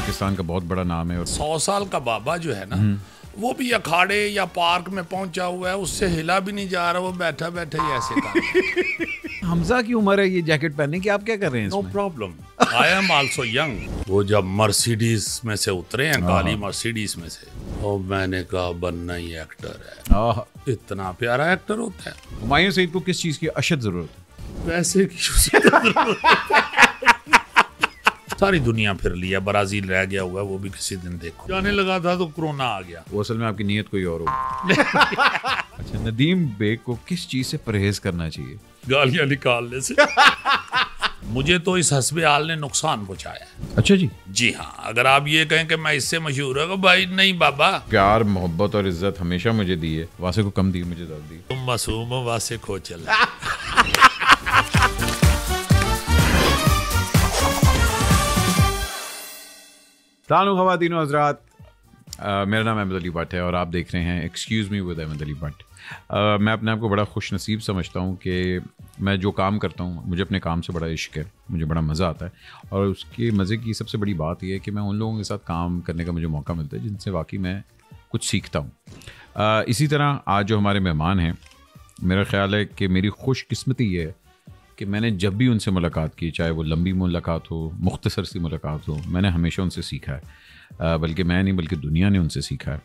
पाकिस्तान का बहुत बड़ा नाम है और सौ साल का बाबा जो है ना वो भी अखाड़े या पार्क में पहुंचा हुआ है उससे हिला भी नहीं जा रहा वो बैठा बैठा ही ऐसे हमजा की उम्र है ये जैकेट पहनने की आप क्या कर रहे हैं no problem I am also young वो जब मर्सिडीज में से उतरे हैं हाँ। काली मर्सिडीज में से और तो मैंने कहा बनना ही एक्टर है इतना प्यारा एक्टर होता है हुमायूं सईद को किस चीज़ की अशद जरूरत है वैसे की सारी दुनिया फिर लिया ब्राजील रह गया हुआ वो भी किसी दिन देखो जाने लगा था तो कोरोना आ गया वो असल में आपकी नीयत कोई और अच्छा नदीम बेग को किस चीज से परहेज करना चाहिए गालियां निकालने से मुझे तो इस हसब हाल ने नुकसान पहुंचाया अच्छा जी जी हाँ अगर आप ये कहें कि मैं इससे मशहूर है तो भाई नहीं बाबा प्यार मोहब्बत और इज्जत हमेशा मुझे दी है वासे को कम दी मुझे ज्यादा दी तुम मासूम हो वासे खो चल तानु खातिन हजरात मेरा नाम अहमद अली भट्ट है और आप देख रहे हैं excuse me with Ahmed Ali Bhatt मैं अपने आप को बड़ा खुश नसीब समझता हूँ कि मैं जो काम करता हूँ मुझे अपने काम से बड़ा इश्क है मुझे बड़ा मज़ा आता है और उसके मज़े की सबसे बड़ी बात यह है कि मैं उन लोगों के साथ काम करने का मुझे मौका मिलता है जिनसे वाकई मैं कुछ सीखता हूँ इसी तरह आज जो हमारे मेहमान हैं मेरा ख्याल है कि मेरी खुशकस्मती ये है कि मैंने जब भी उनसे मुलाकात की चाहे वो लंबी मुलाकात हो मुख्तसर सी मुलाकात हो मैंने हमेशा उनसे सीखा है बल्कि मैं नहीं बल्कि दुनिया ने उनसे सीखा है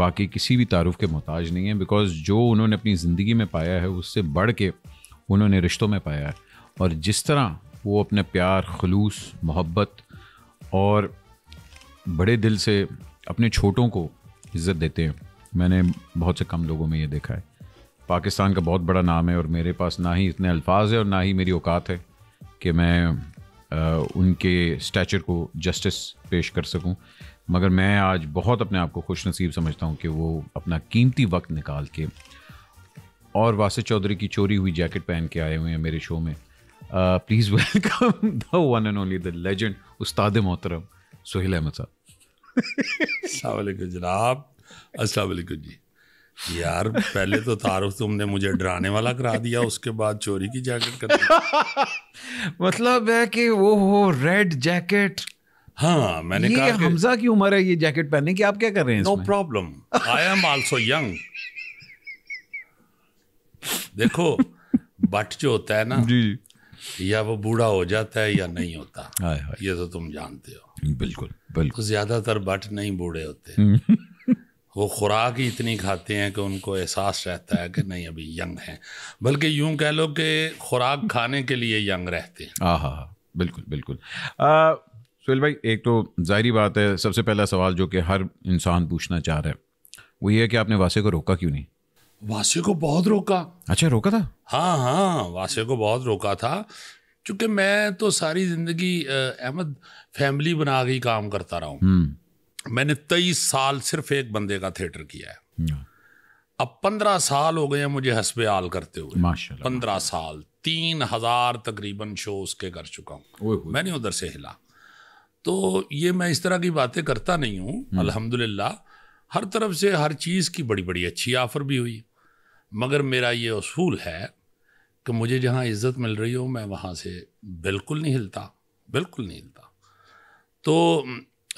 वाकई किसी भी तारुफ के मोहताज नहीं है बिकॉज़ जो उन्होंने अपनी ज़िंदगी में पाया है उससे बढ़ के उन्होंने रिश्तों में पाया है और जिस तरह वो अपने प्यार खलूस मोहब्बत और बड़े दिल से अपने छोटों को इज़्ज़त देते हैं मैंने बहुत से कम लोगों में ये देखा है पाकिस्तान का बहुत बड़ा नाम है और मेरे पास ना ही इतने अल्फाज है और ना ही मेरी औकात है कि मैं आ, उनके स्टैचर को जस्टिस पेश कर सकूं मगर मैं आज बहुत अपने आप को खुश नसीब समझता हूं कि वो अपना कीमती वक्त निकाल के और वासिद चौधरी की चोरी हुई जैकेट पहन के आए हुए हैं मेरे शो में please welcome the one and only the legend उस्ताद मोहतरम सुहेल अहमद साहब जनाब असल जी यार पहले तो तारुफ तुमने मुझे डराने वाला करा दिया उसके बाद चोरी की जैकेट कर मतलब है कि वो हो रेड जैकेट हाँ मैंने ये कहा हमजा की उम्र है ये जैकेट पहनने की आप क्या कर रहे हैं no problem I am also young देखो बट जो होता है ना जी या वो बूढ़ा हो जाता है या नहीं होता हाय हाय ये तो तुम जानते हो बिल्कुल बिल्कुल तो ज्यादातर बट नहीं बूढ़े होते हम्म। वो खुराक ही इतनी खाते हैं कि उनको एहसास रहता है कि नहीं अभी यंग हैं बल्कि यूं कह लो कि खुराक खाने के लिए यंग रहते हैं हाँ हाँ बिल्कुल बिल्कुल सुल सुहेल भाई एक तो जाहरी बात है सबसे पहला सवाल जो कि हर इंसान पूछना चाह रहा है वो ये है कि आपने वासे को रोका क्यों नहीं वासे को बहुत रोका अच्छा रोका था हाँ हाँ वासे को बहुत रोका था क्योंकि मैं तो सारी ज़िंदगी अहमद फैमिली बना के काम करता रहा हूँ हम्म। मैंने तेईस साल सिर्फ एक बंदे का थिएटर किया है हाँ। अब पंद्रह साल हो गए हैं मुझे हसबे आल करते हुए पंद्रह साल तीन हजार तकरीबन शो उसके कर चुका हूँ मैंने उधर से हिला तो ये मैं इस तरह की बातें करता नहीं हूँ हाँ। अल्हम्दुलिल्लाह हर तरफ से हर चीज़ की बड़ी बड़ी अच्छी ऑफर भी हुई मगर मेरा ये असूल है कि मुझे जहाँ इज़्ज़त मिल रही हो मैं वहाँ से बिल्कुल नहीं हिलता बिल्कुल नहीं हिलता तो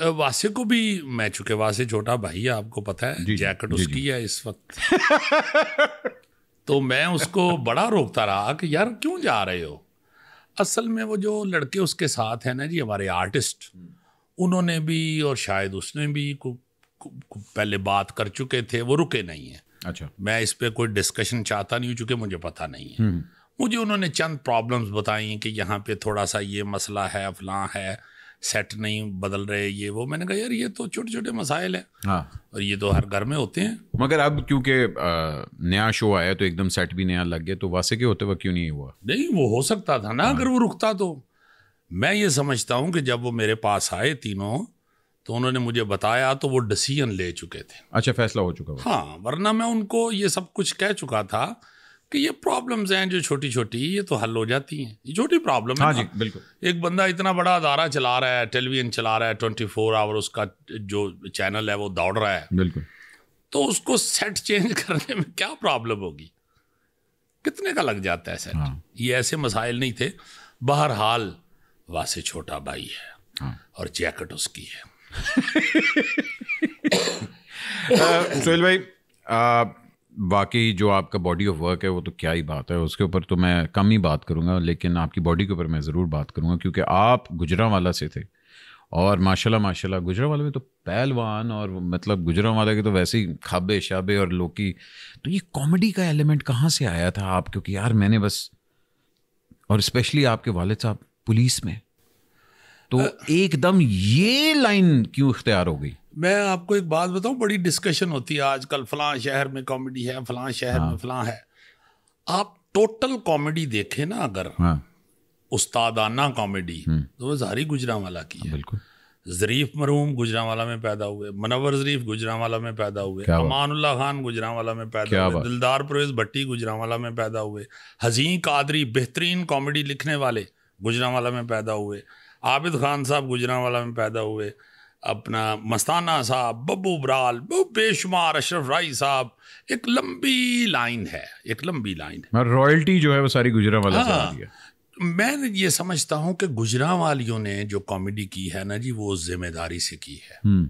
वासे को भी मैं चुके वासे छोटा भाई है आपको पता है जैकेट उसकी है इस वक्त तो मैं उसको बड़ा रोकता रहा कि यार क्यों जा रहे हो असल में वो जो लड़के उसके साथ हैं ना जी हमारे आर्टिस्ट उन्होंने भी और शायद उसने भी को, को, को पहले बात कर चुके थे वो रुके नहीं हैं अच्छा मैं इस पर कोई डिस्कशन चाहता नहीं हूँ चूँकि मुझे पता नहीं है हम्म, हम्म। मुझे उन्होंने चंद प्रॉब्लम्स बताई कि यहाँ पे थोड़ा सा ये मसला है फलां है सेट नहीं बदल रहे ये वो मैंने कहा यार ये तो छोटे छोटे मसाइल हैं हाँ और ये तो हर घर में होते हैं मगर अब क्योंकि नया शो आया तो एकदम सेट भी नया लग गया तो वासे के होते वक्त क्यों नहीं हुआ नहीं वो हो सकता था ना हाँ। अगर वो रुकता तो मैं ये समझता हूँ कि जब वो मेरे पास आए तीनों तो उन्होंने मुझे बताया तो वो डिसीजन ले चुके थे अच्छा फैसला हो चुका हाँ वरना मैं उनको ये सब कुछ कह चुका था कि ये प्रॉब्लम्स हैं जो छोटी छोटी ये तो हल हो जाती हैं ये छोटी प्रॉब्लम है हाँ जी बिल्कुल एक बंदा इतना बड़ा अदारा चला रहा है टेलीविजन चला रहा है ट्वेंटी फोर आवर उसका जो चैनल है वो दौड़ रहा है बिल्कुल तो उसको सेट चेंज करने में क्या प्रॉब्लम होगी कितने का लग जाता है सेट हाँ। ये ऐसे मसाइल नहीं थे बहरहाल वासे छोटा भाई है हाँ। और जैकेट उसकी है सोहेल भाई बाकी जो आपका बॉडी ऑफ वर्क है वो तो क्या ही बात है उसके ऊपर तो मैं कम ही बात करूँगा लेकिन आपकी बॉडी के ऊपर मैं ज़रूर बात करूँगा क्योंकि आप वाला से थे और माशाल्लाह माशाल्लाह वाले में तो पहलवान और मतलब वाले के तो वैसे ही खाबे शाबे और लोकी तो ये कॉमेडी का एलिमेंट कहाँ से आया था आप क्योंकि यार मैंने बस और स्पेशली आपके वाले साहब पुलिस में तो एकदम ये लाइन क्यों इख्तियार हो गई मैं आपको एक बात बताऊं बड़ी डिस्कशन होती है आजकल फलां शहर में कॉमेडी है फलां शहर हाँ। में फलां है आप टोटल कॉमेडी देखें ना अगर हाँ। उस्तादाना कॉमेडी हम्म। तो वो जारी गुजरावाला की है बिल्कुल जरीफ मरूम गुजरावाला में पैदा हुए मनवर जरीफ गुजरावाला में पैदा हुए अमानुल्ला खान गुजरावाला में पैदा हुए दिलदार परवेज भट्टी गुजरावाला में पैदा हुए हजी कादरी बेहतरीन कॉमेडी लिखने वाले गुजरावाला में पैदा हुए आबिद खान साहब गुजरावाला में पैदा हुए अपना मस्ताना साहब बब्बू बराल बेशुमार अशरफ राई साहब एक लंबी लाइन है एक लंबी लाइन है हाँ, रॉयल्टी जो है वो सारी गुजरा वाला हाँ, मैं ये समझता हूँ कि गुजरा वालियों ने जो कॉमेडी की है ना जी वो जिम्मेदारी से की है हम्म।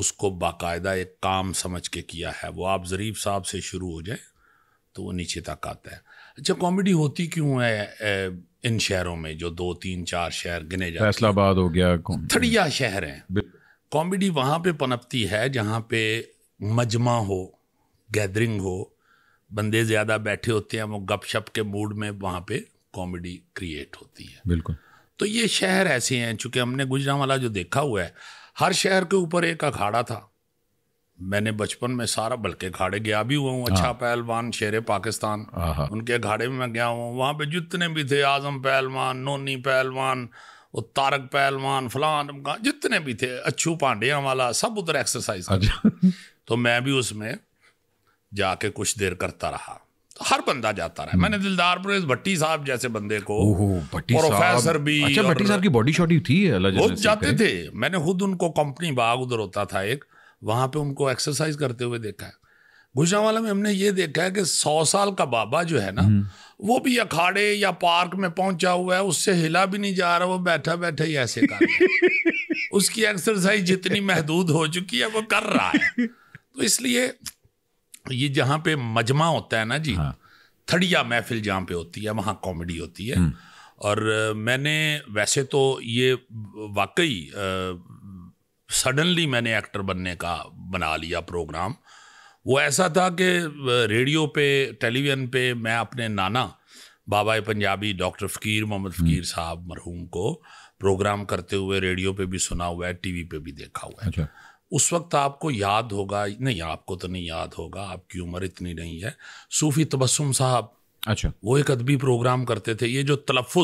उसको बाकायदा एक काम समझ के किया है वो आप ज़रीफ साहब से शुरू हो जाए तो वो नीचे तक आता है अच्छा कॉमेडी होती क्यों है ए, इन शहरों में जो दो तीन चार शहर गिने जाते फैसलाबाद हो गया थड़िया शहर हैं कॉमेडी वहाँ पे पनपती है जहाँ पे मजमा हो गैदरिंग हो बंदे ज़्यादा बैठे होते हैं वो गपशप के मूड में वहाँ पे कॉमेडी क्रिएट होती है बिल्कुल तो ये शहर ऐसे हैं चूँकि हमने गुजरा वाला जो देखा हुआ है हर शहर के ऊपर एक अखाड़ा था मैंने बचपन में सारा बल्कि घाड़े गया भी हुआ हूँ अच्छा हाँ। पहलवान शेर पाकिस्तान उनके घाड़े में मैं गया हूँ वहाँ पे जितने भी थे आजम पहलवान नोनी पहलवान तारक पहलवान फलान जितने भी थे अच्छू पांड्या वाला सब उधर एक्सरसाइज अच्छा। तो मैं भी उसमें जाके कुछ देर करता रहा तो हर बंदा जाता रहा मैंने हम्म। दिलदार परेज भट्टी साहब जैसे बंदे को प्रोफेसर भी अच्छा भट्टी साहब की बॉडी शॉडी थी जाते थे मैंने खुद उनको कंपनी बाग उधर होता था एक वहाँ पे उनको एक्सरसाइज करते हुए देखा है भूषावाला में हमने ये देखा है कि सौ साल का बाबा जो है ना हम्म। वो भी अखाड़े या पार्क में पहुंचा हुआ है उससे हिला भी नहीं जा रहा वो बैठा बैठा ही ऐसे कर उसकी एक्सरसाइज जितनी महदूद हो चुकी है वो कर रहा है तो इसलिए ये जहाँ पे मजमा होता है ना जी हाँ। थड़िया महफिल जहाँ पे होती है वहाँ कॉमेडी होती है हम्म। और मैंने वैसे तो ये वाकई सडनली मैंने एक्टर बनने का बना लिया प्रोग्राम वो ऐसा था कि रेडियो पे टेलीविज़न पे मैं अपने नाना बाबा पंजाबी डॉक्टर फ़कीर मोहम्मद फ़कीर हम्म। साहब मरहूम को प्रोग्राम करते हुए रेडियो पे भी सुना हुआ है टीवी पे भी देखा हुआ है अच्छा। उस वक्त आपको याद होगा नहीं आपको तो नहीं याद होगा आपकी उम्र इतनी नहीं है सूफ़ी तबसम साहब अच्छा वो एक अदबी प्रोग्राम करते थे ये जो तलफ़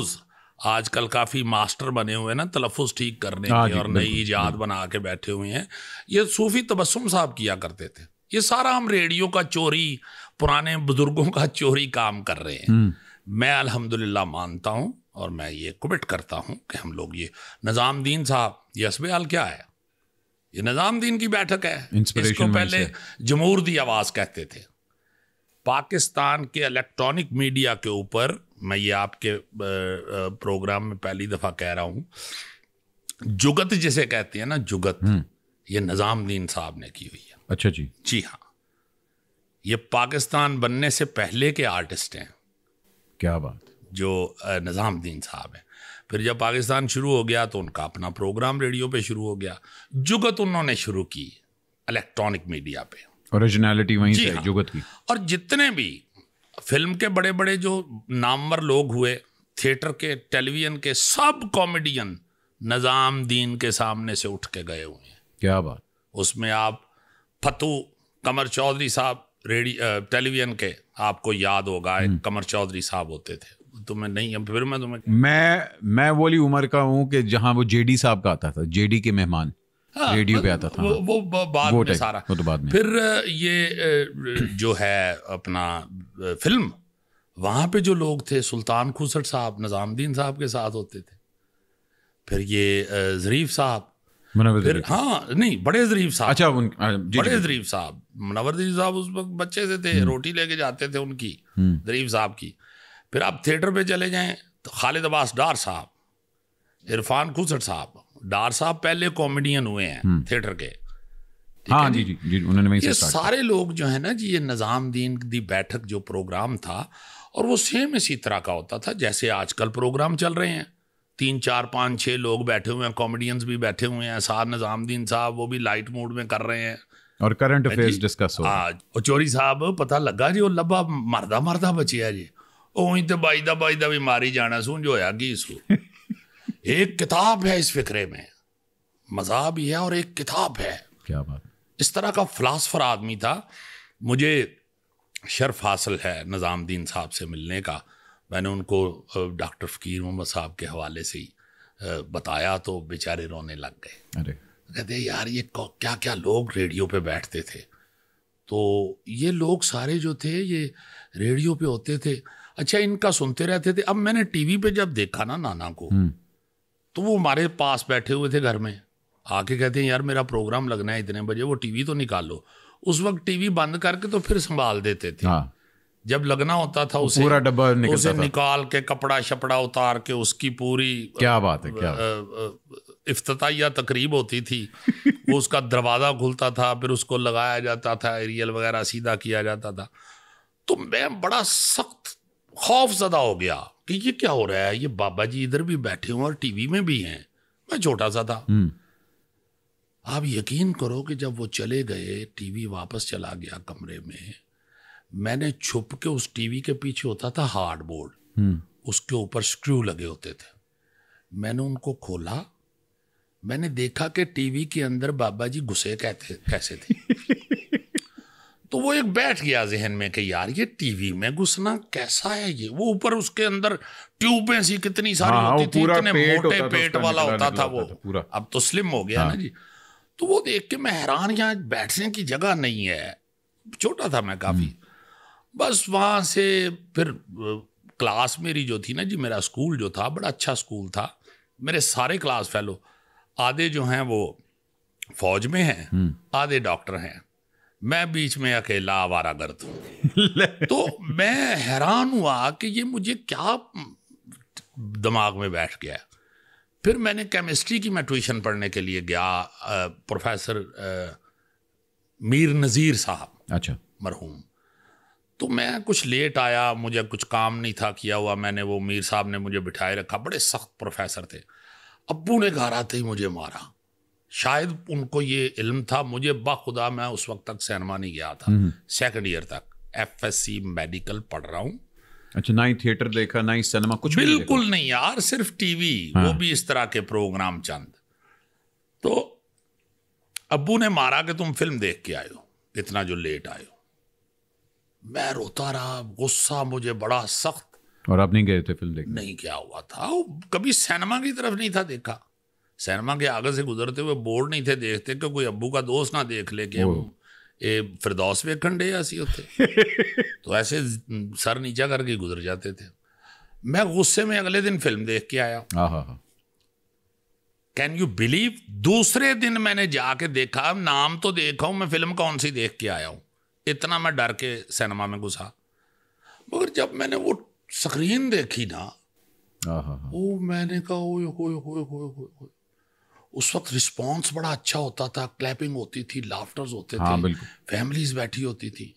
आजकल काफ़ी मास्टर बने हुए हैं ना तलफ़ ठीक करने हाँ के और नई ईजाद बना के बैठे हुए हैं ये सूफ़ी तबस्सुम साहब किया करते थे ये सारा हम रेडियो का चोरी पुराने बुज़ुर्गों का चोरी काम कर रहे हैं हम्म। मैं अलहमदिल्ला मानता हूँ और मैं ये कमिट करता हूँ कि हम लोग ये निज़ामुद्दीन साहब ये हाल क्या है ये निज़ामुद्दीन की बैठक है इसको पहले जमहूर दी आवाज़ कहते थे पाकिस्तान के इलेक्ट्रॉनिक मीडिया के ऊपर मैं ये आपके प्रोग्राम में पहली दफ़ा कह रहा हूं जुगत जिसे कहते हैं ना जुगत हम्म। ये निज़ामुद्दीन साहब ने की हुई है अच्छा जी जी हाँ ये पाकिस्तान बनने से पहले के आर्टिस्ट हैं क्या बात जो निज़ामुद्दीन साहब हैं फिर जब पाकिस्तान शुरू हो गया तो उनका अपना प्रोग्राम रेडियो पे शुरू हो गया जुगत उन्होंने शुरू की इलेक्ट्रॉनिक मीडिया पे ओरिजिनलिटी वहीं से हाँ, जुगत की और जितने भी फिल्म के बड़े बड़े जो नामवर लोग हुए थिएटर के टेलीविज़न के सब कॉमेडियन नजाम दीन के सामने से उठ के गए हुए हैं क्या बात उसमें आप फतू कमर चौधरी साहब रेडी टेलीविज़न के आपको याद होगा एक हम्म। कमर चौधरी साहब होते थे तुम्हें तो नहीं फिर मैं तुम्हें मैं मैं वोली उम्र का हूँ कि जहाँ वो जेडी साहब का आता था जेडी के मेहमान हाँ, रेडियो पे आता था वो, वो बाद वो में सारा वो तो बाद में फिर ये जो है अपना फिल्म वहां पे जो लोग थे सुल्तान खुसर साहब निज़ामुद्दीन साहब के साथ होते थे फिर ये ज़रीफ साहब फिर हाँ नहीं बड़े ज़रीफ साहब अच्छा उन, हाँ, जी बड़े ज़रीफ साहब मुनवर ज़रीफ साहब उस वक्त बच्चे से थे हम्म। रोटी लेके जाते थे उनकी हम्म। ज़रीफ साहब की फिर आप थिएटर पे चले जाएं तो खालिद अब्बास डार साहब इरफान खुसर साहब डार साहब पहले कॉमेडियन हुए हैं हम्म। थिएटर के हाँ जी जी जी उन्होंने ये सारे लोग जो है ना जी ये निज़ाम दीन बैठक जो प्रोग्राम था और वो सेम इसी तरह का होता था जैसे आजकल प्रोग्राम चल रहे हैं तीन चार पाँच छः लोग बैठे हुए हैं कॉमेडियंस भी बैठे हुए हैं सार निज़ामुद्दीन साहब वो भी लाइट मूड में कर रहे हैं और करंट अफेयर्स डिस्कस हो हाँ और चोरी साहब पता लगा जी वो लब्बा मरदा मरदा बचिया जी ओ तो ਤੇ ਬਾਈ ਦਾ ਬਾਈ ਦਾ ਵੀ ਮਾਰੀ ਜਾਣਾ ਸੂ एक किताब है इस फिक्रे में मजा भी है और एक किताब है क्या बात इस तरह का फिलासफर आदमी था मुझे शर्फ हासिल है निज़ामुद्दीन साहब से मिलने का मैंने उनको डॉक्टर फ़कीर मोहम्मद साहब के हवाले से ही बताया तो बेचारे रोने लग गए अरे कहते यार ये क्या क्या लोग रेडियो पे बैठते थे तो ये लोग सारे जो थे ये रेडियो पे होते थे अच्छा इनका सुनते रहते थे अब मैंने टीवी पे जब देखा ना नाना को हम्म। तो वो हमारे पास बैठे हुए थे घर में आके कहते हैं यार मेरा प्रोग्राम लगना है इतने बजे वो टीवी तो निकाल लो उस वक्त टीवी बंद करके तो फिर संभाल देते थे हाँ। जब लगना होता था उसे पूरा डब्बा उसे निकाल के कपड़ा शपड़ा उतार के उसकी पूरी क्या बात है क्या इफ्तताहिया तकरीब होती थी वो उसका दरवाज़ा खुलता था फिर उसको लगाया जाता था एरियल वगैरह सीधा किया जाता था तो मैं बड़ा सख्त खौफ ज़दा हो गया कि ये क्या हो रहा है ये बाबा जी इधर भी बैठे हुए और टीवी में भी हैं मैं छोटा सा था हम्म। आप यकीन करो कि जब वो चले गए टीवी वापस चला गया कमरे में मैंने छुप के उस टीवी के पीछे होता था हार्ड बोर्ड हम्म। उसके ऊपर स्क्रू लगे होते थे मैंने उनको खोला मैंने देखा कि टीवी के अंदर बाबा जी घुसे कहते कैसे थे तो वो एक बैठ गया जहन में कि यार ये टीवी में घुसना कैसा है ये वो ऊपर उसके अंदर ट्यूबें सी कितनी सारी हाँ, होती थी इतने पेट मोटे पेट वाला होता था वो अब तो स्लिम हो गया हाँ। ना जी तो वो देख के मैं हैरान यहाँ बैठने की जगह नहीं है छोटा था मैं काफ़ी हम्म। बस वहां से फिर क्लास मेरी जो थी ना जी मेरा स्कूल जो था बड़ा अच्छा स्कूल था मेरे सारे क्लास फेलो आधे जो हैं वो फौज में हैं हम्म। आधे डॉक्टर हैं मैं बीच में अकेला आवारा गर्द हूँ तो मैं हैरान हुआ कि ये मुझे क्या दिमाग में बैठ गया फिर मैंने केमिस्ट्री की मैं ट्यूशन पढ़ने के लिए गया प्रोफेसर मीर नज़ीर साहब अच्छा मरहूम तो मैं कुछ लेट आया मुझे कुछ काम नहीं था किया हुआ मैंने वो मीर साहब ने मुझे बिठाए रखा बड़े सख्त प्रोफेसर थे अबू ने घर आते तो ही मुझे मारा शायद उनको ये इल्म था मुझे बाखुदा मैं उस वक्त तक सैनमा नहीं गया था सेकंड हम्म, ईयर हम्म। तक एफ एस सी मेडिकल पढ़ रहा हूँ अच्छा ना ही थिएटर देखा ना ही सिनेमा कुछ बिल्कुल नहीं, नहीं यार सिर्फ टीवी हाँ। वो भी इस तरह के प्रोग्राम चंद तो अबू ने मारा कि तुम फिल्म देख के आयो इतना जो लेट आयो मैं रोता रहा गुस्सा मुझे बड़ा सख्त और आप नहीं गए थे फिल्म देखने नहीं क्या हुआ था वो कभी सिनेमा की तरफ नहीं था देखा सैनमा के आगे से गुजरते हुए बोर्ड नहीं थे देखते कि कोई अबू का दोस्त ना देख ले कि हम ये फिरदौस वेखन डे ऐसी उ तो ऐसे सर नीचा करके गुजर जाते थे मैं गुस्से में अगले दिन फिल्म देख के आया कैन यू बिलीव दूसरे दिन मैंने जाके देखा नाम तो देखा हूं मैं फिल्म कौन सी देख के आया हूं इतना मैं डर के सिनेमा में घुसा मगर जब मैंने वो स्क्रीन देखी ना हाँ, हाँ, हाँ। वो मैंने कहा ओए होए होए होए होए उस वक्त रिस्पॉन्स बड़ा अच्छा होता था क्लैपिंग होती थी लाफ्टर्स होते हाँ, थे फैमिलीज बैठी होती थी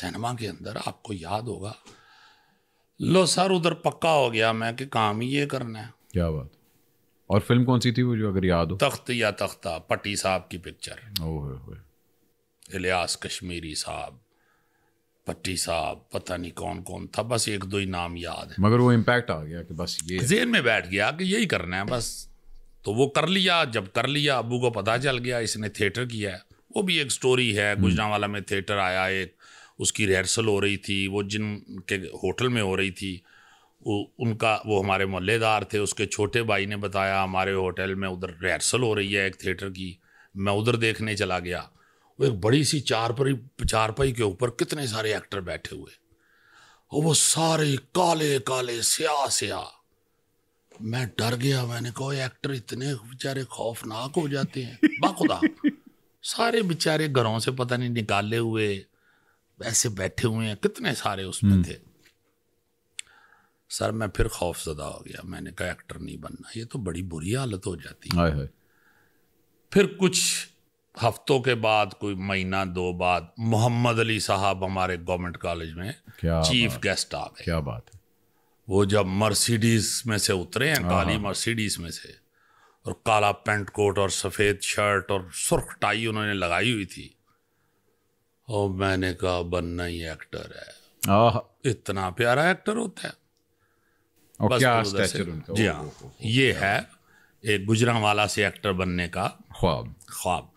सिनेमा के अंदर आपको याद होगा लो सर उधर पक्का हो गया मैं कि काम ही ये करना है क्या बात और फिल्म कौन सी थी वो जो अगर याद हो तख्त या तख्ता पट्टी साहब की पिक्चर इलियास कश्मीरी साहब पट्टी साहब पता नहीं कौन कौन था बस एक दो ही नाम याद है मगर वो इम्पैक्ट आ गया कि बस ये जेन में बैठ गया कि यही करना है बस तो वो कर लिया जब कर लिया अबू को पता चल गया इसने थिएटर किया है वो भी एक स्टोरी है हम्म। गुजरावाला में थिएटर आया एक उसकी रिहर्सल हो रही थी वो जिन के होटल में हो रही थी वो उनका वो हमारे मोहल्लेदार थे उसके छोटे भाई ने बताया हमारे होटल में उधर रिहर्सल हो रही है एक थिएटर की मैं उधर देखने चला गया वो एक बड़ी सी चारपाई चारपाई के ऊपर कितने सारे एक्टर बैठे हुए और वो सारे काले काले स्या स्या मैं डर गया मैंने कहा एक्टर इतने बेचारे खौफनाक हो जाते हैं बाखुदा सारे बेचारे घरों से पता नहीं निकाले हुए ऐसे बैठे हुए हैं कितने सारे उसमें हम्म। थे सर मैं फिर खौफ जदा हो गया मैंने कहा एक्टर नहीं बनना ये तो बड़ी बुरी हालत हो जाती है फिर कुछ हफ्तों के बाद कोई महीना दो बाद मोहम्मद अली साहब हमारे गवर्नमेंट कॉलेज में चीफ गेस्ट आ गए क्या बात है वो जब मर्सिडीज में से उतरे हैं हाँ, काली हाँ। मर्सिडीज में से और काला पेंट कोट और सफ़ेद शर्ट और सुर्ख टाई उन्होंने लगाई हुई थी और मैंने कहा बनना ही एक्टर है इतना प्यारा एक्टर होता है और क्या तो उनका जी हाँ ये है एक गुजरा वाला से एक्टर बनने का ख्वाब ख्वाब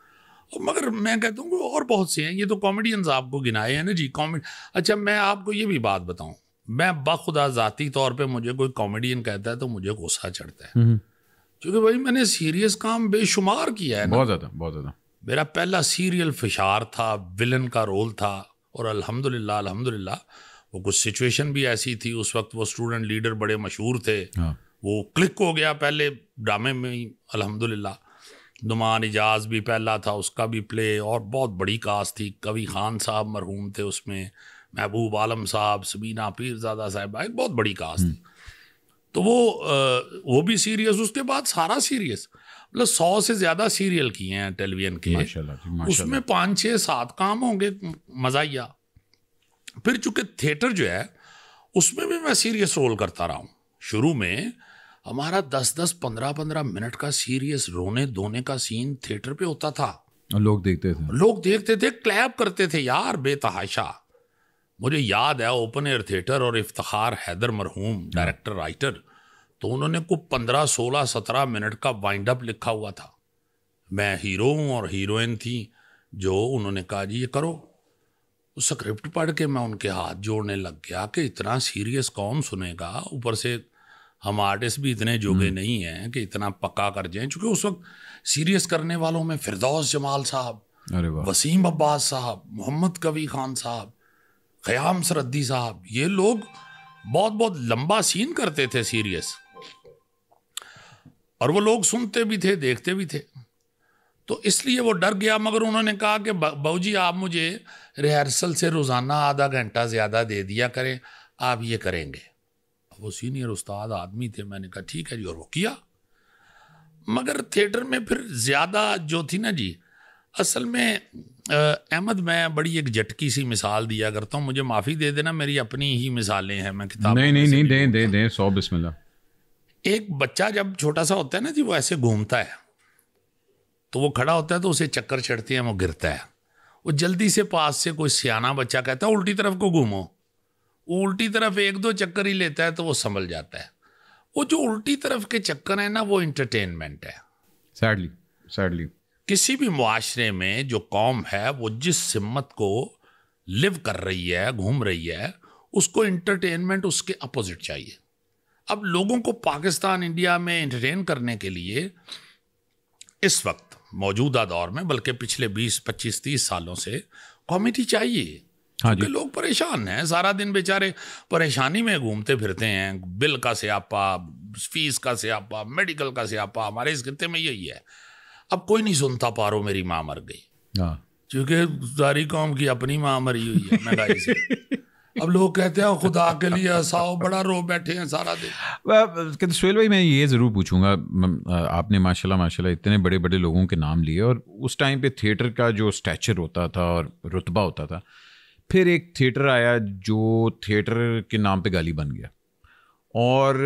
मगर मैं कहता हूँ और बहुत से हैं ये तो कॉमेडियंस आपको गिनाए हैं ना जी कॉमेडी अच्छा मैं आपको ये भी बात बताऊँ मैं बखुदा ज़ाती तौर पे मुझे कोई कॉमेडियन कहता है तो मुझे गुस्सा चढ़ता है हम्म। क्योंकि भाई मैंने सीरियस काम बेशुमार किया है बहुत ज़्यादा बहुत ज़्यादा मेरा पहला सीरियल फिशार था विलन का रोल था और अल्हम्दुलिल्लाह अल्हम्दुलिल्लाह वो कुछ सिचुएशन भी ऐसी थी उस वक्त वो स्टूडेंट लीडर बड़े मशहूर थे हाँ। वो क्लिक हो गया पहले ड्रामे में ही अलहमदिल्ला नुमान एजाज भी पहला था उसका भी प्ले और बहुत बड़ी कास्ट थी कवि खान साहब मरहूम थे उसमें महबूब आलम साहब सबीना पीरजादा साहब एक बहुत बड़ी कास्ट हम्म। थी तो वो वो भी सीरियस उसके बाद सारा सीरियस मतलब सौ से ज़्यादा सीरियल किए हैं टेलीविजन के उसमें पाँच छः सात काम होंगे मज़ाहिया फिर चूंकि थिएटर जो है उसमें भी मैं सीरियस रोल करता रहा हूँ शुरू में हमारा दस दस पंद्रह पंद्रह मिनट का सीरियस रोने धोने का सीन थिएटर पे होता था लोग देखते थे लोग देखते थे क्लैप करते थे यार बेतहाशा मुझे याद है ओपन एयर थिएटर और इफ्तार हैदर मरहूम हाँ। डायरेक्टर राइटर तो उन्होंने को पंद्रह सोलह सत्रह मिनट का वाइंड अप लिखा हुआ था मैं हीरो हूँ और हीरोइन थी जो उन्होंने कहा जी ये करो स्क्रिप्ट पढ़ के मैं उनके हाथ जोड़ने लग गया कि इतना सीरियस कौन सुनेगा ऊपर से हम आर्टिस्ट भी इतने जोगे हम्म। नहीं हैं कि इतना पक्का कर जाएं क्योंकि उस वक्त सीरियस करने वालों में फिरदौस जमाल साहब वसीम अब्बास साहब मोहम्मद कवी खान साहब क्याम सरद्दी साहब ये लोग बहुत बहुत लंबा सीन करते थे सीरियस और वो लोग सुनते भी थे देखते भी थे तो इसलिए वो डर गया मगर उन्होंने कहा कि बहू जी आप मुझे रिहर्सल से रोज़ाना आधा घंटा ज़्यादा दे दिया करें आप ये करेंगे वो सीनियर उस्ताद आदमी थे मैंने कहा ठीक है जी और वो किया मगर थिएटर में फिर ज़्यादा जो थी ना जी असल में अहमद मैं बड़ी एक झटकी सी मिसाल दिया करता हूँ मुझे माफ़ी दे देना मेरी अपनी ही मिसालें हैं मैं किताब नहीं नहीं नहीं दे दे दे सौ बिस्मिल्लाह एक बच्चा जब छोटा सा होता है ना जी वो ऐसे घूमता है तो वो खड़ा होता है तो उसे चक्कर चढ़ते हैं वो गिरता है वो जल्दी से पास से कोई सियाना बच्चा कहता है उल्टी तरफ को घूमो वो उल्टी तरफ एक दो चक्कर ही लेता है तो वो संभल जाता है वो जो उल्टी तरफ के चक्कर है ना वो इंटरटेनमेंट है सैडली सैडली किसी भी मुआरे में जो कौम है वो जिस सिमत को लिव कर रही है घूम रही है उसको इंटरटेनमेंट उसके अपोजिट चाहिए अब लोगों को पाकिस्तान इंडिया में इंटरटेन करने के लिए इस वक्त मौजूदा दौर में बल्कि पिछले 20 25 30 सालों से कॉमेडी चाहिए हाँ क्योंकि लोग परेशान हैं सारा दिन बेचारे परेशानी में घूमते फिरते हैं बिल का स्यापा फीस का स्यापा मेडिकल का स्यापा हमारे इस खत्ते में यही है अब कोई नहीं सुनता पारो मेरी माँ मर गई हाँ। क्योंकि सारी कौम की अपनी माँ मरी हुई है महंगाई से अब लोग कहते हैं खुदा के लिए साओ बड़ा रो बैठे हैं सारा दिन सुहेल भाई मैं ये ज़रूर पूछूंगा आपने माशाल्लाह माशाल्लाह इतने बड़े बड़े लोगों के नाम लिए और उस टाइम पे थिएटर का जो स्टैचर होता था और रुतबा होता था फिर एक थिएटर आया जो थिएटर के नाम पे गाली बन गया और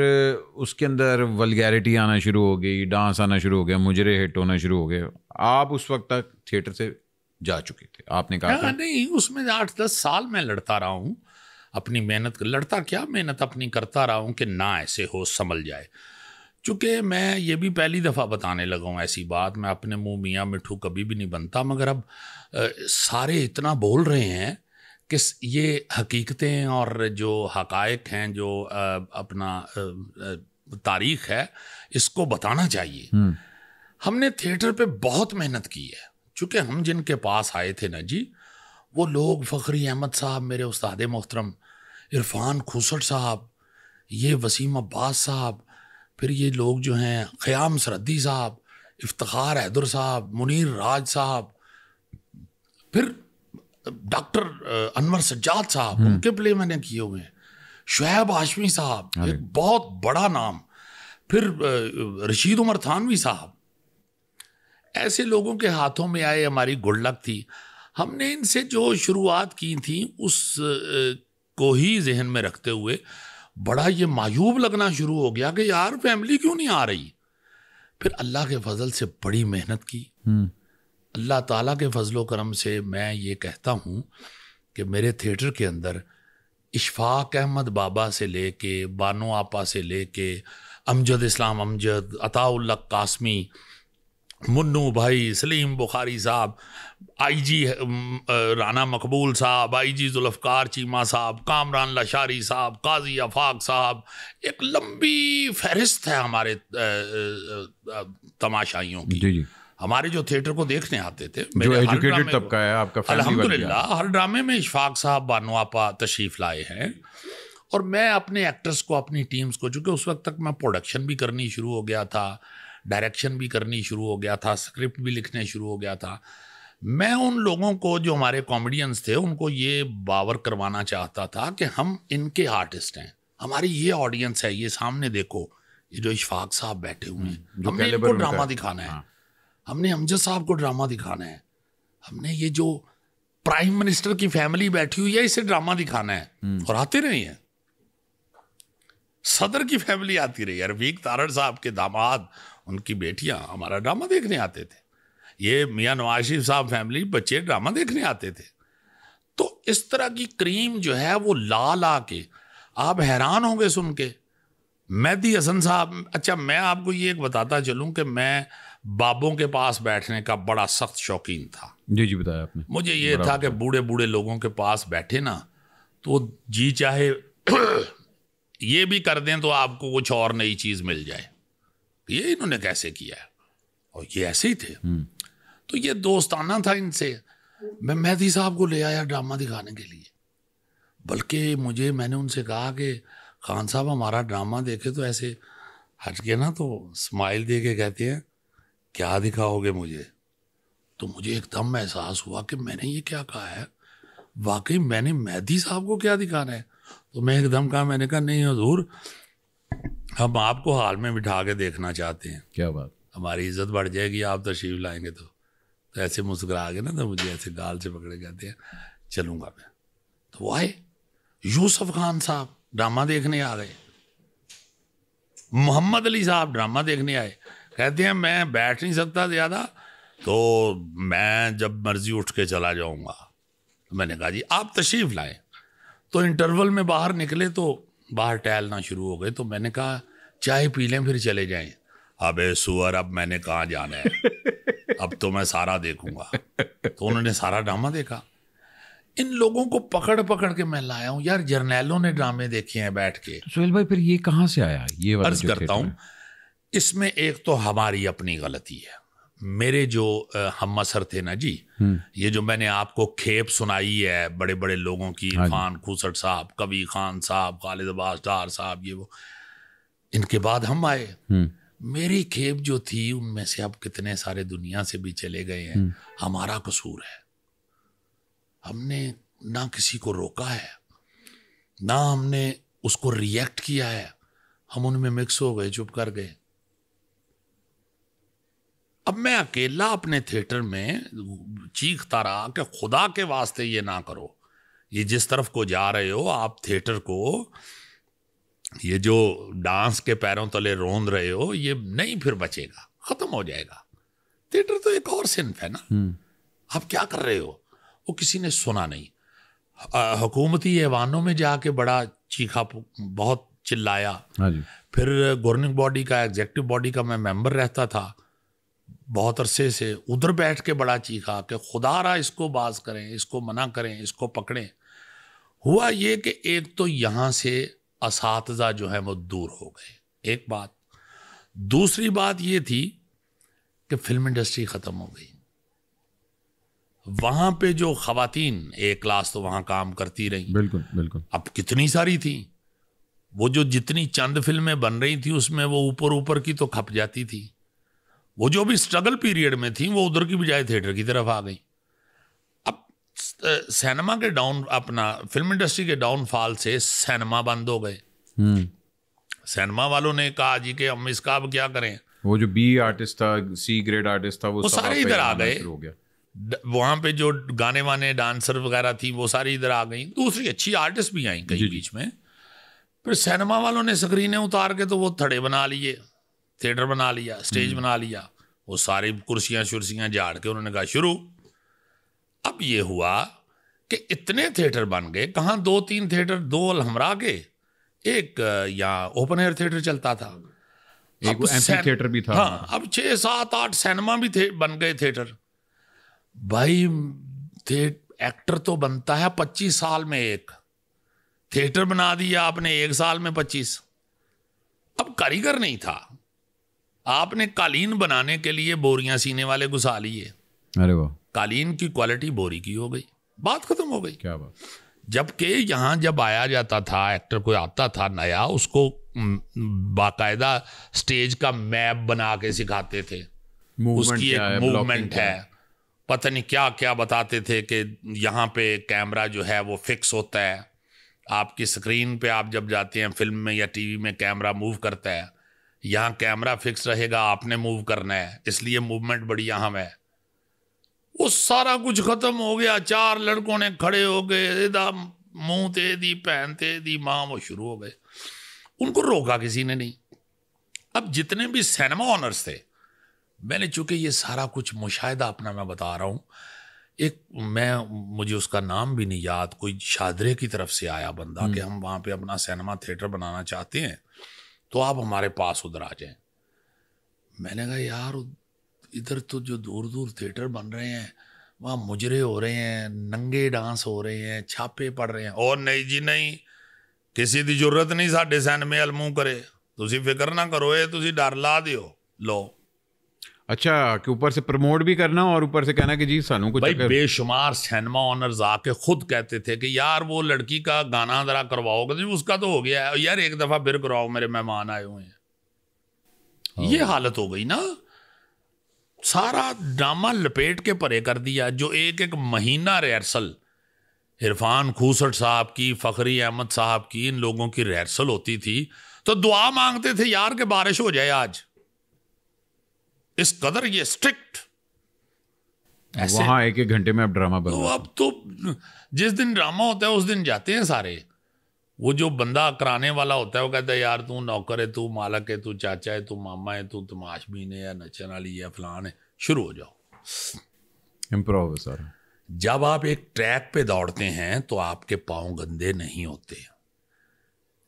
उसके अंदर वलगैरिटी आना शुरू हो गई डांस आना शुरू हो गया मुजरे हिट होना शुरू हो गए आप उस वक्त तक थिएटर से जा चुके थे आपने कहा हाँ, नहीं उसमें आठ दस साल मैं लड़ता रहा हूँ अपनी मेहनत लड़ता क्या मेहनत अपनी करता रहा हूँ कि ना ऐसे हो संभल जाए चूँकि मैं ये भी पहली दफ़ा बताने लगा हूँ ऐसी बात मैं अपने मुंह मियाँ मिठू कभी भी नहीं बनता मगर अब आ, सारे इतना बोल रहे हैं किस ये हकीकतें और जो हकायक हैं जो अपना तारीख है इसको बताना चाहिए हम्म। हमने थिएटर पे बहुत मेहनत की है चूँकि हम जिनके पास आए थे ना जी वो लोग फ़खरी अहमद साहब मेरे उस्ताद मोहतरम इरफान खूसट साहब ये वसीम अब्बास साहब फिर ये लोग जो हैं ख़याम सरद्दी साहब इफ्तार हैदर साहब मुनीर राज साहब फिर डॉक्टर अनवर सज्जाद साहब हम्म। उनके प्ले मैंने किए हुए हैं शुएब हाशमी साहब एक बहुत बड़ा नाम फिर रशीद उमर थानवी साहब ऐसे लोगों के हाथों में आए हमारी गुडलक थी हमने इनसे जो शुरुआत की थी उस को ही जहन में रखते हुए बड़ा ये मायूब लगना शुरू हो गया कि यार फैमिली क्यों नहीं आ रही फिर अल्लाह के फजल से बड़ी मेहनत की हम्म। अल्लाह ताला के फजलो करम से मैं ये कहता हूँ कि मेरे थिएटर के अंदर इशफाक अहमद बाबा से ले के बानो आपा से ले के अमजद इस्लाम अमजद अताउल कासमी मुन्नू भाई सलीम बुखारी साहब आईजी राना मकबूल साहब आईजी जुल्फ़कार चीमा साहब कामरान लशारी साहब काजी अफाक साहब एक लंबी फहरिस्त है हमारे तमाशाइयों की जी जी। हमारे जो थिएटर को देखने आते थे जो एजुकेटेड तबका है आपका अलहमदिल्ला हर ड्रामे में इशफाक साहब बानवापा तशरीफ लाए हैं और मैं अपने एक्टर्स को अपनी टीम्स को चूँकि उस वक्त तक मैं प्रोडक्शन भी करनी शुरू हो गया था डायरेक्शन भी करनी शुरू हो गया था स्क्रिप्ट भी लिखने शुरू हो गया था मैं उन लोगों को जो हमारे कॉमेडियंस थे उनको ये बावर करवाना चाहता था कि हम इनके आर्टिस्ट हैं हमारी ये ऑडियंस है ये सामने देखो ये जो इशफाक साहब बैठे हुए हैं हम्म, हमने इनको ड्रामा दिखाना है हाँ। हमने हमजद साहब को ड्रामा दिखाना है हमने ये जो प्राइम मिनिस्टर की फैमिली बैठी हुई है इसे ड्रामा दिखाना है हम्म। और आते रहे हैं सदर की फैमिली आती रही रफीक तारण साहब के दामाद उनकी बेटियां हमारा ड्रामा देखने आते थे ये मियाँ नवाज शरीफ साहब फैमिली बच्चे ड्रामा देखने आते थे तो इस तरह की क्रीम जो है वो ला ला के आप हैरान होंगे सुन के मैदी हसन साहब अच्छा मैं आपको ये एक बताता चलूँ कि मैं बाबों के पास बैठने का बड़ा सख्त शौकीन था जी जी बताया आपने मुझे ये था कि अच्छा। बूढ़े बूढ़े लोगों के पास बैठे ना तो जी चाहे ये भी कर दें तो आपको कुछ और नई चीज़ मिल जाए ये इन्होंने कैसे किया और ये ऐसे ही थे हम्म। तो ये दोस्ताना था इनसे मैं मेहदी साहब को ले आया ड्रामा दिखाने के लिए बल्कि मुझे मैंने उनसे कहा कि खान साहब हमारा ड्रामा देखे तो ऐसे हट के ना तो स्माइल दे के कहते हैं क्या दिखाओगे मुझे तो मुझे एकदम एहसास हुआ कि मैंने ये क्या कहा है वाकई मैंने मैदी साहब को क्या दिखाना है तो मैं एकदम कहा मैंने कहा नहीं हजूर हम आपको हाल में बिठा के देखना चाहते हैं क्या बात हमारी इज्जत बढ़ जाएगी आप तशरीफ लाएंगे तो तो ऐसे मुस्करा गए ना तो मुझे ऐसे गाल से पकड़े कहते हैं चलूंगा मैं तो वो आए यूसुफ खान साहब ड्रामा देखने आ गए मोहम्मद अली साहब ड्रामा देखने आए कहते हैं मैं बैठ नहीं सकता ज़्यादा तो मैं जब मर्जी उठ के चला जाऊँगा तो मैंने कहा जी आप तशरीफ़ लाएं तो इंटरवल में बाहर निकले तो बाहर टहलना शुरू हो गए तो मैंने कहा चाय पी लें फिर चले जाएं अबे सुअर अब मैंने कहाँ जाना है अब तो मैं सारा देखूंगा तो उन्होंने सारा ड्रामा देखा इन लोगों को पकड़ पकड़ के मैं लाया हूँ यार जर्नैलों ने ड्रामे देखे हैं बैठ के सुहेल भाई फिर ये कहाँ से आया ये अर्ज करता हूँ इसमें एक तो हमारी अपनी गलती है मेरे जो हम असर थे ना जी हम्म। ये जो मैंने आपको खेप सुनाई है बड़े बड़े लोगों की इरफान हाँ खूसट साहब कवि खान साहब खालिद अब्बास डार साहब ये वो इनके बाद हम आए हम्म। मेरी खेप जो थी उनमें से अब कितने सारे दुनिया से भी चले गए हैं हम्म। हमारा कसूर है हमने ना किसी को रोका है ना हमने उसको रिएक्ट किया है हम उनमें मिक्स हो गए चुप कर गए अब मैं अकेला अपने थिएटर में चीखता रहा कि खुदा के वास्ते ये ना करो ये जिस तरफ को जा रहे हो आप थिएटर को ये जो डांस के पैरों तले रोंद रहे हो ये नहीं फिर बचेगा ख़त्म हो जाएगा थिएटर तो एक और सिंफ है ना हम्म। आप क्या कर रहे हो वो किसी ने सुना नहीं हुकूमती ऐवानों में जाके बड़ा चीखा बहुत चिल्लाया हाँ फिर गवर्निंग बॉडी का एग्जेक्टिव बॉडी का मैं मेंबर रहता था बहुत अरसे से उधर बैठ के बड़ा चीखा कि खुदा रहा इसको बाज करें इसको मना करें इसको पकड़ें हुआ ये कि एक तो यहाँ से इस जो है वो दूर हो गए एक बात दूसरी बात ये थी कि फिल्म इंडस्ट्री ख़त्म हो गई वहाँ पे जो खातन एक क्लास तो वहाँ काम करती रही बिल्कुल बिल्कुल अब कितनी सारी थी वो जो जितनी चंद फिल्में बन रही थी उसमें वो ऊपर ऊपर की तो खप जाती थी वो जो भी स्ट्रगल पीरियड में थी वो उधर की बजाय थिएटर की तरफ आ गई अब सिनेमा के डाउन अपना फिल्म इंडस्ट्री के डाउनफॉल से सिनेमा बंद हो गए सिनेमा हम्म। वालों ने कहा जी के हम इसका अब क्या करें वो जो बी आर्टिस्ट था सी ग्रेड आर्टिस्ट था वो, वो सारे इधर आ गए वहां पे जो गाने वाने डांसर वगैरह थी वो सारी इधर आ गई दूसरी अच्छी आर्टिस्ट भी आई कई बीच में फिर सिनेमा वालों ने स्क्रीनें उतार के तो वो थड़े बना लिए थिएटर बना लिया स्टेज हम्म। बना लिया वो सारी कुर्सियां शुरसियां झाड़ के उन्होंने कहा शुरू अब ये हुआ कि इतने थिएटर बन गए कहाँ दो तीन थिएटर दो अलहमरा के एक यहाँ ओपन एयर थिएटर चलता था एक थिएटर भी था हाँ अब छः सात आठ सिनेमा भी थे बन गए थिएटर भाई थे एक्टर तो बनता है पच्चीस साल में एक थिएटर बना दिया आपने एक साल में पच्चीस अब कारीगर नहीं था आपने कालीन बनाने के लिए बोरियां सीने वाले घुसा लिए अरे वो कालीन की क्वालिटी बोरी की हो गई बात खत्म हो गई क्या बात जबकि यहाँ जब आया जाता था एक्टर कोई आता था नया उसको बाकायदा स्टेज का मैप बना के सिखाते थे उसकी एक मूवमेंट है पता नहीं क्या क्या बताते थे कि यहाँ पे कैमरा जो है वो फिक्स होता है आपकी स्क्रीन पे आप जब जाते हैं फिल्म में या टीवी में कैमरा मूव करता है यहाँ कैमरा फिक्स रहेगा आपने मूव करना है इसलिए मूवमेंट बड़ी यहाँ में है वो सारा कुछ खत्म हो गया चार लड़कों ने खड़े हो गए मुंह ते दी भैन ते दी माँ वो शुरू हो गए उनको रोका किसी ने नहीं अब जितने भी सिनेमा ऑनर्स थे मैंने चूंकि ये सारा कुछ मुशाहिदा अपना मैं बता रहा हूँ एक मैं मुझे उसका नाम भी नहीं याद कोई शादरे की तरफ से आया बंदा कि हम्म। हम वहाँ पे अपना सिनेमा थिएटर बनाना चाहते हैं तो आप हमारे पास उधर आ जाएं मैंने कहा यार इधर तो जो दूर दूर थिएटर बन रहे हैं वहाँ मुजरे हो रहे हैं नंगे डांस हो रहे हैं छापे पड़ रहे हैं और नहीं जी नहीं किसी की जरूरत नहीं साढ़े सैन में अलमू करे तुम फिक्र ना करो ये तुम डर ला दो लो अच्छा कि ऊपर से प्रमोट भी करना और ऊपर से कहना कि जी सानू कुछ भाई बेशुमार सिनेमा ऑनर्स आके खुद कहते थे कि यार वो लड़की का गाना जरा करवाओ कहते तो उसका तो हो गया है यार एक दफ़ा फिर कराओ मेरे मेहमान आए हुए हैं हाँ। ये हालत हो गई ना सारा ड्रामा लपेट के परे कर दिया जो एक एक महीना रिहर्सल इरफान खूसट साहब की फ़खरी अहमद साहब की इन लोगों की रिहर्सल होती थी तो दुआ मांगते थे यार के बारिश हो जाए आज इस कदर ये स्ट्रिक्ट वहां एक एक घंटे में अब ड्रामा बन तो अब तो जिस दिन ड्रामा होता है उस दिन जाते हैं सारे वो जो बंदा कराने वाला होता है वो कहता है यार तू नौकर है तू मालक है तू चाचा है तू मामा है तू तमाशबीन है या नचन वाली है फलान है शुरू हो जाओ इम्प्रोव सर जब आप एक ट्रैक पे दौड़ते हैं तो आपके पाँव गंदे नहीं होते हैं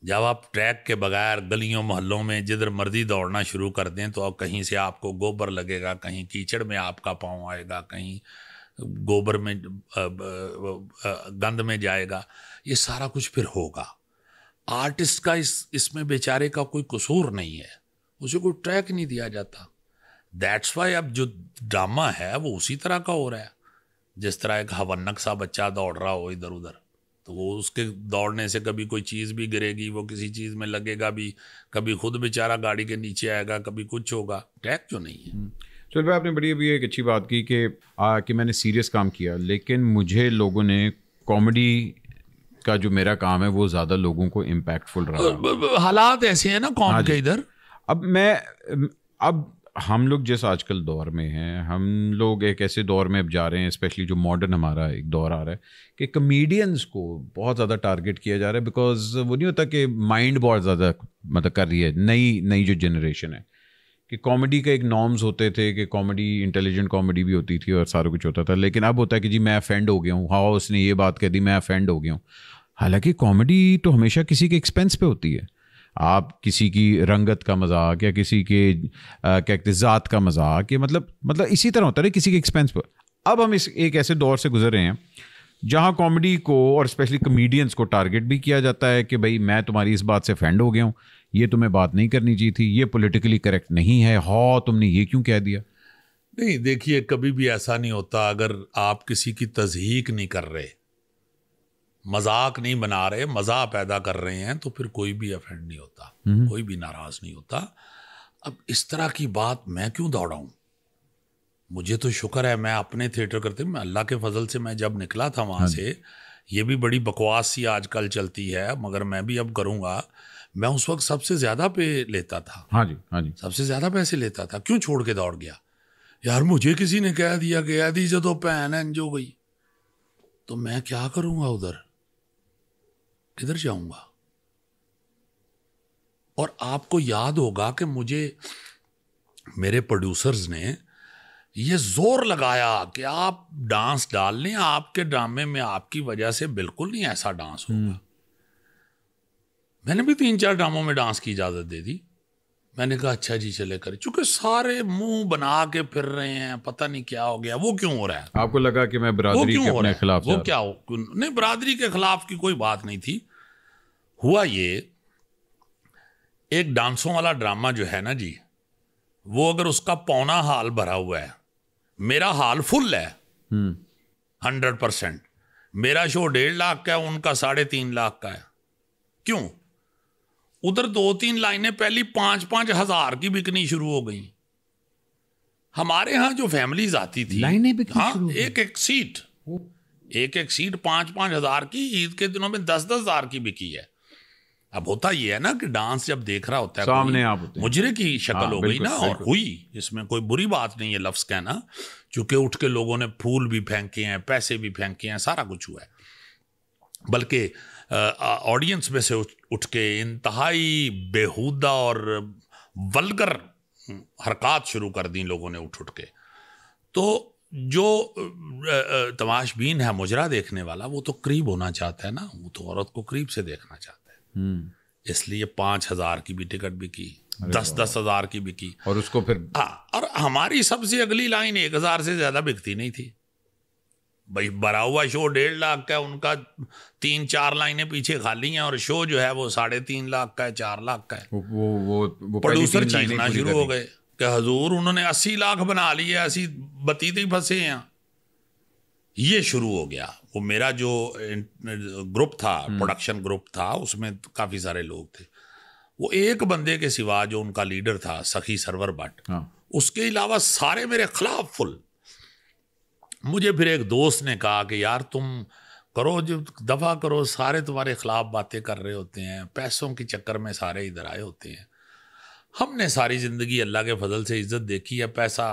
जब आप ट्रैक के बगैर गलियों मोहल्लों में जिधर मर्जी दौड़ना शुरू कर दें तो अब कहीं से आपको गोबर लगेगा कहीं कीचड़ में आपका पाँव आएगा कहीं गोबर में गंद में जाएगा ये सारा कुछ फिर होगा आर्टिस्ट का इस इसमें बेचारे का कोई कसूर नहीं है उसे कोई ट्रैक नहीं दिया जाता दैट्स वाई अब जो ड्रामा है वो उसी तरह का हो रहा है जिस तरह एक हवनक सा बच्चा दौड़ रहा हो इधर उधर तो वो उसके दौड़ने से कभी कोई चीज़ भी गिरेगी वो किसी चीज़ में लगेगा भी कभी खुद बेचारा गाड़ी के नीचे आएगा कभी कुछ होगा टैक जो नहीं है चल हम्म। भाई आपने बड़ी अभी एक अच्छी बात की कि आ, कि मैंने सीरियस काम किया लेकिन मुझे लोगों ने कॉमेडी का जो मेरा काम है वो ज़्यादा लोगों को इम्पैक्टफुल रहा हालात ऐसे हैं ना हाँ कॉमेडी के इधर अब मैं अब हम लोग जिस आजकल दौर में हैं हम लोग एक ऐसे दौर में अब जा रहे हैं स्पेशली जो मॉडर्न हमारा एक दौर आ रहा है कि कमेडियंस को बहुत ज़्यादा टारगेट किया जा रहा है बिकॉज वो नहीं होता कि माइंड बहुत ज़्यादा मतलब कर रही है नई नई जो जनरेशन है कि कॉमेडी का एक नॉर्म्स होते थे कि कॉमेडी इंटेलिजेंट कॉमेडी भी होती थी और सारा कुछ होता था लेकिन अब होता है कि जी मैं अफेंड हो गया हूँ हाँ उसने ये बात कह दी मैं अफेंड हो गया हूँ हालांकि कॉमेडी तो हमेशा किसी के एक्सपेंस पे होती है आप किसी की रंगत का मजाक या किसी के क्या कहते ज़ात का मजाक या मतलब मतलब इसी तरह होता है किसी के एक्सपेंस पर अब हम इस एक ऐसे दौर से गुजर रहे हैं जहाँ कॉमेडी को और स्पेशली कमेडियंस को टारगेट भी किया जाता है कि भाई मैं तुम्हारी इस बात से फेंड हो गया हूँ ये तुम्हें बात नहीं करनी चाहिए थी ये पॉलिटिकली करेक्ट नहीं है हो तुमने ये क्यों कह दिया नहीं देखिए कभी भी ऐसा नहीं होता अगर आप किसी की तजहीक नहीं कर रहे मजाक नहीं बना रहे मजाक पैदा कर रहे हैं तो फिर कोई भी अफेंड नहीं होता हम्म। कोई भी नाराज़ नहीं होता अब इस तरह की बात मैं क्यों दौड़ाऊं मुझे तो शुक्र है मैं अपने थिएटर करते मैं अल्लाह के फजल से मैं जब निकला था वहां हाँ से ये भी बड़ी बकवास सी आजकल चलती है मगर मैं भी अब करूंगा मैं उस वक्त सबसे ज़्यादा पे लेता था हाँ जी हाँ जी सबसे ज़्यादा पैसे लेता था क्यों छोड़ के दौड़ गया यार मुझे किसी ने कह दिया गया दी जो तो भैन एन जो गई तो मैं क्या करूँगा उधर किधर जाऊंगा और आपको याद होगा कि मुझे मेरे प्रोड्यूसर्स ने ये जोर लगाया कि आप डांस डाल लें आपके ड्रामे में आपकी वजह से बिल्कुल नहीं ऐसा डांस होगा हम्म। मैंने भी तीन चार ड्रामों में डांस की इजाज़त दे दी मैंने कहा अच्छा जी चले करे चूंकि सारे मुंह बना के फिर रहे हैं पता नहीं क्या हो गया वो क्यों हो रहा है आपको लगा कि मैं बरादरी के खिलाफ वो क्या हो नहीं बरादरी के खिलाफ की कोई बात नहीं थी हुआ ये एक डांसों वाला ड्रामा जो है ना जी वो अगर उसका पौना हाल भरा हुआ है मेरा हाल फुल है हम्म। हंड्रेड परसेंट मेरा शो डेढ़ लाख का है उनका साढ़े तीन लाख का है क्यों उधर दो तीन लाइनें पहली पांच पांच हजार की बिकनी शुरू हो गई हमारे यहां जो फैमिलीज आती थी लाइनें बिकनी हाँ एक एक सीट एक एक सीट पांच पांच हजार की ईद के दिनों में दस दस हजार की बिकी है अब होता ये है ना कि डांस जब देख रहा होता है सामने आप होते मुजरे की शक्ल हाँ, हो गई ना और हुई इसमें कोई बुरी बात नहीं है लफ्ज़ कहना चूंकि उठ के लोगों ने फूल भी फेंके हैं पैसे भी फेंके हैं सारा कुछ हुआ है बल्कि ऑडियंस में से उठ के इंतहाई बेहूदा और वलगर हम्म, हरकत शुरू कर दी लोगों ने उठ उठ के तो जो तमाशबीन है मुजरा देखने वाला वो तो करीब होना चाहता है ना वो तो औरत को करीब से देखना चाहता है हम्म। इसलिए पांच हजार की भी टिकट बिकी दस दस हजार की बिकी और उसको फिर हाँ और हमारी सबसे अगली लाइन एक हजार से ज्यादा बिकती नहीं थी भाई भरा हुआ शो डेढ़ लाख का है उनका तीन चार लाइनें पीछे खाली हैं और शो जो है वो साढ़े तीन लाख का है चार लाख का है वो वो, वो प्रोड्यूसर चीखना शुरू हो गए कि हजूर उन्होंने अस्सी लाख बना लिए अस्सी बतीते फंसे हैं ये शुरू हो गया वो मेरा जो ग्रुप था प्रोडक्शन हम्म। ग्रुप था उसमें तो काफ़ी सारे लोग थे वो एक बंदे के सिवा जो उनका लीडर था सखी सरवर भट्ट हाँ। उसके अलावा सारे मेरे खिलाफ फुल मुझे फिर एक दोस्त ने कहा कि यार तुम करो जो दफा करो सारे तुम्हारे खिलाफ बातें कर रहे होते हैं पैसों के चक्कर में सारे इधर आए होते हैं हमने सारी ज़िंदगी अल्लाह के फजल से इज़्ज़त देखी है पैसा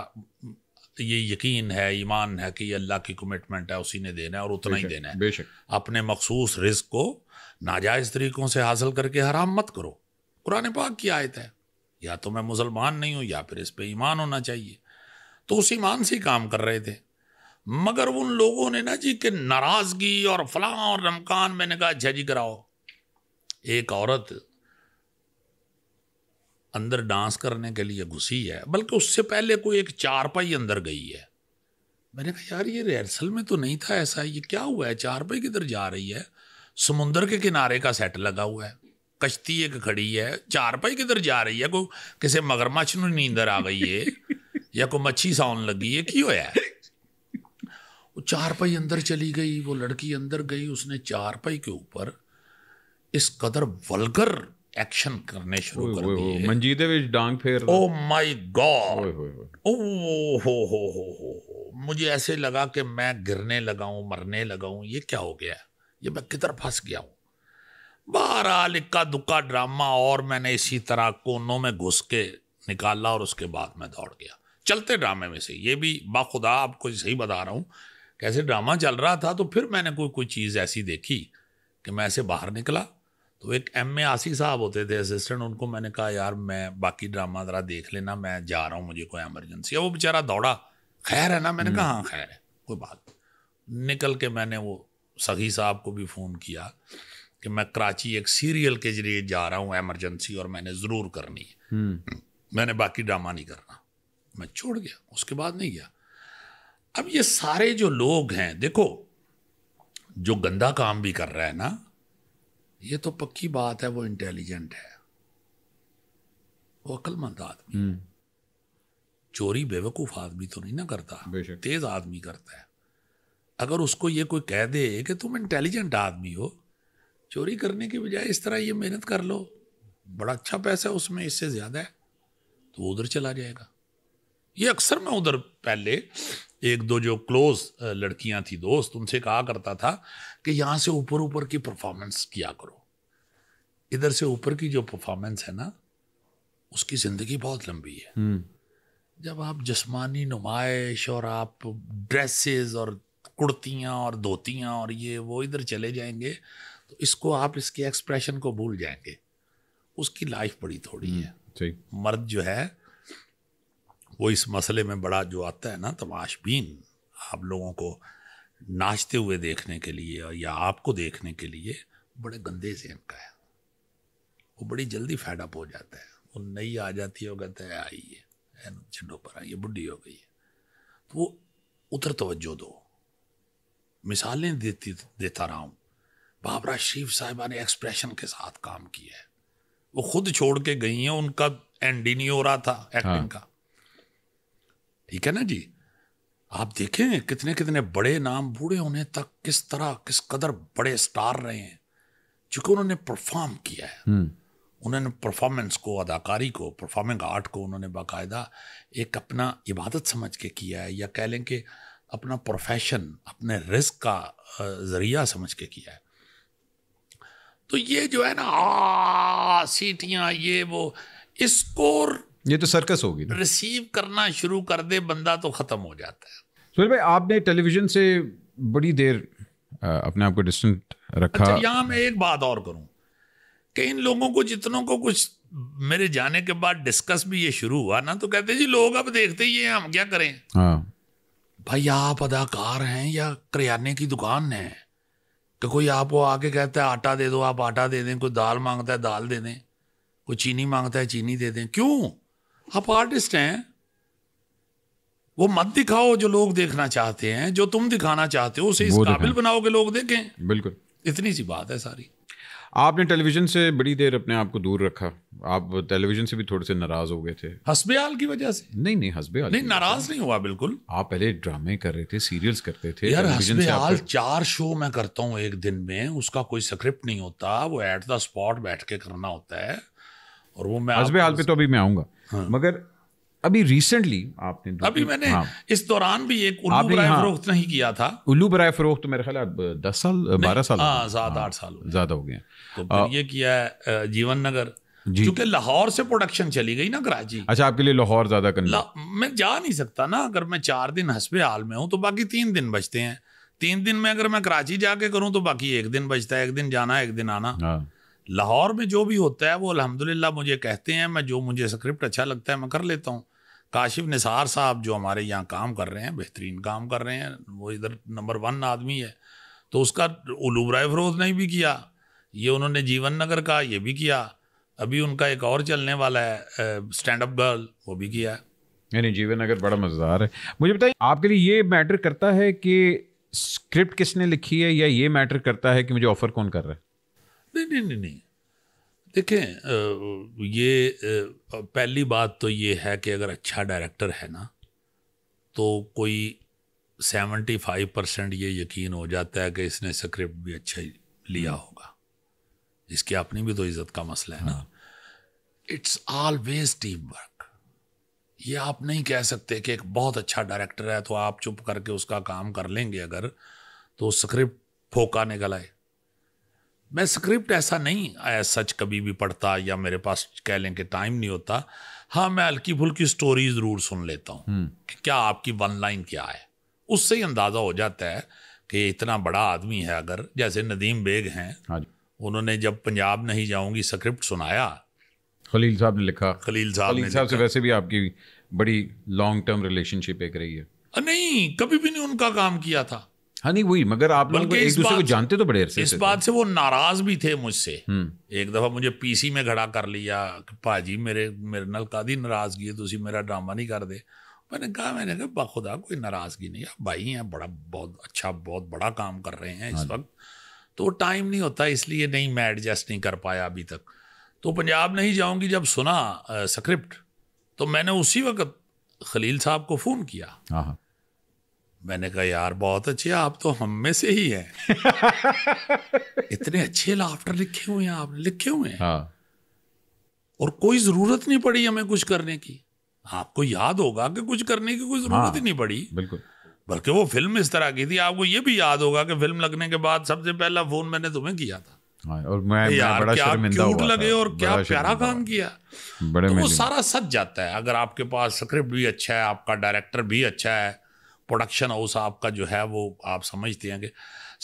ये यकीन है ईमान है कि अल्लाह की कमिटमेंट है उसी ने देना है और उतना ही देना है बेशक अपने मखसूस रिस्क को नाजायज़ तरीक़ों से हासिल करके हराम मत करो कुरान पाक की आयत है या तो मैं मुसलमान नहीं हूँ या फिर इस पर ईमान होना चाहिए तो उस ईमान से काम कर रहे थे मगर उन लोगों ने ना जी के नाराज़गी और फलां और रमकान मैंने कहा अच्छा जी कराओ एक औरत अंदर डांस करने के लिए घुसी है बल्कि उससे पहले कोई एक चारपाई अंदर गई है मैंने कहा यार ये रिहर्सल में तो नहीं था ऐसा ये क्या हुआ है चारपाई किधर जा रही है समुंदर के किनारे का सेट लगा हुआ है कश्ती एक खड़ी है चारपाई किधर जा रही है कोई किसी मगरमच्छ में नींदर आ गई है या कोई मच्छी साउन लगी है की होया है वो चारपाई अंदर चली गई वो लड़की अंदर गई उसने चारपाई के ऊपर इस कदर वलगर एक्शन करने शुरू कर दिए मंजीदे विच डांग फेर ओ माय गॉड ओ हो हो हो हो मुझे ऐसे लगा कि मैं गिरने लगा मरने लगा हूँ ये क्या हो गया ये मैं किधर फंस गया हूं बहरहाल इक्का दुक्का ड्रामा और मैंने इसी तरह कोनों में घुस के निकाला और उसके बाद मैं दौड़ गया चलते ड्रामे में से ये भी बाखुदा आपको सही बता रहा हूँ कैसे ड्रामा चल रहा था तो फिर मैंने कोई कोई चीज़ ऐसी देखी कि मैं ऐसे बाहर निकला तो एक एम ए आसी साहब होते थे असिस्टेंट उनको मैंने कहा यार मैं बाकी ड्रामा ज़रा देख लेना मैं जा रहा हूँ मुझे कोई एमरजेंसी है वो बेचारा दौड़ा खैर है ना मैंने कहा हाँ खैर है कोई बात निकल के मैंने वो सगी साहब को भी फ़ोन किया कि मैं कराची एक सीरियल के जरिए जा रहा हूँ एमरजेंसी और मैंने ज़रूर करनी है हम्म। मैंने बाकी ड्रामा नहीं करना मैं छोड़ गया उसके बाद नहीं गया अब ये सारे जो लोग हैं देखो जो गंदा काम भी कर रहा है ना ये तो पक्की बात है वो इंटेलिजेंट है वो अक्लमंद आदमी हम्म। चोरी बेवकूफ आदमी तो नहीं ना करता तेज आदमी करता है अगर उसको ये कोई कह दे कि तुम इंटेलिजेंट आदमी हो चोरी करने के बजाय इस तरह ये मेहनत कर लो बड़ा अच्छा पैसा है उसमें इससे ज़्यादा है तो उधर चला जाएगा ये अक्सर मैं उधर पहले एक दो जो क्लोज लड़कियां थी दोस्त उनसे कहा करता था कि यहाँ से ऊपर ऊपर की परफॉर्मेंस किया करो इधर से ऊपर की जो परफॉर्मेंस है ना उसकी ज़िंदगी बहुत लंबी है हम्म। जब आप जिसमानी नुमाइश और आप ड्रेसेस और कुर्तियाँ और धोतियाँ और ये वो इधर चले जाएंगे तो इसको आप इसके एक्सप्रेशन को भूल जाएंगे उसकी लाइफ बड़ी थोड़ी हम्म, है मर्द जो है वो इस मसले में बड़ा जो आता है ना तमाशबीन आप लोगों को नाचते हुए देखने के लिए या आपको देखने के लिए बड़े गंदे से का है वो बड़ी जल्दी फैडअप हो जाता है वो नई आ जाती है वो आई है आइए झंडों पर आइए बुढ़ी हो गई है तो वो उधर तवज्जो दो मिसालें देती देता रहा हूँ बाबरा शरीफ साहिबा ने एक्सप्रेशन के साथ काम किया है वो खुद छोड़ के गई हैं उनका एंड ही नहीं हो रहा था एक्टिंग हाँ। का ठीक है ना जी आप देखें कितने कितने बड़े नाम बूढ़े होने तक किस तरह किस कदर बड़े स्टार रहे हैं चूंकि उन्होंने परफॉर्म किया है हम्म। उन्होंने परफॉर्मेंस को अदाकारी को परफॉर्मिंग आर्ट को उन्होंने बाकायदा एक अपना इबादत समझ के किया है या कह लें कि अपना प्रोफेशन अपने रिस्क का ज़रिया समझ के किया है तो ये जो है ना आ सीटियाँ ये वो इसको ये तो सर्कस होगी रिसीव करना शुरू कर दे बंदा तो ख़त्म हो जाता है सुनील भाई आपने टेलीविज़न से बड़ी देर अपने आप को डिस्टेंट रखा अच्छा यहाँ मैं एक बात और करूँ कि इन लोगों को जितनों को कुछ मेरे जाने के बाद डिस्कस भी ये शुरू हुआ ना तो कहते जी लोग अब देखते ही हैं हम क्या करें हाँ भाई आप अदाकार हैं या करियाने की दुकान है कि तो कोई आपको आके कहता है आटा दे दो आप आटा दे दें कोई दाल मांगता है दाल दे दें कोई चीनी मांगता है चीनी दे दें क्यों आप आर्टिस्ट हैं वो मत दिखाओ जो लोग देखना चाहते हैं जो तुम दिखाना चाहते हो उसे इस तो काबिल बनाओ के लोग देखें बिल्कुल इतनी सी बात है सारी आपने टेलीविजन से बड़ी देर अपने आप को दूर रखा आप टेलीविजन से भी थोड़े से नाराज हो गए थे हसबे आल की वजह से नहीं नहीं हसबेल नहीं नाराज नहीं हुआ बिल्कुल आप पहले ड्रामे कर रहे थे सीरियल्स करते थे यार हसबेल चार शो मैं करता हूँ एक दिन में उसका कोई स्क्रिप्ट नहीं होता वो एट द स्पॉट बैठ के करना होता है और वो मैं हसबे हाल पे तो अभी मैं आऊंगा हाँ। मगर अभी रिसेंटली आपने अभी मैंने हाँ। इस दौरान भी एक उल्लू बराए हाँ, फरोख्त नहीं किया था उल्लू बराए फरोख्त तो मेरे ख्याल अब दस साल बारह साल हाँ सात हाँ, आठ साल ज़्यादा हो गया तो फिर ये किया है जीवन नगर क्योंकि लाहौर से प्रोडक्शन चली गई ना कराची अच्छा आपके लिए लाहौर ज्यादा करना मैं जा नहीं सकता ना अगर मैं चार दिन हसबे हाल में हूँ तो बाकी तीन दिन बचते हैं तीन दिन में अगर मैं कराची जाके करूँ तो बाकी एक दिन बचता है एक दिन जाना एक दिन आना हाँ। लाहौर में जो भी होता है वो अलहमदिल्ला मुझे कहते हैं मैं जो मुझे स्क्रिप्ट अच्छा लगता है मैं कर लेता हूँ काशिफ निसार साहब जो हमारे यहाँ काम कर रहे हैं बेहतरीन काम कर रहे हैं वो इधर नंबर वन आदमी है तो उसका उलूब राय फरोज ने भी किया ये उन्होंने जीवन नगर का ये भी किया अभी उनका एक और चलने वाला है स्टैंड अप गर्ल वो भी किया है यानी जीवन नगर बड़ा मज़ेदार है मुझे बताइए आपके लिए ये मैटर करता है कि स्क्रिप्ट किसने लिखी है या ये मैटर करता है कि मुझे ऑफ़र कौन कर रहा है नहीं नहीं नहीं नहीं देखें ये पहली बात तो ये है कि अगर अच्छा डायरेक्टर है ना तो कोई सेवेंटी फाइव परसेंट ये यकीन हो जाता है कि इसने स्क्रिप्ट भी अच्छा ही लिया हम्म। होगा इसकी अपनी भी तो इज्जत का मसला है ना इट्स ऑलवेज टीम वर्क ये आप नहीं कह सकते कि एक बहुत अच्छा डायरेक्टर है तो आप चुप करके उसका काम कर लेंगे अगर तो स्क्रिप्ट फोका निकल आए मैं स्क्रिप्ट ऐसा नहीं आया सच कभी भी पढ़ता या मेरे पास कह लें कि टाइम नहीं होता हाँ मैं हल्की फुल्की स्टोरी ज़रूर सुन लेता हूँ हम्म। कि क्या आपकी वन लाइन क्या है उससे ही अंदाज़ा हो जाता है कि इतना बड़ा आदमी है अगर जैसे नदीम बेग हैं हाँ उन्होंने जब पंजाब नहीं जाऊंगी स्क्रिप्ट सुनाया खलील साहब ने लिखा खलील साहब खलील साहब से वैसे भी आपकी बड़ी लॉन्ग टर्म रिलेशनशिप एक रही है नहीं कभी भी नहीं उनका काम किया था हाँ नहीं वही मगर आप लोग एक दूसरे को जानते तो बड़े अरसे इस बात से वो नाराज भी थे मुझसे हम्म। एक दफा मुझे पीसी में खड़ा कर लिया भाजी मेरे मेरे नल का दी नाराजगी है तुम मेरा ड्रामा नहीं कर दे मैंने कहा मैंने कहा बाखुदा कोई नाराज़गी नहीं आप भाई हैं बड़ा बहुत अच्छा बहुत बड़ा काम कर रहे हैं इस हाँ वक्त तो टाइम नहीं होता इसलिए नहीं मैं एडजस्ट नहीं कर पाया अभी तक तो पंजाब नहीं जाऊंगी जब सुना स्क्रिप्ट तो मैंने उसी वक्त खलील साहब को फ़ोन किया हाँ, हाँ। मैंने कहा यार बहुत अच्छे आप तो हम में से ही हैं इतने अच्छे लाफ्टर लिखे हुए हैं आप लिखे हुए हैं हाँ। और कोई ज़रूरत नहीं पड़ी हमें कुछ करने की आपको याद होगा कि कुछ करने की कोई ज़रूरत हाँ, ही नहीं पड़ी बिल्कुल बल्कि वो फिल्म इस तरह की थी आपको ये भी याद होगा कि फिल्म लगने के बाद सबसे पहला फ़ोन मैंने तुम्हें किया था हाँ, और मैं, यार मैं बड़ा क्या क्यूट लगे और क्या प्यारा काम किया बड़े तो वो सारा सच जाता है अगर आपके पास स्क्रिप्ट भी अच्छा है आपका डायरेक्टर भी अच्छा है प्रोडक्शन हाउस आपका जो है वो आप समझते हैं कि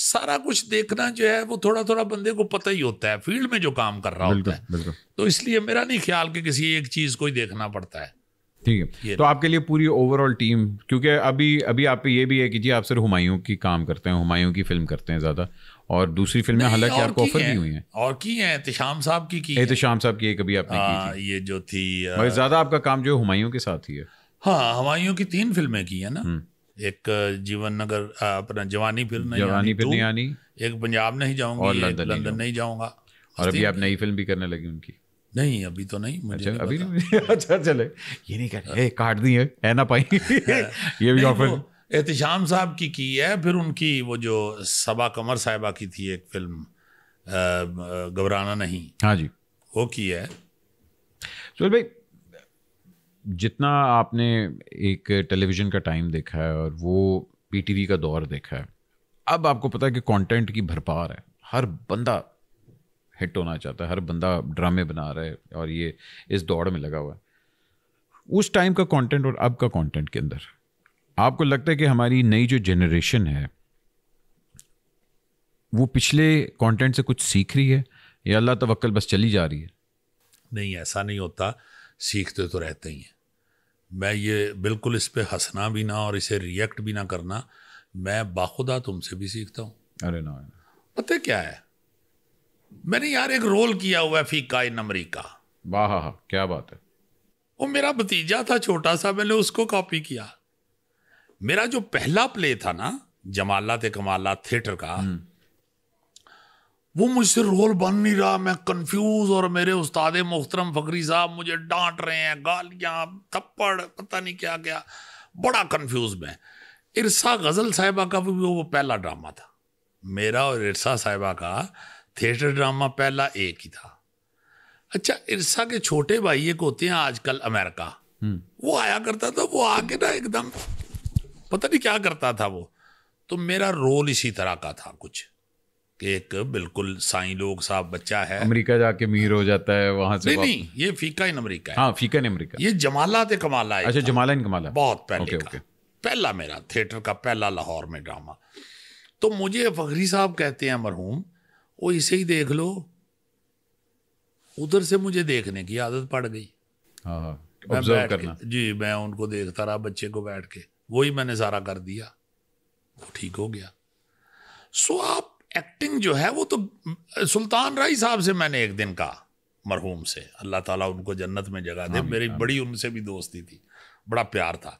सारा कुछ देखना जो है वो थोड़ा थोड़ा बंदे को पता ही होता है फील्ड में जो काम कर रहा होता है तो इसलिए मेरा नहीं ख्याल कि किसी एक चीज़ को ही देखना पड़ता है ठीक है तो आपके लिए पूरी ओवरऑल टीम क्योंकि अभी अभी आप पे ये भी है कि जी आप सिर्फ हुमायूं की काम करते हैं हुमायूं की फिल्म करते हैं ज़्यादा और दूसरी फिल्में हालांकि आपको ऑफर भी हुई है और की है एहतम साहब की की एहतम साहब की अभी आपने आ, की हाँ, थी ये जो थी ज़्यादा आपका काम जो है हुमायूं के साथ ही है हाँ हुमायूं की तीन फिल्में की है ना हम्म। एक जीवन नगर अपना जवानी फिर नहीं जवानी फिर तो नहीं आनी एक पंजाब नहीं जाऊंगा और लंदन लंदन नहीं नहीं जाऊंगा और अभी आप नई फिल्म भी करने लगी उनकी नहीं अभी तो नहीं मुझे अच्छा, अभी नहीं अच्छा चले ये नहीं कर ए, काट दी है है ना पाई ये भी ऑफर एहतिशाम साहब की की है फिर उनकी वो जो सबा कमर साहिबा की थी एक फिल्म घबराना नहीं हाँ जी वो की है चलो भाई जितना आपने एक टेलीविज़न का टाइम देखा है और वो पीटीवी का दौर देखा है अब आपको पता है कि कंटेंट की भरपार है हर बंदा हिट होना चाहता है हर बंदा ड्रामे बना रहा है और ये इस दौड़ में लगा हुआ है उस टाइम का कंटेंट और अब का कंटेंट के अंदर आपको लगता है कि हमारी नई जो जनरेशन है वो पिछले कंटेंट से कुछ सीख रही है या अल्लाह तवक्ल बस चली जा रही है नहीं ऐसा नहीं होता सीखते तो रहते ही हैं मैं ये बिल्कुल इस पर हंसना भी ना और इसे रिएक्ट भी ना करना मैं बाखुदा तुमसे भी सीखता हूँ अरे ना पता क्या है मैंने यार एक रोल किया हुआ है फीका इन अमरीका वाह हाँ, हाँ, क्या बात है वो मेरा भतीजा था छोटा सा मैंने उसको कॉपी किया मेरा जो पहला प्ले था ना थे कमाला थिएटर का हम्म। वो मुझसे रोल बन नहीं रहा मैं कंफ्यूज और मेरे उस्ताद मोहतरम फ़करी साहब मुझे डांट रहे हैं गालियाँ थप्पड़ पता नहीं क्या क्या बड़ा कंफ्यूज मैं इरसा गज़ल साहिबा का भी वो पहला ड्रामा था मेरा और इरसा साहिबा का थिएटर ड्रामा पहला एक ही था अच्छा इरसा के छोटे भाई एक होते हैं आजकल अमेरिका हम्म। वो आया करता था वो आके ना एकदम पता नहीं क्या करता था वो तो मेरा रोल इसी तरह का था कुछ कि एक बिल्कुल साई लोग साहब बच्चा है अमेरिका जाके मीर हो जाता है वहां से नहीं नहीं ये फीका इन अमेरिका हाँ फीका इन अमेरिका ये जमाला थे कमाला है अच्छा जमाला इन कमाला बहुत पहले ओके, का ओके. पहला मेरा थिएटर का पहला लाहौर में ड्रामा तो मुझे फखरी साहब कहते हैं मरहूम वो इसे ही देख लो उधर से मुझे देखने की आदत पड़ गई हाँ, हाँ, करना। जी मैं उनको देखता रहा बच्चे को बैठ के वही मैंने सारा कर दिया वो ठीक हो गया सो आप एक्टिंग जो है वो तो सुल्तान राय साहब से मैंने एक दिन कहा मरहूम से अल्लाह ताला उनको जन्नत में जगा दे हाँ, मेरी हाँ। बड़ी उनसे भी दोस्ती थी बड़ा प्यार था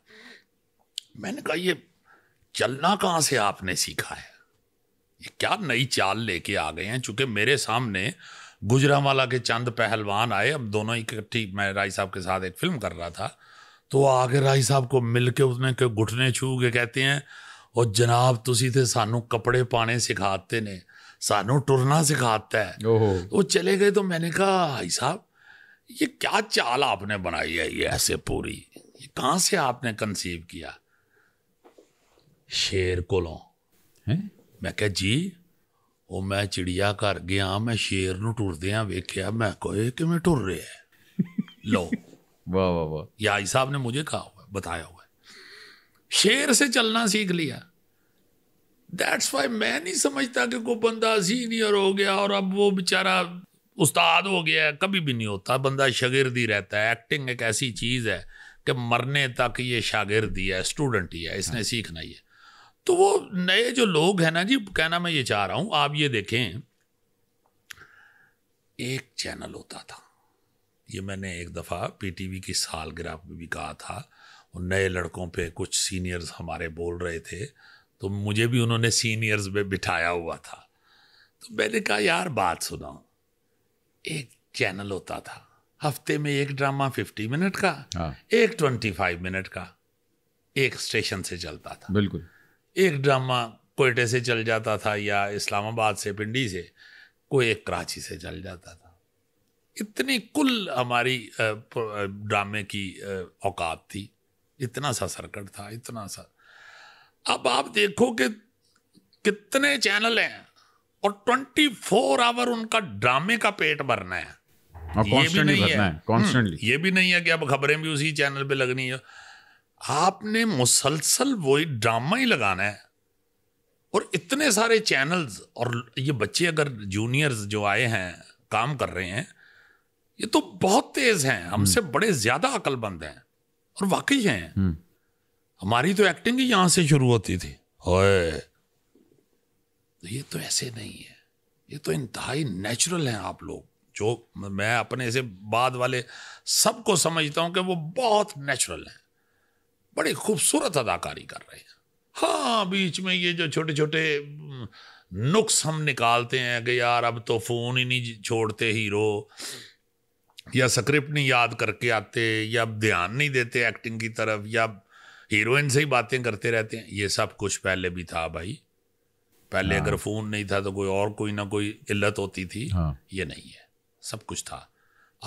मैंने कहा ये चलना कहाँ से आपने सीखा है ये क्या नई चाल लेके आ गए हैं चूंकि मेरे सामने गुजरावाला के चंद पहलवान आए अब दोनों ही इकट्ठी मैं राय साहब के साथ एक फिल्म कर रहा था तो आगे राय साहब को मिल के उसने के घुटने छू के कहते हैं ਉਹ ਜਨਾਬ ਤੁਸੀਂ ਤੇ ਸਾਨੂੰ ਕੱਪੜੇ ਪਾਣੇ ਸਿਖਾਤੇ ਨੇ ਸਾਨੂੰ ਟੁਰਨਾ ਸਿਖਾਤਾ ਹੈ ਉਹ ਚਲੇ ਗਏ ਤਾਂ ਮੈਨੇ ਕਹਾ ਭਾਈ ਸਾਹਿਬ ये क्या चाल आपने बनाई है ये ऐसे पूरी ये कहाँ से आपने कंसीव किया शेर कोलों है मैं क्या जी ਉਹ ਮੈਂ ਚਿੜੀਆ ਘਰ ਗਿਆ ਮੈਂ ਸ਼ੇਰ ਨੂੰ ਟੁਰਦਿਆਂ ਵੇਖਿਆ ਮੈਂ ਕੋਏ ਕਿਵੇਂ ਟੁਰ ਰਿਹਾ ਹੈ ਲੋ ਵਾਹ ਵਾਹ ਵਾਹ ਯਾਈ ਸਾਹਿਬ ਨੇ ਮੁਝੇ ਕਹਾ ਹੋਇਆ ਬਤਾਇਆ शेर से चलना सीख लिया दैट्स वाई मैं नहीं समझता कि कोई बंदा सीनियर हो गया और अब वो बेचारा उस्ताद हो गया है कभी भी नहीं होता बंदा शागिर्द ही रहता है एक्टिंग एक ऐसी चीज़ है कि मरने तक ये शागिर्द ही है स्टूडेंट ही है इसने हाँ। सीखना ही है तो वो नए जो लोग हैं ना जी कहना मैं ये चाह रहा हूँ आप ये देखें एक चैनल होता था ये मैंने एक दफ़ा पीटीवी की सालगिरह में भी कहा था और नए लड़कों पे कुछ सीनियर्स हमारे बोल रहे थे तो मुझे भी उन्होंने सीनियर्स में बिठाया हुआ था तो मैंने कहा यार बात सुनाओ एक चैनल होता था हफ्ते में एक ड्रामा फिफ्टी मिनट का हाँ। एक ट्वेंटी फाइव मिनट का एक स्टेशन से चलता था बिल्कुल एक ड्रामा कोयटे से चल जाता था या इस्लामाबाद से पिंडी से कोई एक कराची से चल जाता था इतनी कुल हमारी ड्रामे की औकात थी इतना सा सर्कट था इतना सा अब आप देखो कि कितने चैनल हैं और 24 आवर उनका ड्रामे का पेट भरना है हाँ, ये भी नहीं है, कॉन्स्टेंटली हम्म, ये भी नहीं है कि अब खबरें भी उसी चैनल पे लगनी है आपने मुसलसल वही ड्रामा ही लगाना है और इतने सारे चैनल्स और ये बच्चे अगर जूनियर्स जो आए हैं काम कर रहे हैं ये तो बहुत तेज हैं हमसे हम्म। बड़े ज्यादा अकलमंद हैं और वाकई है हम्म। हमारी तो एक्टिंग ही यहां से शुरू होती थी ओए तो ये तो ऐसे नहीं है ये तो इंतहाई नेचुरल हैं आप लोग जो मैं अपने से बाद वाले सबको समझता हूं कि वो बहुत नेचुरल हैं बड़ी खूबसूरत अदाकारी कर रहे हैं हाँ बीच में ये जो छोटे छोटे हम्म, नुक्स हम निकालते हैं कि यार अब तो फ़ोन ही नहीं छोड़ते हीरो या स्क्रिप्ट नहीं याद करके आते या ध्यान नहीं देते एक्टिंग की तरफ या हीरोइन से ही बातें करते रहते हैं ये सब कुछ पहले भी था भाई पहले हाँ। अगर फ़ोन नहीं था तो कोई और कोई ना कोई इल्लत होती थी हाँ। ये नहीं है सब कुछ था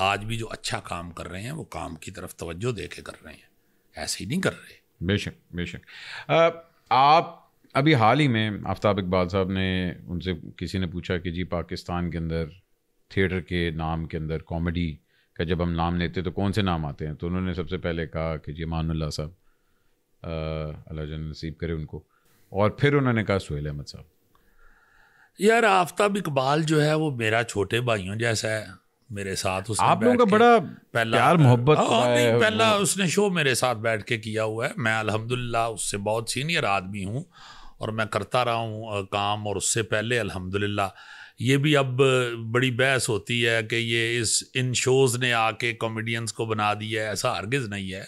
आज भी जो अच्छा काम कर रहे हैं वो काम की तरफ तवज्जो दे के कर रहे हैं ऐसे ही नहीं कर रहे बेशक बेशक आप अभी हाल ही में आफ्ताब इकबाल साहब ने उनसे किसी ने पूछा कि जी पाकिस्तान के अंदर थिएटर के नाम के अंदर कॉमेडी कि जब हम नाम लेते तो कौन से नाम आते हैं तो उन्होंने सबसे पहले कहा कि जी मानुल्ला साहब अल्लाह जन नसीब करे उनको और फिर उन्होंने कहा सुहेल अहमद साहब यार आफ्ताब इकबाल जो है वो मेरा छोटे भाइयों जैसा है मेरे साथ उसने आप लोगों का बड़ा पहला प्यार मोहब्बत हाँ, पहला उसने शो मेरे साथ बैठ के किया हुआ है मैं अल्हम्दुलिल्लाह उससे बहुत सीनियर आदमी हूँ और मैं करता रहा हूँ काम और उससे पहले अल्हम्दुलिल्लाह ये भी अब बड़ी बहस होती है कि ये इस इन शोज़ ने आके कॉमेडियंस को बना दिया है ऐसा हरगिज़ नहीं है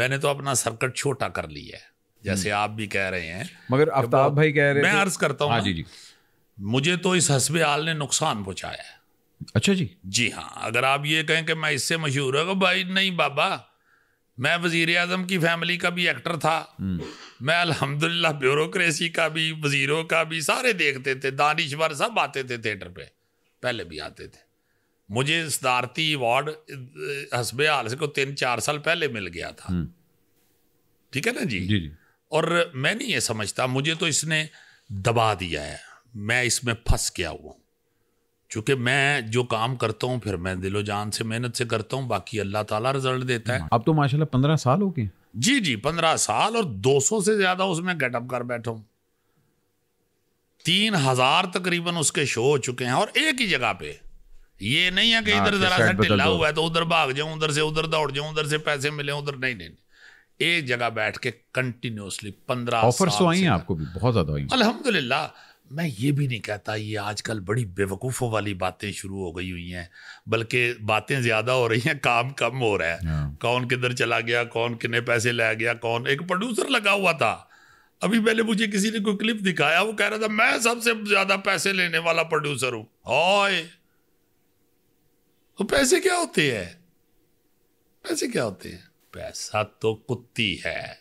मैंने तो अपना सर्कट छोटा कर लिया है जैसे हम्म। आप भी कह रहे हैं मगर अफ्ताब भाई कह रहे मैं अर्ज करता हूँ हाँ, जी जी मुझे तो इस हसब आल ने नुकसान पहुँचाया है अच्छा जी जी हाँ अगर आप ये कहें कि मैं इससे मशहूर हूँ भाई नहीं बाबा मैं वजीर अजम की फैमिली का भी एक्टर था हम्म। मैं अल्हम्दुलिल्लाह ब्यूरोक्रेसी का भी वजीरों का भी सारे देखते थे दानिशवर सब आते थे थिएटर पे पहले भी आते थे मुझे सदारती अवार्ड हसब हाल से को तीन चार साल पहले मिल गया था हम्म। ठीक है ना जी, जी, जी और मैं नहीं ये समझता मुझे तो इसने दबा दिया है मैं इसमें फंस गया हुआ चूंकि मैं जो काम करता हूँ फिर मैं दिलो जान से मेहनत से करता हूँ बाकी अल्लाह ताला रिजल्ट देता है अब तो माशाल्लाह पंद्रह साल हो गए जी जी पंद्रह साल और दो सौ से ज़्यादा उसमें गेटअप कर बैठा हूँ तीन हज़ार तकरीबन उसके शो हो चुके हैं और एक ही जगह पे ये नहीं है कि हाँ, इधर ज़रा सा तो ढिला हुआ है तो उधर भाग जाऊं उधर से उधर दौड़ जाऊं उधर से पैसे मिले उधर नहीं नहीं एक जगह बैठ के कंटिन्यूसली पंद्रह ऑफर्स तो आई हैं आपको भी बहुत ज़्यादा अलहमदुल्ला मैं ये भी नहीं कहता ये आजकल बड़ी बेवकूफ़ों वाली बातें शुरू हो गई हुई हैं बल्कि बातें ज़्यादा हो रही हैं काम कम हो रहा है हाँ। कौन किधर चला गया कौन कितने पैसे ले गया कौन एक प्रोड्यूसर लगा हुआ था अभी पहले मुझे किसी ने कोई क्लिप दिखाया वो कह रहा था मैं सबसे ज़्यादा पैसे लेने वाला प्रोड्यूसर हूँ हाय तो पैसे क्या होते हैं पैसे क्या होते हैं पैसा तो कुत्ती है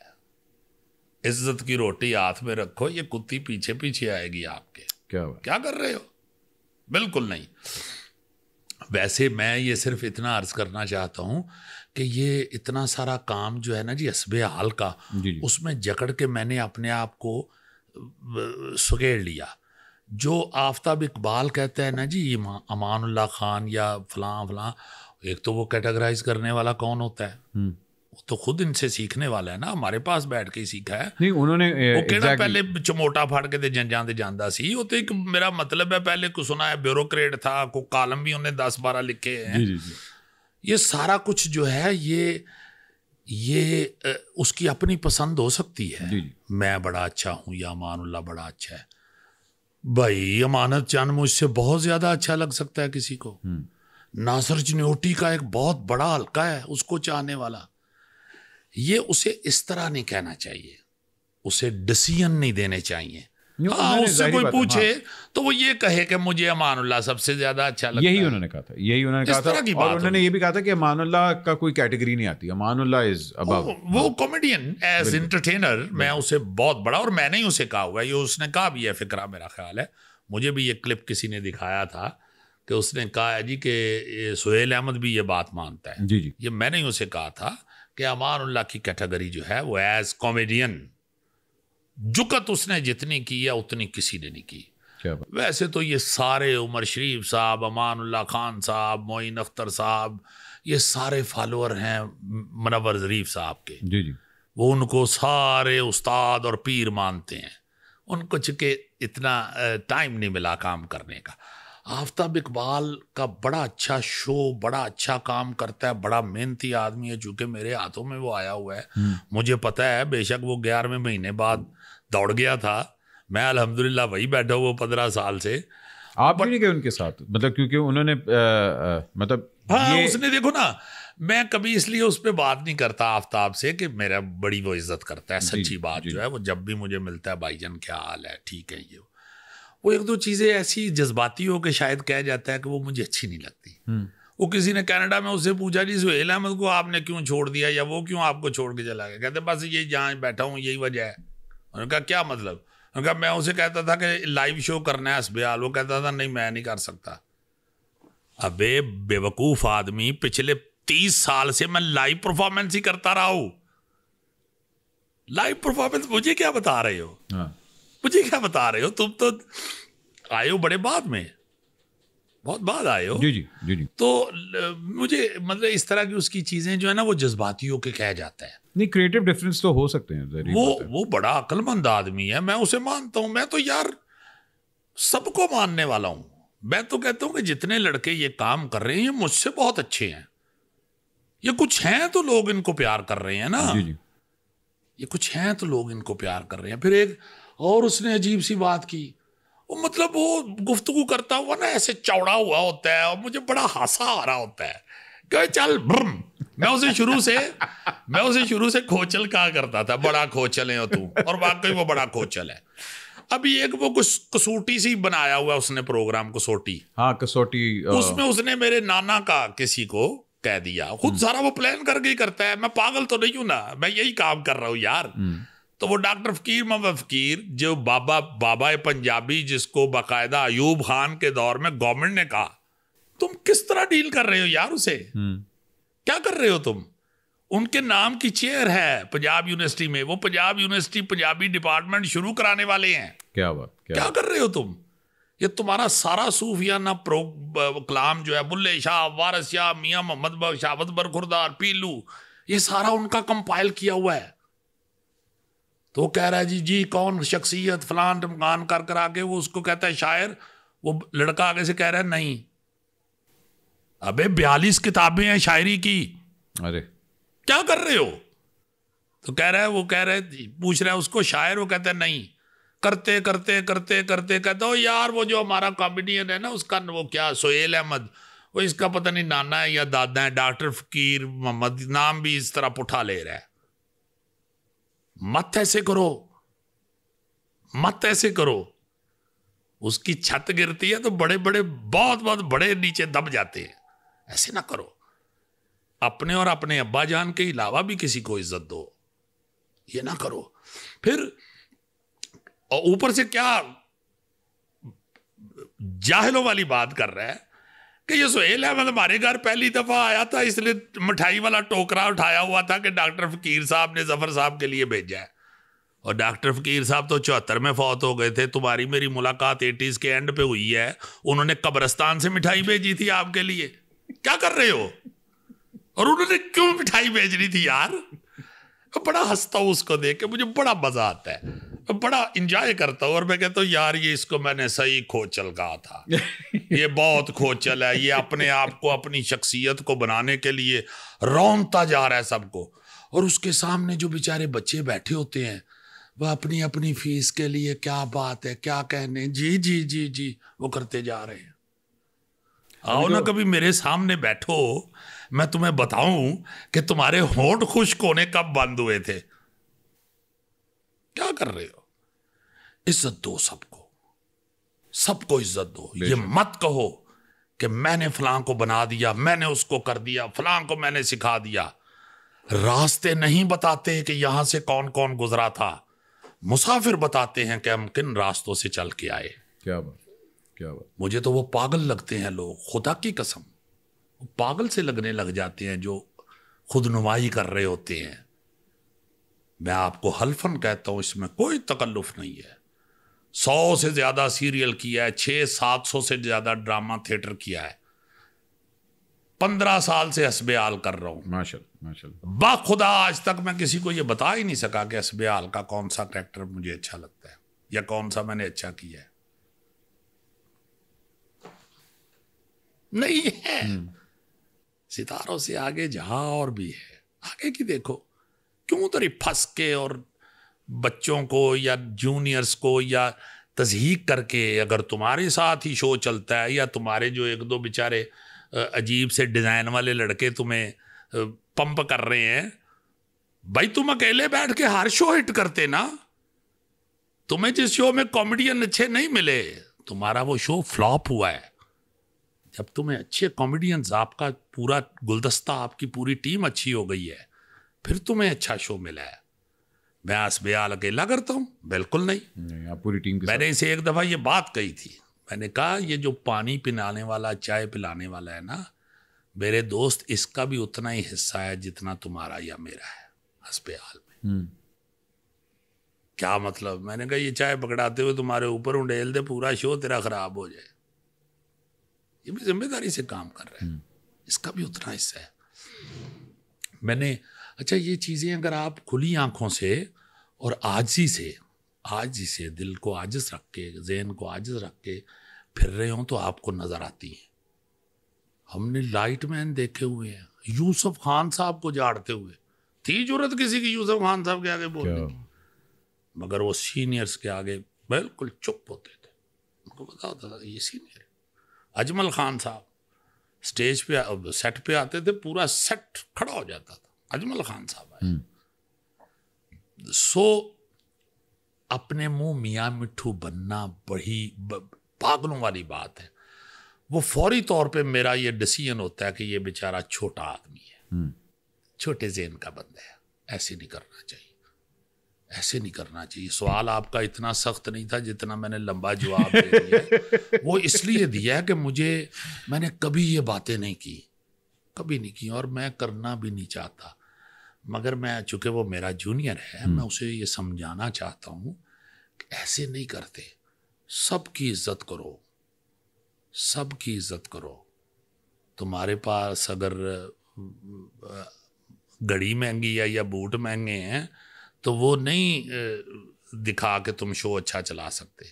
इज्जत की रोटी हाथ में रखो ये कुत्ती पीछे पीछे आएगी आपके क्या बार? क्या कर रहे हो बिल्कुल नहीं वैसे मैं ये सिर्फ इतना अर्ज करना चाहता हूँ कि ये इतना सारा काम जो है ना जी हसब हाल का उसमें जकड़ के मैंने अपने आप को सुगेड़ लिया जो आफ्ताब इकबाल कहते हैं ना जी अमानुल्ला खान या फलां फलां एक तो वो कैटेगराइज करने वाला कौन होता है हम्म। तो खुद इनसे सीखने वाला है ना हमारे पास बैठ के सीखा है नहीं उन्होंने ਨੇ ਉਹ ਕਿਹੜਾ ਪਹਿਲੇ ਚਮੋਟਾ ਫੜ ਕੇ ਤੇ ਜੰਜਾਂ ਤੇ ਜਾਂਦਾ ਸੀ ਉਹ ਤੇ ਇੱਕ ਮੇਰਾ ਮਤਲਬ ਹੈ ਪਹਿਲੇ ਕੋ ਸੁਣਾ ਹੈ ਬਿਊਰੋਕ੍ਰੇਟ ਥਾ ਕੋ ਕਾਲਮ ਵੀ 10 12 लिखे हैं जी जी ये सारा कुछ जो है ये ये उसकी अपनी पसंद हो सकती है मैं बड़ा अच्छा हूँ या अमानुल्ला बड़ा अच्छा है भाई अमानत चंद मुझसे बहुत ज़्यादा अच्छा लग सकता है किसी को हम्म। नासर जनोटी का एक बहुत बड़ा हल्का है उसको चाहने वाला ये उसे इस तरह नहीं कहना चाहिए उसे डिसीजन नहीं देने चाहिए तो हाँ उससे कोई पूछे हाँ। तो वो ये कहे कि मुझे अमानुल्लाह सबसे ज्यादा अच्छा लगता यही उन्होंने कहा था यही उन्होंने कहा था की और उन्होंने ये भी कहा था कि अमानुल्लाह का कोई कैटेगरी नहीं आती अमानुल्लाह इज अबव वो कॉमेडियन एज एंटरटेनर मैं उसे बहुत बड़ा और मैंने ही उसे कहा हुआ ये उसने कहा भी है फिक्रा मेरा ख्याल है मुझे भी ये क्लिप किसी ने दिखाया था कि उसने कहा है जी कि सुहेल अहमद भी ये बात मानता है जी जी ये मैंने ही उसे कहा था कि अमानुल्लाह की कैटेगरी जो है वो एज कॉमेडियन जुकत उसने जितनी की है उतनी किसी ने नहीं की वैसे तो ये सारे उमर शरीफ साहब अमानुल्लाह खान साहब मोइन अख्तर साहब ये सारे फॉलोअर हैं मनवर जरीफ साहब के जी जी वो उनको सारे उस्ताद और पीर मानते हैं उनको चूंकि इतना टाइम नहीं मिला काम करने का आफ्ताब इकबाल का बड़ा अच्छा शो बड़ा अच्छा काम करता है बड़ा मेहनती आदमी है चूंकि मेरे हाथों में वो आया हुआ है हम्म। मुझे पता है बेशक वो ग्यारहवें महीने बाद दौड़ गया था मैं अलहमदिल्ला वही बैठा हुआ पंद्रह साल से आप पर... नहीं गए उनके साथ मतलब क्योंकि उन्होंने मतलब हाँ ये... उसने देखो ना मैं कभी इसलिए उस पर बात नहीं करता आफ्ताब से कि मेरा बड़ी वो इज्जत करता है सच्ची बात जो है वो जब भी मुझे मिलता है भाईजान क्या हाल है ठीक है ये वो एक दो चीज़ें ऐसी जज्बाती हो कि शायद कह जाता है कि वो मुझे अच्छी नहीं लगती हम्म। वो किसी ने कनाडा में उससे पूछा जी सुहेल अहमद को आपने क्यों छोड़ दिया या वो क्यों आपको छोड़ के चला गया कहते बस ये जहाँ बैठा हूँ यही वजह है उन्होंने कहा क्या मतलब उन्होंने कहा मैं उसे कहता था कि लाइव शो करना है असबियाल वो कहता था नहीं मैं नहीं कर सकता अबे बेवकूफ़ आदमी पिछले तीस साल से मैं लाइव परफॉर्मेंस ही करता रहा हूँ लाइव परफॉर्मेंस मुझे क्या बता रहे हो हाँ। मुझे क्या बता रहे हो तुम तो आए हो बड़े बाद में बहुत बाद आए हो जी जी जी जी तो मुझे मतलब इस तरह की उसकी चीज़ें जो है ना वो जज्बाती होकर कह जाता है नहीं क्रिएटिव डिफरेंस तो हो सकते हैं वो वो बड़ा अकलमंद आदमी है मैं उसे मानता हूँ मैं तो यार सबको मानने वाला हूँ मैं तो कहता हूँ कि जितने लड़के ये काम कर रहे हैं ये मुझसे बहुत अच्छे हैं ये कुछ हैं तो लोग इनको प्यार कर रहे हैं ना जी जी ये कुछ हैं तो लोग इनको प्यार कर रहे हैं फिर एक और उसने अजीब सी बात की वो मतलब वो गुफ्तगु करता हुआ ना ऐसे चौड़ा हुआ होता है और मुझे बड़ा हासा आ रहा होता है कि चल ब्रम मैं उसे शुरू से मैं उसे शुरू से खोचल कहा करता था बड़ा खोचल है तू और वाकई वो बड़ा खोचल है अभी एक वो कुछ कसोटी सी बनाया हुआ उसने प्रोग्राम कसोटी हाँ कसोटी उसमें उसने मेरे नाना का किसी को कह दिया खुद हम्म। सारा वो प्लान करके ही करता है मैं पागल तो नहीं हूं ना मैं यही काम कर रहा हूँ यार हम्म। तो वो डॉक्टर फ़कीर मोहम्मद फ़कीर जो बाबा बाबा पंजाबी जिसको बाकायदा अयूब खान के दौर में गवर्नमेंट ने कहा तुम किस तरह डील कर रहे हो यार उसे हम्म। क्या कर रहे हो तुम उनके नाम की चेयर है पंजाब यूनिवर्सिटी में वो पंजाब यूनिवर्सिटी पंजाबी डिपार्टमेंट शुरू कराने वाले हैं क्या बात क्या, क्या कर रहे हो तुम ये तुम्हारा सारा सूफियाना प्रो कलाम जो है बुल्ले शाह वारस शाह मियाँ मोहम्मद शाहवत बर खुरदार पीलू ये सारा उनका कंपाइल किया हुआ है तो कह रहा है जी जी कौन शख्सियत फलान टमकान कर कर आके वो उसको कहता है शायर वो लड़का आगे से कह रहा है नहीं अबे बयालीस किताबें हैं शायरी की अरे क्या कर रहे हो तो कह रहा है वो कह रहे पूछ रहा है उसको शायर वो कहता है नहीं करते करते करते करते कहते हो यार वो जो हमारा कॉमेडियन है ना उसका वो क्या सोहेल अहमद वो इसका पता नहीं नाना है या दादा है डॉक्टर फ़कीर मोहम्मद नाम भी इस तरह पुठा ले रहा है मत ऐसे करो मत ऐसे करो उसकी छत गिरती है तो बड़े बड़े बहुत बहुत बड़े नीचे दब जाते हैं ऐसे ना करो अपने और अपने अब्बा जान के अलावा भी किसी को इज्जत दो ये ना करो फिर ऊपर से क्या जाहिलों वाली बात कर रहा है कि ये सुहेल अहमद मतलब हमारे घर पहली दफ़ा आया था इसलिए मिठाई वाला टोकरा उठाया हुआ था कि डॉक्टर फ़कीर साहब ने जफ़र साहब के लिए भेजा है और डॉक्टर फ़कीर साहब तो चौहत्तर में फौत हो गए थे तुम्हारी मेरी मुलाकात एटीज़ के एंड पे हुई है उन्होंने कब्रस्तान से मिठाई भेजी थी आपके लिए क्या कर रहे हो और उन्होंने क्यों मिठाई भेजनी थी यार बड़ा हंसता हूँ उसको देख के मुझे बड़ा मज़ा आता है बड़ा इंजॉय करता हूँ और मैं कहता हूँ यार ये इसको मैंने सही खोचल कहा था ये बहुत खोचल है ये अपने आप को अपनी शख्सियत को बनाने के लिए रौनता जा रहा है सबको और उसके सामने जो बेचारे बच्चे बैठे होते हैं वह अपनी अपनी फीस के लिए क्या बात है क्या कहने जी जी जी जी वो करते जा रहे हैं आओ ना तो कभी मेरे सामने बैठो मैं तुम्हें बताऊं कि तुम्हारे होंठ खुश होने कब बंद हुए थे क्या कर रहे हो इज्जत दो सबको सबको इज्जत दो ये मत कहो कि मैंने फलां को बना दिया मैंने उसको कर दिया फलां को मैंने सिखा दिया रास्ते नहीं बताते कि यहां से कौन कौन गुजरा था मुसाफिर बताते हैं कि हम किन रास्तों से चल के आए क्या बात क्या बात मुझे तो वो पागल लगते हैं लोग खुदा की कसम पागल से लगने लग जाते हैं जो खुद नुमाई कर रहे होते हैं मैं आपको हल्फन कहता हूं इसमें कोई तकल्लुफ नहीं है सौ से ज़्यादा सीरियल किया है छ सात सौ से ज़्यादा ड्रामा थिएटर किया है पंद्रह साल से हसबेआल कर रहा हूं माशा माशा बाखुदा आज तक मैं किसी को यह बता ही नहीं सका कि हसबेआल का कौन सा करेक्टर मुझे अच्छा लगता है या कौन सा मैंने अच्छा किया है नहीं है हम्म। सितारों से आगे जहां और भी है आगे की देखो क्यों तरी फंस के और बच्चों को या जूनियर्स को या तस्हीक करके अगर तुम्हारे साथ ही शो चलता है या तुम्हारे जो एक दो बेचारे अजीब से डिज़ाइन वाले लड़के तुम्हें पंप कर रहे हैं भाई तुम अकेले बैठ के हर शो हिट करते ना तुम्हें जिस शो में कॉमेडियन अच्छे नहीं मिले तुम्हारा वो शो फ्लॉप हुआ है जब तुम्हें अच्छे कॉमेडियंस आपका पूरा गुलदस्ता आपकी पूरी टीम अच्छी हो गई है फिर तुम्हें अच्छा शो मिला है मैं आस आसबिया अकेला करता हूँ बिल्कुल नहीं, नहीं पूरी टीम मैंने इसे एक दफ़ा ये बात कही थी मैंने कहा ये जो पानी पिलाने वाला चाय पिलाने वाला है ना मेरे दोस्त इसका भी उतना ही हिस्सा है जितना तुम्हारा या मेरा है हस्पयाल में हम्म। क्या मतलब मैंने कहा ये चाय पकड़ाते हुए तुम्हारे ऊपर उंडेल दे पूरा शो तेरा खराब हो जाए ये भी जिम्मेदारी से काम कर रहे हैं हम्म। इसका भी उतना हिस्सा है मैंने अच्छा ये चीज़ें अगर आप खुली आँखों से और आजी से आजी से दिल को आजिज रख के जहन को आजिज रख के फिर रहे हों तो आपको नज़र आती हैं हमने लाइट मैन देखे हुए हैं यूसुफ खान साहब को जाड़ते हुए थी जरूरत किसी की यूसुफ खान साहब के आगे बोलने की मगर वो सीनियर्स के आगे बिल्कुल चुप होते थे उनको पता होता था ये सीनियर अजमल खान साहब स्टेज पे सेट पे आते थे पूरा सेट खड़ा हो जाता था अजमल खान साहब आए हम्म। सो अपने मुंह मियाँ मिठू बनना बड़ी पागलों वाली बात है वो फौरी तौर पे मेरा ये डिसीजन होता है कि ये बेचारा छोटा आदमी है हम्म। छोटे जेन का बंदा है ऐसे नहीं करना चाहिए ऐसे नहीं करना चाहिए सवाल आपका इतना सख्त नहीं था जितना मैंने लंबा जवाब दे दिया वो इसलिए दिया है कि मुझे मैंने कभी ये बातें नहीं की कभी नहीं की और मैं करना भी नहीं चाहता मगर मैं चूँकि वो मेरा जूनियर है हम्म। मैं उसे ये समझाना चाहता हूँ कि ऐसे नहीं करते सबकी इज्जत करो सबकी इज्जत करो तुम्हारे पास अगर घड़ी महंगी है या बूट महंगे हैं तो वो नहीं दिखा के तुम शो अच्छा चला सकते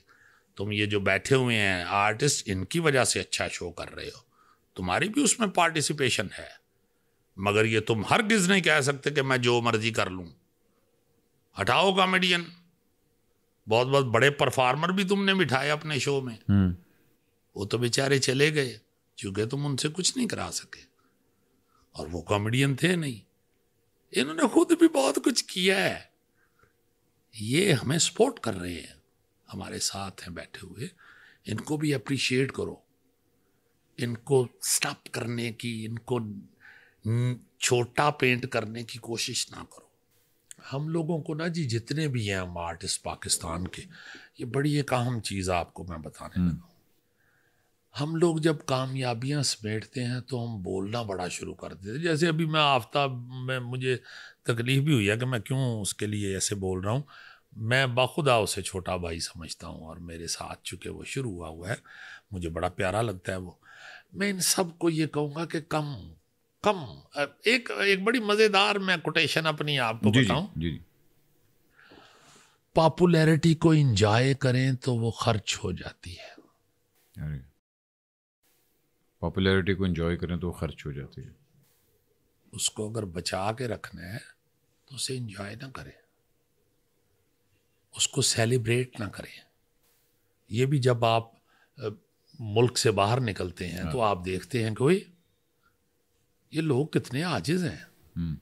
तुम ये जो बैठे हुए हैं आर्टिस्ट इनकी वजह से अच्छा शो कर रहे हो तुम्हारी भी उसमें पार्टिसिपेशन है मगर ये तुम हर किस नहीं कह सकते कि मैं जो मर्जी कर लूं हटाओ कॉमेडियन बहुत बहुत बड़े परफॉर्मर भी तुमने बिठाए अपने शो में हम्म। वो तो बेचारे चले गए क्योंकि तुम उनसे कुछ नहीं करा सके और वो कॉमेडियन थे नहीं इन्होंने खुद भी बहुत कुछ किया है ये हमें सपोर्ट कर रहे हैं हमारे साथ हैं बैठे हुए इनको भी अप्रिशिएट करो इनको स्टॉप करने की इनको छोटा पेंट करने की कोशिश ना करो हम लोगों को ना जी जितने भी हैं हम आर्टिस्ट पाकिस्तान के ये बड़ी एक अहम चीज़ आपको मैं बताने हम्म। लगा हूँ हम लोग जब कामयाबियाँ समेटते हैं तो हम बोलना बड़ा शुरू कर देते जैसे अभी मैं आफ्ताब में मुझे तकलीफ भी हुई है कि मैं क्यों उसके लिए ऐसे बोल रहा हूँ मैं बाखुदा उसे छोटा भाई समझता हूँ और मेरे साथ चूँकि वो शुरू हुआ हुआ है मुझे बड़ा प्यारा लगता है वो मैं इन सब को ये कहूँगा कि कम कम एक एक बड़ी मजेदार मैं कोटेशन अपनी आपको बताऊं पॉपुलैरिटी को इंजॉय करें तो वो खर्च हो जाती है पॉपुलैरिटी को इंजॉय करें तो खर्च हो जाती है उसको अगर बचा के रखना है तो उसे इंजॉय ना करें उसको सेलिब्रेट ना करें ये भी जब आप मुल्क से बाहर निकलते हैं हाँ। तो आप देखते हैं कोई ये लोग कितने आजिज हैं हम्म।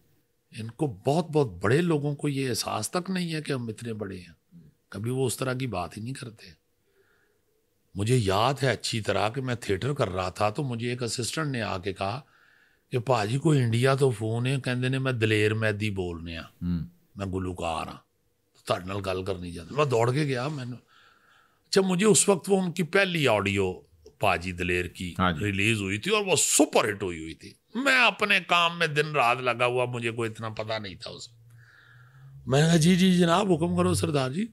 इनको बहुत बहुत बड़े लोगों को ये एहसास तक नहीं है कि हम इतने बड़े हैं कभी वो उस तरह की बात ही नहीं करते मुझे याद है अच्छी तरह कि मैं थिएटर कर रहा था तो मुझे एक असिस्टेंट ने आके कहा कि भाजी को इंडिया तो फोन है कहते ने मैं दलेर मैदी बोलने आ हम्म। मैं गुलूकार हाँ तो गल करनी ਕਰਨੀ मैं दौड़ के गया मैंने अच्छा मुझे उस वक्त वो उनकी पहली ऑडियो पाजी दलेर की हाँ रिलीज हुई थी और वो सुपर हिट हुई हुई थी मैं अपने काम में दिन रात लगा हुआ मुझे कोई इतना पता नहीं था उसमें मैंने कहा जी जी जनाब हुक्म करो सरदार जी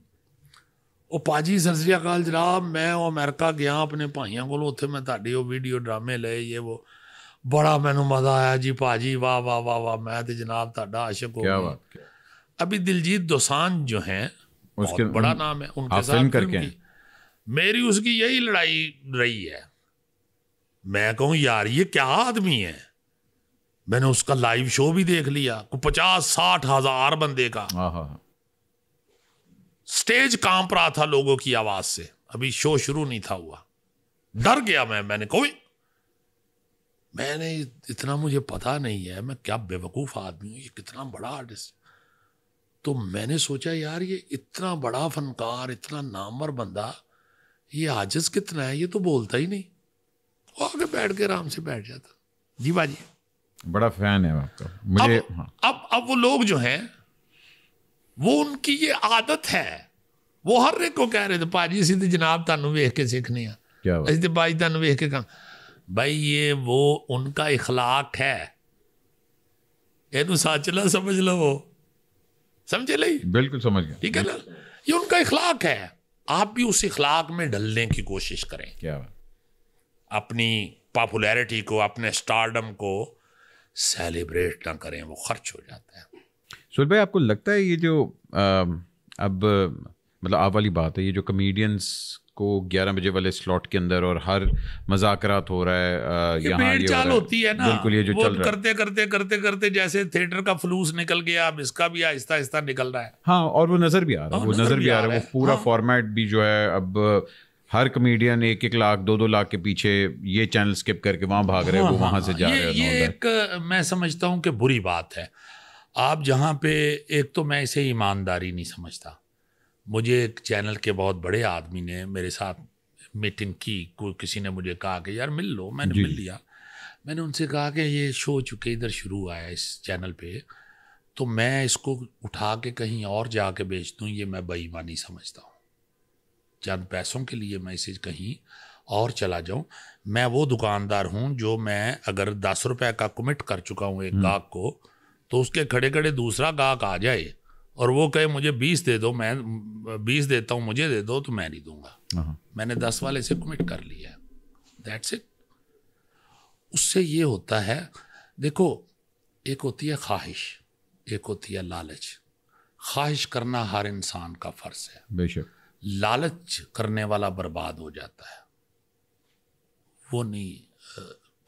वो पाजी ਸਤਿ श्रीकाल जनाब मैं ਮੈਂ ਉਹ ਅਮਰੀਕਾ ਗਿਆ ਆਪਣੇ ਭਾਈਆਂ ਕੋਲ ਉੱਥੇ ਮੈਂ ਤੁਹਾਡੇ ਉਹ ਵੀਡੀਓ ਡਰਾਮੇ ਲਏ ਇਹ ਉਹ ਬੜਾ ਮੈਨੂੰ ਮਜ਼ਾ ਆਇਆ ਜੀ वाह वाह ਵਾਹ ਵਾਹ ਵਾਹ ਮੈਂ ਤੇ ਜਨਾਬ ਤੁਹਾਡਾ ਆਸ਼ਿਕ अभी दिलजीत दोसान जो हैं उसके बड़ा नाम है उनके साथ फिल्म करके मेरी उसकी यही लड़ाई रही है मैं कहूं यार ये क्या आदमी है मैंने उसका लाइव शो भी देख लिया को पचास साठ हजार बंदे का स्टेज कांप रहा था लोगों की आवाज से अभी शो शुरू नहीं था हुआ डर गया मैं मैंने कोई मैंने इतना मुझे पता नहीं है मैं क्या बेवकूफ़ आदमी हूं ये कितना बड़ा आर्टिस्ट तो मैंने सोचा यार ये इतना बड़ा फनकार इतना नामवर बंदा ये आजस कितना है ये तो बोलता ही नहीं वो आगे बैठ के आराम से बैठ जाता जी बाजी बड़ा फैन है आपका मुझे अब, हाँ। अब अब वो लोग जो हैं वो उनकी ये आदत है वो हर एक को कह रहे थे पाजी सीधे तो जनाब तानू वेख के सीखने आ सीधे तो पाजी तानू वेख के कहा भाई ये वो उनका इखलाक है ਇਹਨੂੰ सच ला समझ लो समझे ली बिल्कुल समझ गए ठीक है ना ये उनका इखलाक है आप भी उस इखलाक में ढलने की कोशिश करें क्या अपनी पॉपुलैरिटी को अपने स्टारडम को सेलिब्रेट ना करें वो खर्च हो जाता है सुल भाई आपको लगता है ये जो आ, अब मतलब आप वाली बात है ये जो कमेडियंस को 11 बजे वाले स्लॉट के अंदर और हर मजाकरात हो रहा है यहाँ ये चाल हो होती है ना बिल्कुल ये जो चल रहा करते करते करते करते जैसे थिएटर का फलूस निकल गया अब इसका भी आहिस्ता आहिस्ता निकल रहा है हाँ और वो नज़र भी आ रहा है हाँ, वो नज़र भी आ रहा है वो पूरा फॉर्मेट हाँ। भी जो है अब हर कमेडियन एक एक लाख दो दो लाख के पीछे ये चैनल स्किप करके वहां भाग रहे हैं वो हाँ, वहां से जा रहे हैं ये एक मैं समझता हूँ कि बुरी बात है आप जहाँ पे एक तो मैं इसे ईमानदारी नहीं समझता मुझे एक चैनल के बहुत बड़े आदमी ने मेरे साथ मीटिंग की कोई किसी ने मुझे कहा कि यार मिल लो मैंने मिल लिया मैंने उनसे कहा कि ये शो चुके इधर शुरू हुआ है इस चैनल पे तो मैं इसको उठा के कहीं और जा बेच दूँ ये मैं बेईमानी समझता हूँ चंद पैसों के लिए मैं इसे कहीं और चला जाऊँ मैं वो दुकानदार हूँ जो मैं अगर दस रुपये का कमिट कर चुका हूँ एक हम्म। गाहक को तो उसके खड़े खड़े दूसरा गाहक आ जाए और वो कहे मुझे बीस दे दो मैं बीस देता हूँ मुझे दे दो तो मैं नहीं दूंगा हाँ। मैंने दस वाले से कमिट कर लिया दैट्स इट उससे ये होता है देखो एक होती है ख्वाहिश एक होती है लालच ख्वाहिश करना हर इंसान का फ़र्ज़ है बेशक लालच करने वाला बर्बाद हो जाता है वो नहीं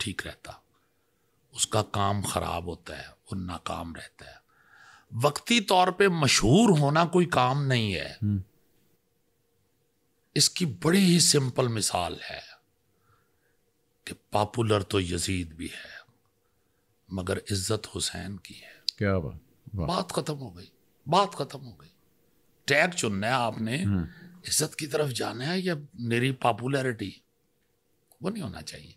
ठीक रहता उसका काम ख़राब होता है वो नाकाम रहता है वक्ती तौर पे मशहूर होना कोई काम नहीं है हम्म। इसकी बड़ी ही सिंपल मिसाल है कि पॉपुलर तो यजीद भी है मगर इज्जत हुसैन की है क्या बात बात खत्म हो गई बात खत्म हो गई टैग चुनना है आपने हम्म। इज्जत की तरफ जाना है या मेरी पॉपुलैरिटी वो नहीं होना चाहिए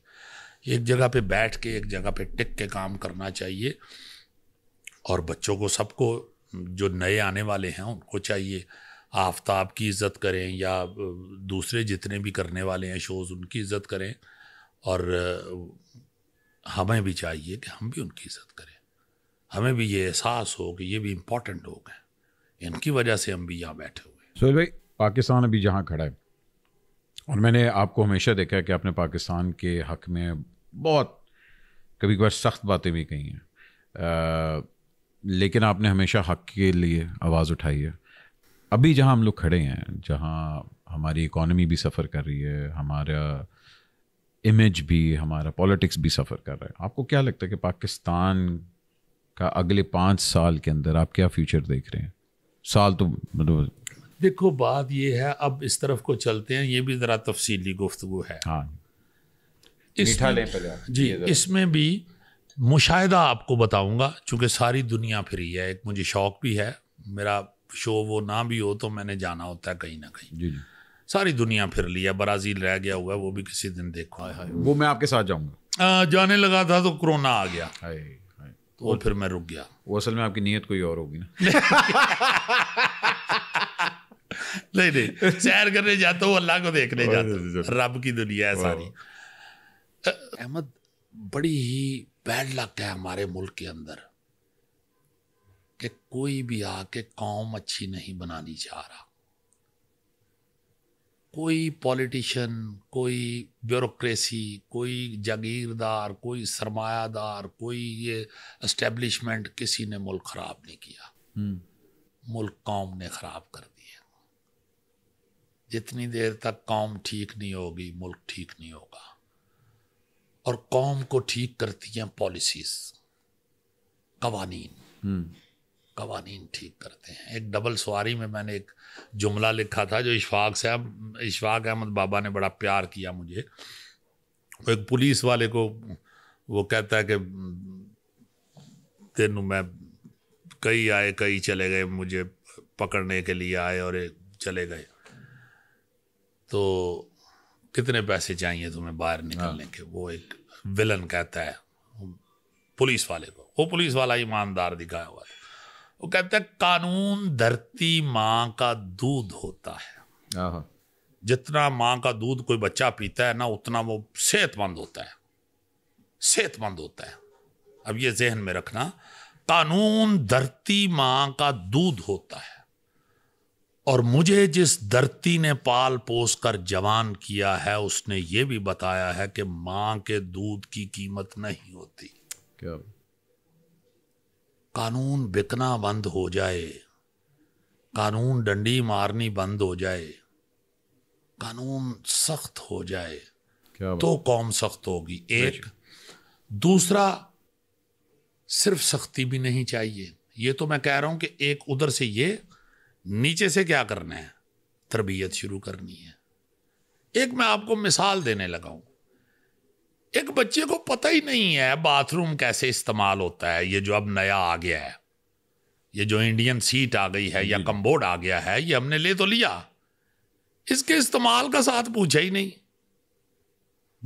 एक जगह पे बैठ के एक जगह पे टिक के काम करना चाहिए और बच्चों को सबको जो नए आने वाले हैं उनको चाहिए आफ्ताब की इज़्ज़त करें या दूसरे जितने भी करने वाले हैं शोज़ उनकी इज़्ज़त करें और हमें भी चाहिए कि हम भी उनकी इज़्ज़त करें हमें भी ये एहसास हो कि ये भी इम्पोर्टेंट हो गए इनकी वजह से हम भी यहाँ बैठे हुए हैं सोहेल भाई पाकिस्तान अभी जहाँ खड़ा है और मैंने आपको हमेशा देखा है कि आपने पाकिस्तान के हक में बहुत कभी कभार सख्त बातें भी कही हैं लेकिन आपने हमेशा हक के लिए आवाज़ उठाई है अभी जहाँ हम लोग खड़े हैं जहाँ हमारी इकोनमी भी सफ़र कर रही है हमारा इमेज भी हमारा पॉलिटिक्स भी सफ़र कर रहा है आपको क्या लगता है कि पाकिस्तान का अगले पाँच साल के अंदर आप क्या फ्यूचर देख रहे हैं साल तो मतलब देखो बात यह है अब इस तरफ को चलते हैं ये भी ज़रा तफसीली गुफ्तु है हाँ इस जी इसमें भी मुशाहिदा आपको बताऊंगा चूँकि सारी दुनिया फ्री है एक मुझे शौक भी है मेरा शो वो ना भी हो तो मैंने जाना होता है कहीं ना कहीं जी जी सारी दुनिया फिर लिया ब्राज़ील रह गया हुआ है वो भी किसी दिन देखो हाय हाय वो मैं आपके साथ जाऊंगा जाने लगा था तो कोरोना आ गया हाय हाय तो फिर मैं रुक गया वो असल में आपकी नीयत कोई और होगी ना नहीं नहीं सैर करने जाता हूँ अल्लाह को देखने जाता हूँ रब की दुनिया है सारी अहमद बड़ी ही बैड लक है हमारे मुल्क के अंदर कि कोई भी आके कौम अच्छी नहीं बनानी चाह रहा कोई पॉलिटिशियन कोई ब्यूरोक्रेसी कोई जागीरदार कोई सरमायादार कोई ये इस्टेब्लिशमेंट किसी ने मुल्क ख़राब नहीं किया हम्म। मुल्क कौम ने ख़राब कर दिया जितनी देर तक कौम ठीक नहीं होगी मुल्क ठीक नहीं होगा और कौम को ठीक करती हैं पॉलिसीज कवानीन हम्म। कवानीन ठीक करते हैं एक डबल सवारी में मैंने एक जुमला लिखा था जो इशफाक साहब इशफाक अहमद बाबा ने बड़ा प्यार किया मुझे वो एक पुलिस वाले को वो कहता है कि तेन मैं कई आए कई चले गए मुझे पकड़ने के लिए आए और चले गए तो कितने पैसे चाहिए तुम्हें बाहर निकलने हाँ। के वो एक विलन कहता है पुलिस वाले को वो पुलिस वाला ईमानदार दिखाया हुआ है वो कहता है कानून धरती माँ का दूध होता है जितना माँ का दूध कोई बच्चा पीता है ना उतना वो सेहतमंद होता है सेहतमंद होता है अब ये जहन में रखना कानून धरती माँ का दूध होता है और मुझे जिस धरती ने पाल पोस कर जवान किया है उसने ये भी बताया है कि मां के दूध की कीमत नहीं होती क्या कानून बिकना बंद हो जाए कानून डंडी मारनी बंद हो जाए कानून सख्त हो जाए क्या तो कौम सख्त होगी एक दूसरा सिर्फ सख्ती भी नहीं चाहिए ये तो मैं कह रहा हूं कि एक उधर से ये नीचे से क्या करना है तरबियत शुरू करनी है एक मैं आपको मिसाल देने लगा हूं एक बच्चे को पता ही नहीं है बाथरूम कैसे इस्तेमाल होता है ये जो अब नया आ गया है ये जो इंडियन सीट आ गई है या कम्बोर्ड आ गया है ये हमने ले तो लिया इसके इस्तेमाल का साथ पूछा ही नहीं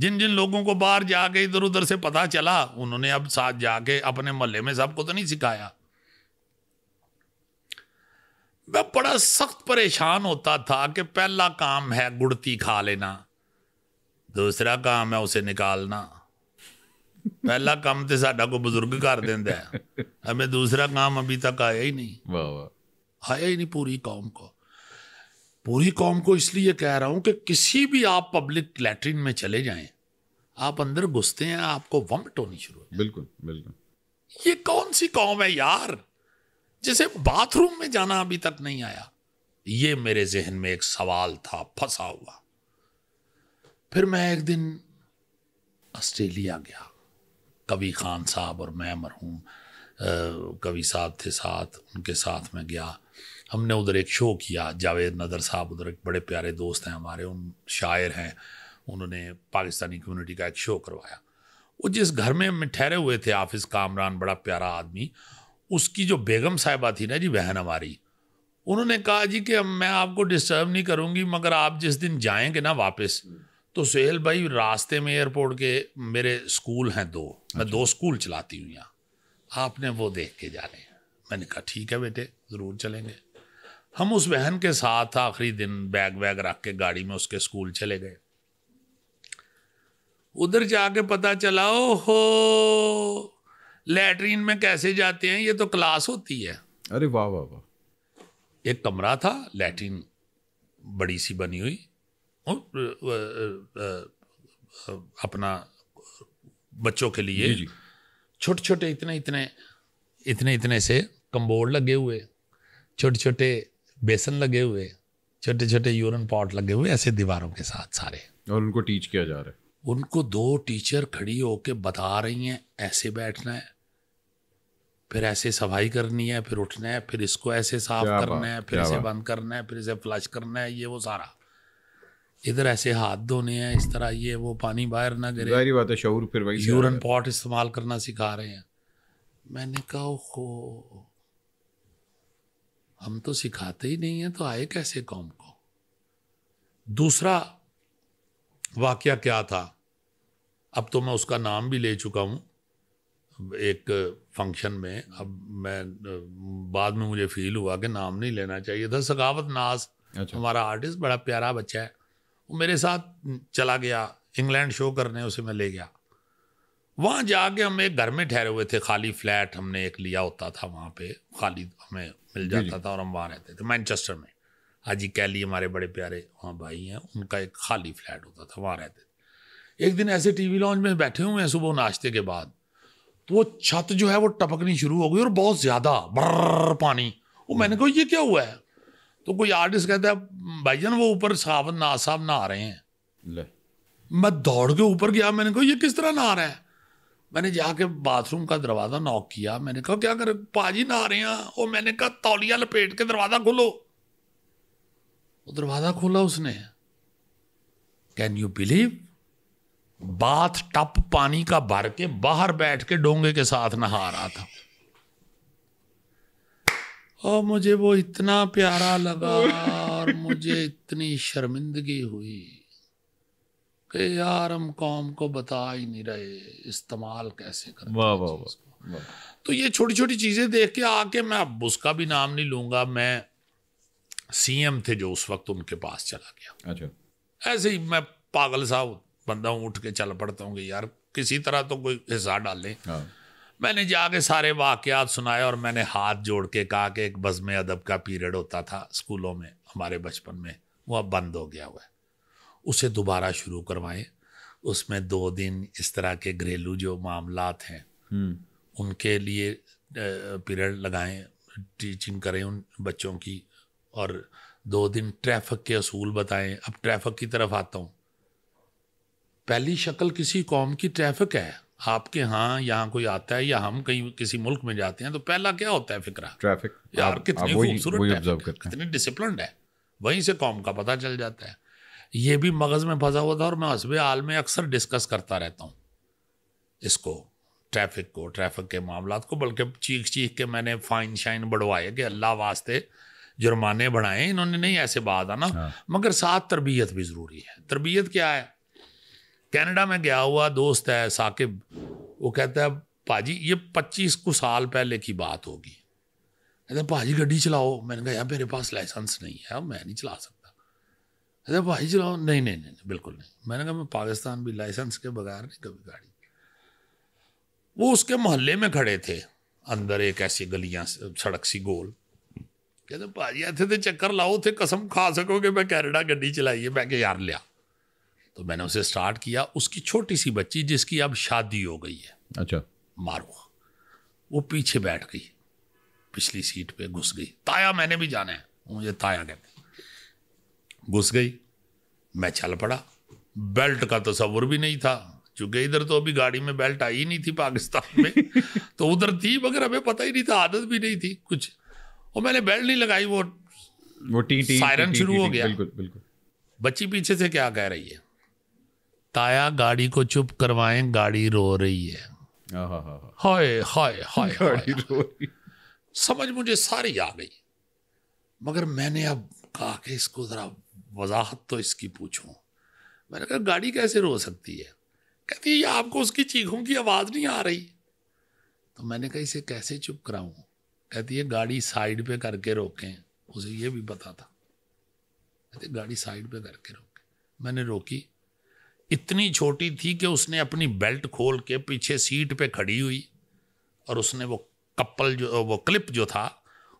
जिन जिन लोगों को बाहर जाके इधर उधर से पता चला उन्होंने अब साथ जाके अपने मोहल्ले में सबको तो नहीं सिखाया मैं बड़ा सख्त परेशान होता था कि पहला काम है गुड़ती खा लेना दूसरा काम है उसे निकालना पहला काम तो साढ़ा को बुजुर्ग कर देंदा हमें दूसरा काम अभी तक आया ही नहीं वाह वाह आया ही नहीं पूरी कौम को पूरी कौम को इसलिए कह रहा हूं कि किसी भी आप पब्लिक लेटरिन में चले जाएं आप अंदर घुसते हैं आपको वमट होनी शुरू बिल्कुल बिल्कुल ये कौन सी कौम है यार जिसे बाथरूम में जाना अभी तक नहीं आया ये मेरे जहन में एक सवाल था फंसा हुआ फिर मैं एक दिन ऑस्ट्रेलिया गया कवि खान साहब और मैं मरहूम कवि साहब थे साथ उनके साथ में गया हमने उधर एक शो किया जावेद नदर साहब उधर एक बड़े प्यारे दोस्त हैं हमारे उन शायर हैं उन्होंने पाकिस्तानी कम्युनिटी का एक शो करवाया वो जिस घर में ठहरे हुए थे आफिस कामरान बड़ा प्यारा आदमी उसकी जो बेगम साहिबा थी ना जी बहन हमारी उन्होंने कहा जी कि मैं आपको डिस्टर्ब नहीं करूँगी मगर आप जिस दिन जाएंगे ना वापस तो सुहेल भाई रास्ते में एयरपोर्ट के मेरे स्कूल हैं दो मैं दो स्कूल चलाती हूँ यहाँ आपने वो देख के जाने मैंने कहा ठीक है बेटे ज़रूर चलेंगे हम उस बहन के साथ आखिरी दिन बैग वैग रख के गाड़ी में उसके स्कूल चले गए उधर जाके पता चला ओ हो लेटरिन में कैसे जाते हैं ये तो क्लास होती है अरे वाह वाह वाह एक कमरा था लेटरिन बड़ी सी बनी हुई और अपना बच्चों के लिए छोटे छोटे इतने इतने इतने इतने से कम्बोर्ड लगे हुए छोटे छोटे बेसन लगे हुए छोटे छोटे यूरन पॉट लगे हुए ऐसे दीवारों के साथ सारे और उनको टीच किया जा रहा है उनको दो टीचर खड़ी होके बता रही हैं ऐसे बैठना है फिर ऐसे सफाई करनी है फिर उठना है फिर इसको ऐसे साफ करना है फिर इसे बंद करना है फिर इसे फ्लश करना है ये वो सारा इधर ऐसे हाथ धोने हैं इस तरह ये वो पानी बाहर ना गिरे बात है शौर फिर वही यूरन पॉट इस्तेमाल करना सिखा रहे हैं मैंने कहा ओहो हम तो सिखाते ही नहीं हैं तो आए कैसे कौम को दूसरा वाक्य क्या था अब तो मैं उसका नाम भी ले चुका हूं एक फंक्शन में अब मैं बाद में मुझे फील हुआ कि नाम नहीं लेना चाहिए था सकावत नाज अच्छा। हमारा आर्टिस्ट बड़ा प्यारा बच्चा है वो मेरे साथ चला गया इंग्लैंड शो करने उसे मैं ले गया वहाँ जाके हम एक घर में ठहरे हुए थे खाली फ्लैट हमने एक लिया होता था वहाँ पे खाली हमें मिल जाता था और हम वहाँ रहते थे मैनचेस्टर में हाजी कैली हमारे बड़े प्यारे वहाँ भाई हैं उनका एक खाली फ्लैट होता था वहाँ रहते थे एक दिन ऐसे टीवी लॉन्च में बैठे हुए हैं सुबह नाश्ते के बाद वो छत जो है वो टपकनी शुरू हो गई और बहुत ज़्यादा बर्र पानी वो मैंने कहा ये क्या हुआ है तो कोई आर्टिस्ट कहता है भाईजान वो ऊपर साहब ना साहब ना आ रहे हैं ले मैं दौड़ के ऊपर गया मैंने कहा ये किस तरह ना आ रहा है मैंने जाके बाथरूम का दरवाज़ा नॉक किया मैंने कहा क्या करे पाजी ना आ रहे हैं और मैंने कहा तौलिया लपेट के दरवाज़ा खोलो दरवाज़ा खोला उसने can you believe bath tub पानी का भर के बाहर बैठ के डोंगे के साथ नहा रहा था और मुझे वो इतना प्यारा लगा और मुझे इतनी शर्मिंदगी हुई कि यार हम कौम को बता ही नहीं रहे इस्तेमाल कैसे कर तो ये छोटी छोटी चीज़ें देख के आके मैं अब उसका भी नाम नहीं लूंगा मैं सीएम थे जो उस वक्त उनके पास चला गया अच्छा ऐसे ही मैं पागल सा बंदा उठ के चल पड़ता हूँ कि यार किसी तरह तो कोई हिस्सा डालें हाँ। मैंने जाके सारे वाक़ात सुनाए और मैंने हाथ जोड़ के कहा कि एक बज़म अदब का पीरियड होता था स्कूलों में हमारे बचपन में वो अब बंद हो गया हुआ है उसे दोबारा शुरू करवाएं उसमें दो दिन इस तरह के घरेलू जो मामलात हैं हम्म। उनके लिए पीरियड लगाएं टीचिंग करें उन बच्चों की और दो दिन ट्रैफिक के असूल बताएं अब ट्रैफिक की तरफ आता हूँ पहली शक्ल किसी कौम की ट्रैफिक है आपके यहाँ यहाँ कोई आता है या हम कहीं किसी मुल्क में जाते हैं तो पहला क्या होता है फिक्रा ट्रैफिक यार कितनी खूबसूरत कितनी डिसिप्लिन है वहीं से कौम का पता चल जाता है ये भी मगज़ में फंसा हुआ था और मैं हसब आल में अक्सर डिस्कस करता रहता हूँ इसको ट्रैफिक को ट्रैफिक के मामला को बल्कि चीख चीख के मैंने फाइन शाइन बढ़वाए कि अल्लाह वास्ते जुर्माने बढ़ाए इन्होंने नहीं ऐसे बात आना हाँ। मगर साथ तरबियत भी ज़रूरी है तरबियत क्या है कनाडा में गया हुआ दोस्त है साकिब वो कहता है पाजी ये पच्चीस को साल पहले की बात होगी कहते भाजी गड्डी चलाओ मैंने कहा यार मेरे पास लाइसेंस नहीं है मैं नहीं चला सकता कहते भाजी चलाओ नहीं नहीं नहीं नहीं बिल्कुल नहीं मैंने कहा मैं पाकिस्तान भी लाइसेंस के बगैर नहीं कभी गाड़ी वो उसके मोहल्ले में खड़े थे अंदर एक ऐसी गलियां सड़क सी गोल कहते भाजी इतने तो चक्कर लाओ थे कसम खा सकोगे मैं कैनेडा गड्डी चलाइए मैं यार लिया तो मैंने उसे स्टार्ट किया उसकी छोटी सी बच्ची जिसकी अब शादी हो गई है अच्छा मारो वो पीछे बैठ गई पिछली सीट पे घुस गई ताया मैंने भी जाना है मुझे ताया कहते घुस गई मैं चल पड़ा बेल्ट का तस्वर तो भी नहीं था चूंकि इधर तो अभी गाड़ी में बेल्ट आई नहीं थी पाकिस्तान में तो उधर थी मगर हमें पता ही नहीं था आदत भी नहीं थी कुछ और मैंने बेल्ट नहीं लगाई वो वो टी टी सायरन शुरू हो गया बिल्कुल बिल्कुल बच्ची पीछे से क्या कह रही है ताया गाड़ी को चुप करवाएं गाड़ी रो रही है हाय हाय हाय गाड़ी रो रही समझ मुझे सारी आ गई मगर मैंने अब कहा कि इसको ज़रा वजाहत तो इसकी पूछूं मैंने कहा गाड़ी कैसे रो सकती है कहती है ये आपको उसकी चीखों की आवाज़ नहीं आ रही तो मैंने कहा इसे कैसे चुप कराऊं कहती है गाड़ी साइड पे करके रोकें उसे ये भी पता था कहती गाड़ी साइड पे करके रोके मैंने रोकी इतनी छोटी थी कि उसने अपनी बेल्ट खोल के पीछे सीट पे खड़ी हुई और उसने वो कपल जो वो क्लिप जो था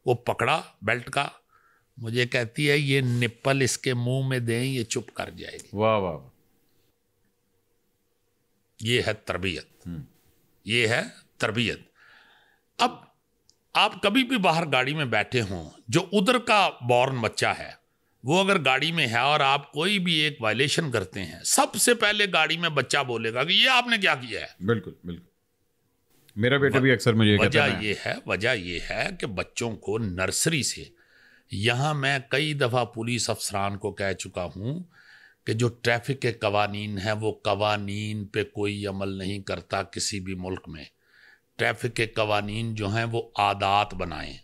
वो पकड़ा बेल्ट का मुझे कहती है ये निप्पल इसके मुंह में दें ये चुप कर जाएगी वाह वाह ये है तरबियत हम्म। ये है तरबियत अब आप कभी भी बाहर गाड़ी में बैठे हों जो उधर का बॉर्न बच्चा है वो अगर गाड़ी में है और आप कोई भी एक वायलेशन करते हैं सबसे पहले गाड़ी में बच्चा बोलेगा कि ये आपने क्या किया है बिल्कुल बिल्कुल मेरा बेटा भी अक्सर मुझे वजह ये है वजह ये है कि बच्चों को नर्सरी से यहाँ मैं कई दफ़ा पुलिस अफसरान को कह चुका हूँ कि जो ट्रैफिक के कवानीन हैं वो कवानीन पे कोई अमल नहीं करता किसी भी मुल्क में ट्रैफिक के कवानीन जो हैं वो आदात बनाएं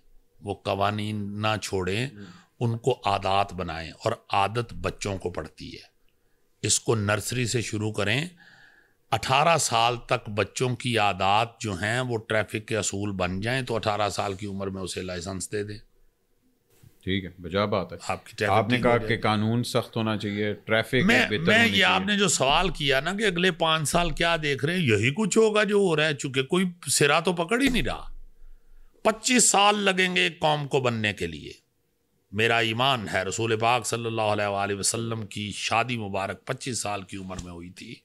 वो कवानीन ना छोड़ें हम्म। उनको आदत बनाएं और आदत बच्चों को पड़ती है इसको नर्सरी से शुरू करें 18 साल तक बच्चों की आदत जो हैं वो ट्रैफिक के असूल बन जाएं तो 18 साल की उम्र में उसे लाइसेंस दे दें ठीक है बजा बात है आपकी आपने कहा कि कानून सख्त होना चाहिए ट्रैफिक मैं, मैं ये आपने जो सवाल किया ना कि अगले पाँच साल क्या देख रहे हैं यही कुछ होगा जो हो रहा है चूंकि कोई सिरा तो पकड़ ही नहीं रहा पच्चीस साल लगेंगे कौम को बनने के लिए मेरा ईमान है रसूल पाक सल्लल्लाहु अलैहि वसल्लम की शादी मुबारक 25 साल की उम्र में हुई थी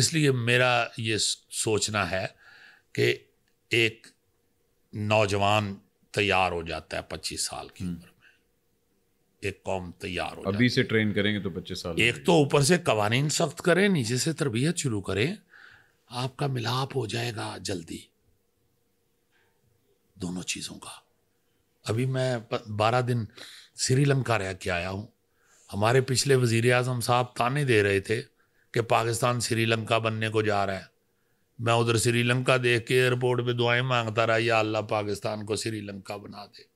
इसलिए मेरा ये सोचना है कि एक नौजवान तैयार हो जाता है 25 साल की हम्म। उम्र में एक कौम तैयार हो अभी से ट्रेन करेंगे तो 25 साल एक तो ऊपर से कवानीन सख्त करें नीचे से तरबियत शुरू करें आपका मिलाप हो जाएगा जल्दी दोनों चीज़ों का अभी मैं बारह दिन श्रीलंका रह के आया हूँ हमारे पिछले वज़ी अजम साहब ताने दे रहे थे कि पाकिस्तान श्रीलंका बनने को जा रहा है मैं उधर श्रीलंका देख के एयरपोर्ट पे दुआएं मांगता रहा या अल्लाह पाकिस्तान को श्रीलंका बना दे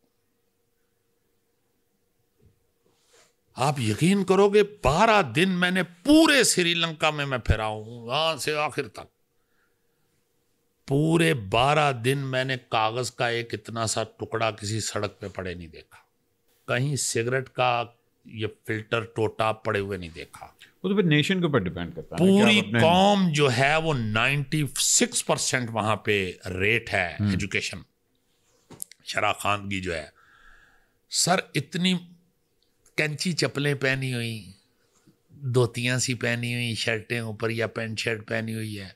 आप यकीन करोगे बारह दिन मैंने पूरे श्रीलंका में मैं फिरा हूँ वहां से आखिर तक पूरे बारह दिन मैंने कागज़ का एक इतना सा टुकड़ा किसी सड़क पे पड़े नहीं देखा कहीं सिगरेट का ये फिल्टर टोटा पड़े हुए नहीं देखा वो तो फिर नेशन के ऊपर डिपेंड करता है पूरी कॉम जो है वो सिक्स परसेंट वहां पे रेट है एजुकेशन शरा की जो है सर इतनी कैंची चप्पलें पहनी हुई धोतियां सी पहनी हुई शर्टें ऊपर या पैंट शर्ट पहनी हुई है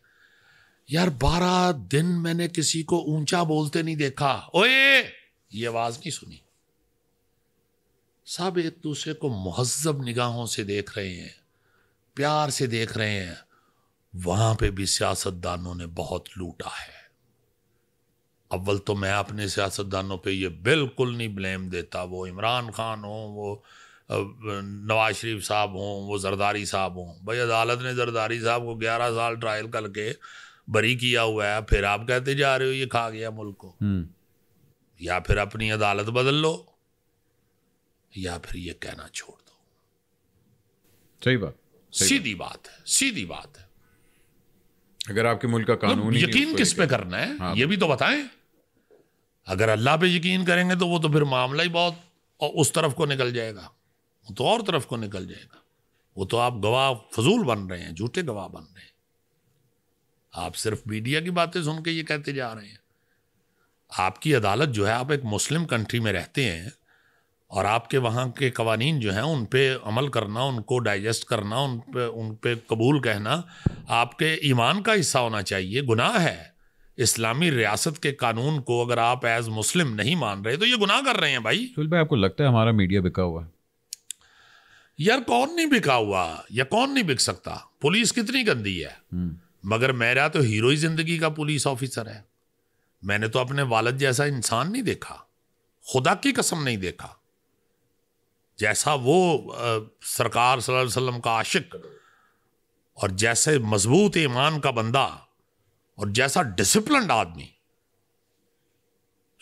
यार बारह दिन मैंने किसी को ऊंचा बोलते नहीं देखा ओए ये आवाज नहीं सुनी सब एक दूसरे को महजब निगाहों से देख रहे हैं प्यार से देख रहे हैं वहां पे भी सियासतदानों ने बहुत लूटा है अव्वल तो मैं अपने सियासतदानों पे ये बिल्कुल नहीं ब्लेम देता वो इमरान खान हो वो नवाज शरीफ साहब हों वो जरदारी साहब हों भाई अदालत ने जरदारी साहब को ग्यारह साल ट्रायल करके बरी किया हुआ है फिर आप कहते जा रहे हो ये खा गया मुल्क को हम्म। या फिर अपनी अदालत बदल लो या फिर ये कहना छोड़ दो सही बात सीधी बात।, है सीधी बात है अगर आपके मुल्क का कानून यकीन किस पे करना है हाँ। ये भी तो बताएं अगर अल्लाह पे यकीन करेंगे तो वो तो फिर मामला ही बहुत और उस तरफ को निकल जाएगा वो तो और तरफ को निकल जाएगा वो तो आप गवाह फजूल बन रहे हैं झूठे गवाह बन रहे हैं आप सिर्फ मीडिया की बातें सुन के ये कहते जा रहे हैं आपकी अदालत जो है आप एक मुस्लिम कंट्री में रहते हैं और आपके वहाँ के कवानीन जो हैं उन पर अमल करना उनको डाइजेस्ट करना उन पर उन पर कबूल कहना आपके ईमान का हिस्सा होना चाहिए गुनाह है इस्लामी रियासत के कानून को अगर आप एज मुस्लिम नहीं मान रहे तो ये गुनाह कर रहे हैं भाई भाई आपको लगता है हमारा मीडिया बिका हुआ है यार कौन नहीं बिका हुआ या कौन नहीं बिक सकता पुलिस कितनी गंदी है हम्म। मगर मेरा तो हीरो ही ज़िंदगी का पुलिस ऑफिसर है मैंने तो अपने वालद जैसा इंसान नहीं देखा खुदा की कसम नहीं देखा जैसा वो आ, सरकार वसल्लम का आशिक और जैसे मजबूत ईमान का बंदा और जैसा डिसिप्लिन आदमी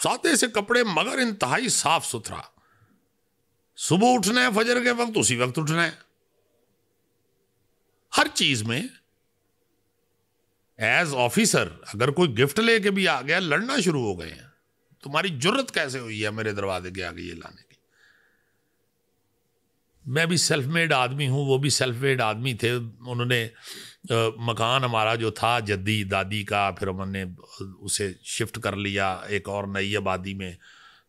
साते से कपड़े मगर इंतहाई साफ सुथरा सुबह उठना है फजर के वक्त उसी वक्त उठना है हर चीज में एज ऑफिसर अगर कोई गिफ्ट लेके भी आ गया लड़ना शुरू हो गए हैं तुम्हारी जरूरत कैसे हुई है मेरे दरवाजे के आगे ये लाने की मैं भी सेल्फ मेड आदमी हूँ वो भी सेल्फ मेड आदमी थे उन्होंने मकान हमारा जो था जद्दी दादी का फिर हमने उसे शिफ्ट कर लिया एक और नई आबादी में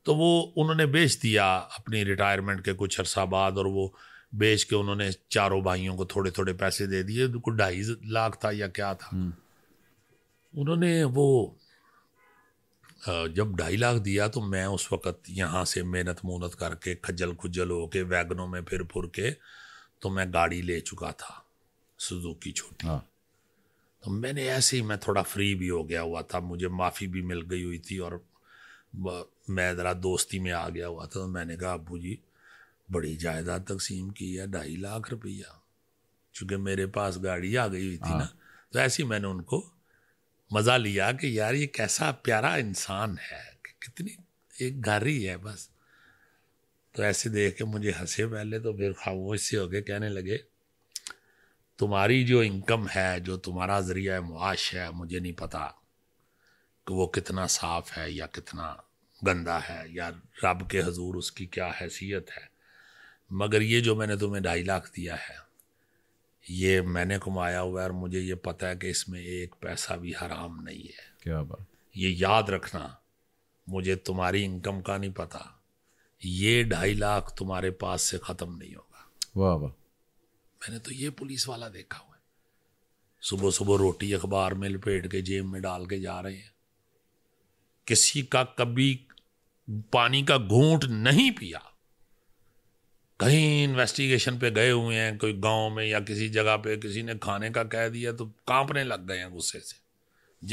तो वो उन्होंने बेच दिया अपनी रिटायरमेंट के कुछ अरसा बाद और वो बेच के उन्होंने चारों भाइयों को थोड़े थोड़े पैसे दे दिए ढाई लाख था या क्या था हम्म। उन्होंने वो जब ढाई लाख दिया तो मैं उस वक़्त यहाँ से मेहनत मोहनत करके खजल खुजल हो के वैगनों में फिर फुर के तो मैं गाड़ी ले चुका था सुजुकी छोटी हाँ। तो मैंने ऐसे ही मैं थोड़ा फ्री भी हो गया हुआ था मुझे माफ़ी भी मिल गई हुई थी और मैं ज़रा दोस्ती में आ गया हुआ था तो मैंने कहा अबू जी बड़ी जायदाद तकसीम की है ढाई लाख रुपया चूँकि मेरे पास गाड़ी आ गई हुई थी हाँ। ना तो ऐसे ही मैंने उनको मज़ा लिया कि यार ये कैसा प्यारा इंसान है कि कितनी एक गारी है बस तो ऐसे देख के मुझे हंसे पहले तो फिर खामोश से होके कहने लगे तुम्हारी जो इनकम है जो तुम्हारा ज़रिया मुआश है मुझे नहीं पता कि वो कितना साफ़ है या कितना गंदा है या रब के हजूर उसकी क्या हैसियत है मगर ये जो मैंने तुम्हें ढाई लाख दिया है ये मैंने कमाया हुआ है और मुझे ये पता है कि इसमें एक पैसा भी हराम नहीं है क्या बात ये याद रखना मुझे तुम्हारी इनकम का नहीं पता ये ढाई लाख तुम्हारे पास से ख़त्म नहीं होगा वाह वाह मैंने तो ये पुलिस वाला देखा हुआ है सुबह सुबह रोटी अखबार में लपेट के जेब में डाल के जा रहे हैं किसी का कभी पानी का घूंट नहीं पिया कहीं इन्वेस्टिगेशन पे गए हुए हैं कोई गांव में या किसी जगह पे किसी ने खाने का कह दिया तो कांपने लग गए हैं गुस्से से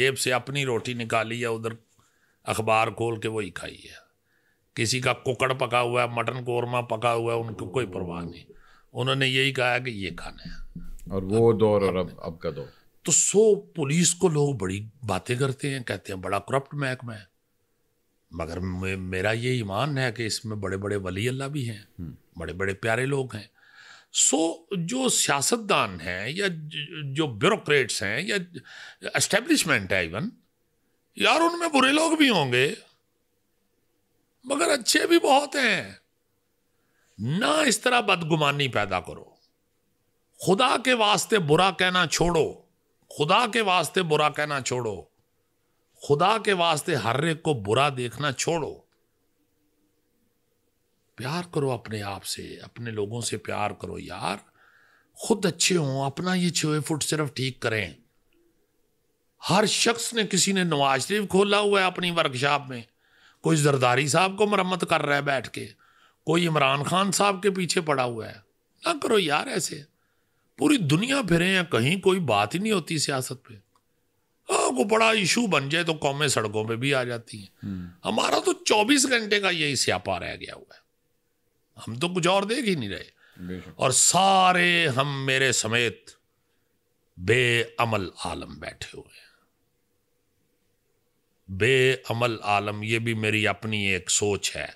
जेब से अपनी रोटी निकाली है उधर अखबार खोल के वही खाई है किसी का कुकड़ पका हुआ है मटन कोरमा पका हुआ है उनको कोई परवाह नहीं उन्होंने यही कहा है कि ये खाने हैं और वो अब, दौर और अब अब का दौर तो सो पुलिस को लोग बड़ी बातें करते हैं कहते हैं बड़ा करप्ट महकमा है मगर मे, मेरा ये ईमान है कि इसमें बड़े बड़े वली अल्लाह भी हैं हम्म। बड़े बड़े प्यारे लोग हैं सो जो सियासतदान हैं या जो ब्यूरोक्रेट्स हैं या एस्टेब्लिशमेंट है इवन यार उनमें बुरे लोग भी होंगे मगर अच्छे भी बहुत हैं ना इस तरह बदगुमानी पैदा करो खुदा के वास्ते बुरा कहना छोड़ो खुदा के वास्ते बुरा कहना छोड़ो खुदा के वास्ते हर एक को बुरा देखना छोड़ो प्यार करो अपने आप से अपने लोगों से प्यार करो यार खुद अच्छे हों अपना ये छुए फुट सिर्फ ठीक करें हर शख्स ने किसी ने नवाज शरीफ खोला हुआ है अपनी वर्कशॉप में कोई जरदारी साहब को मरम्मत कर रहा है बैठ के कोई इमरान खान साहब के पीछे पड़ा हुआ है ना करो यार ऐसे पूरी दुनिया फिरे या कहीं कोई बात ही नहीं होती सियासत पे हाँ, को बड़ा इशू बन जाए तो कौमें सड़कों पे भी आ जाती हैं हम्म। हमारा तो 24 घंटे का यही स्यापा रह गया हुआ है हम तो कुछ और देख ही नहीं रहे और सारे हम मेरे समेत बेअमल आलम बैठे हुए हैं बेअमल आलम ये भी मेरी अपनी एक सोच है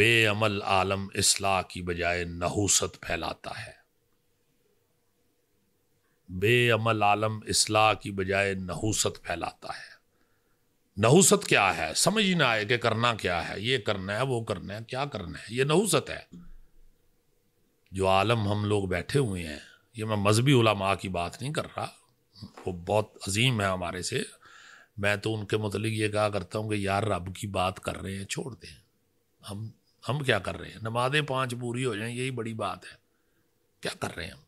बेअमल आलम इसलाह की बजाय नहूसत फैलाता है बेअमल आलम इसलाह की बजाय नहूसत फैलाता है नहुसत क्या है समझ ही ना आए कि करना क्या है ये करना है वो करना है क्या करना है ये नहुसत है जो आलम हम लोग बैठे हुए हैं ये मैं मजहबी उलमा की बात नहीं कर रहा वो बहुत अजीम है हमारे से मैं तो उनके मतलब ये कहा करता हूँ कि यार रब की बात कर रहे हैं छोड़ दें हम हम क्या कर रहे हैं नमाजें पाँच पूरी हो जाएं यही बड़ी बात है क्या कर रहे हैं हम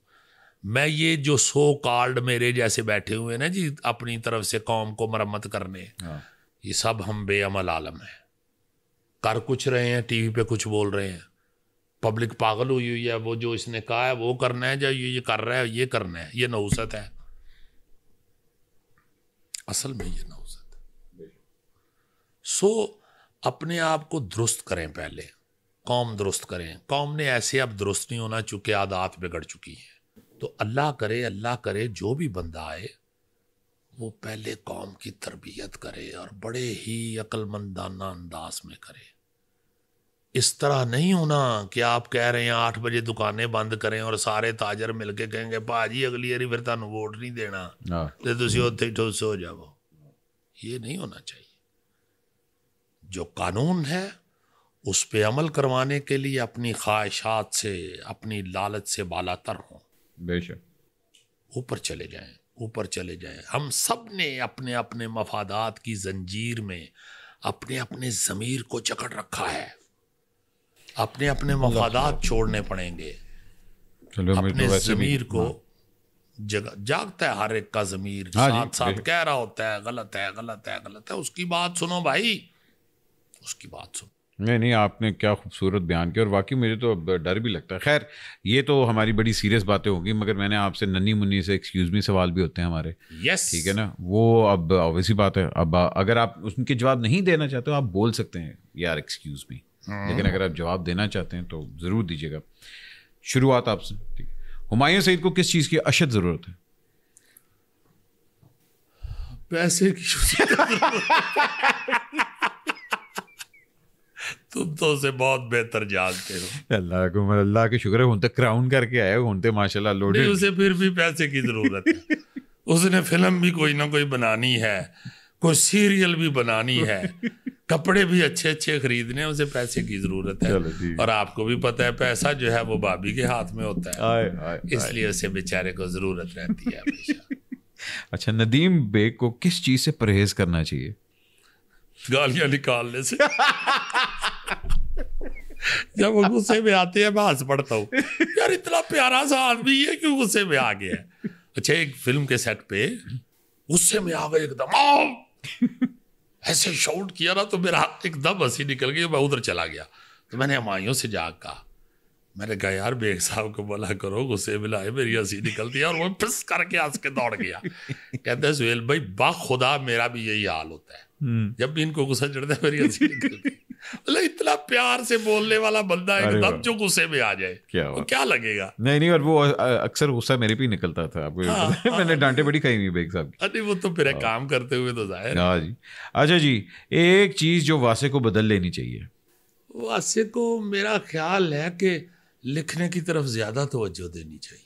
मैं ये जो सो कार्ड मेरे जैसे बैठे हुए हैं ना जी अपनी तरफ से कौम को मरम्मत करने हाँ। ये सब हम बेअमल आलम हैं कर कुछ रहे हैं टीवी पे कुछ बोल रहे हैं पब्लिक पागल हुई हुई है वो जो इसने कहा है वो करना है जो ये ये कर रहा है ये करना है ये नौसत है असल में ये नौसत है सो अपने आप को दुरुस्त करें पहले कौम दुरुस्त करें कौम ने ऐसे अब दुरुस्त नहीं होना चुके आदात बिगड़ चुकी है तो अल्लाह करे अल्लाह करे जो भी बंदा आए वो पहले कौम की तरबियत करे और बड़े ही अक्लमंदाना अंदाज में करे इस तरह नहीं होना कि आप कह रहे हैं आठ बजे दुकानें बंद करें और सारे ताजर मिल के कहेंगे भाजी अगली बारी फिर तुम वोट नहीं देना हाँ। तो तुम उत्थे ठोस हो जाओ ये नहीं होना चाहिए जो कानून है उस पर अमल करवाने के लिए अपनी ख्वाहिशात से अपनी लालच से बाला तर हों बेशक ऊपर चले जाएं ऊपर चले जाएं हम सब ने अपने अपने मफादात की जंजीर में अपने अपने ज़मीर को जकड़ रखा है अपने अपने मफादात छोड़ने पड़ेंगे तो अपने ज़मीर को हाँ। जग जागता है हर एक का ज़मीर हाँ साथ साथ कह रहा होता है गलत है गलत है गलत है उसकी बात सुनो भाई उसकी बात सुनो नहीं नहीं आपने क्या खूबसूरत बयान किया और वाकई मुझे तो अब डर भी लगता है खैर ये तो हमारी बड़ी सीरियस बातें होगी मगर मैंने आपसे नन्नी मुन्नी से एक्सक्यूज मी सवाल भी होते हैं हमारे यस ठीक है ना वो अब ऑबियस बात है अब अगर आप उनके जवाब नहीं देना चाहते हो आप बोल सकते हैं यार एक्सक्यूज मी हाँ। लेकिन अगर आप जवाब देना चाहते हैं तो ज़रूर दीजिएगा शुरुआत आपसे ठीक हुमायूं सईद को किस चीज़ की अशद ज़रूरत है पैसे की तुम तो उसे बहुत बेहतर जानते हो अल्लाह को अल्लाह के शुक्र है तो क्राउन करके आए हुन तो माशाल्लाह लोडे उसे फिर भी पैसे की ज़रूरत है उसने फिल्म भी कोई ना कोई बनानी है कोई सीरियल भी बनानी है कपड़े भी अच्छे अच्छे खरीदने उसे पैसे की जरूरत है और आपको भी पता है पैसा जो है वो भाभी के हाथ में होता है आए, आए, इसलिए आए। उसे बेचारे को जरूरत रहती है अच्छा नदीम बेग को किस चीज से परहेज करना चाहिए गालियां निकालने से जब वो गुस्से में आते हैं मैं हंस पड़ता हूँ यार इतना प्यारा सा आदमी है क्यों गुस्से में आ गया अच्छा एक फिल्म के सेट पे गुस्से में आ गए एकदम ऐसे शाउट किया ना तो मेरा एकदम हंसी निकल गई मैं उधर चला गया तो मैंने हमायों से जा कहा मैंने कहा यार बेग साहब को बोला करो गुस्से में लाए मेरी हंसी निकलती है और वो फिस करके हंस के दौड़ गया कहते हैं सुहेल भाई बा खुदा मेरा भी यही हाल होता है हम्म। जब भी इनको गुस्सा चढ़ता है मेरी मतलब इतना प्यार से बोलने वाला बंदा है तब जो गुस्से में आ जाए क्या तो क्या लगेगा नहीं नहीं और वो अक्सर गुस्सा मेरे पे निकलता था आपको हाँ, हाँ, मैंने हाँ। डांटे बड़ी खाई हुई बेग साहब अरे वो तो फिर हाँ। काम करते हुए तो जाहिर हाँ जी अच्छा जी एक चीज जो वासे को बदल लेनी चाहिए वासे को मेरा ख्याल है कि लिखने की तरफ ज्यादा तवज्जो देनी चाहिए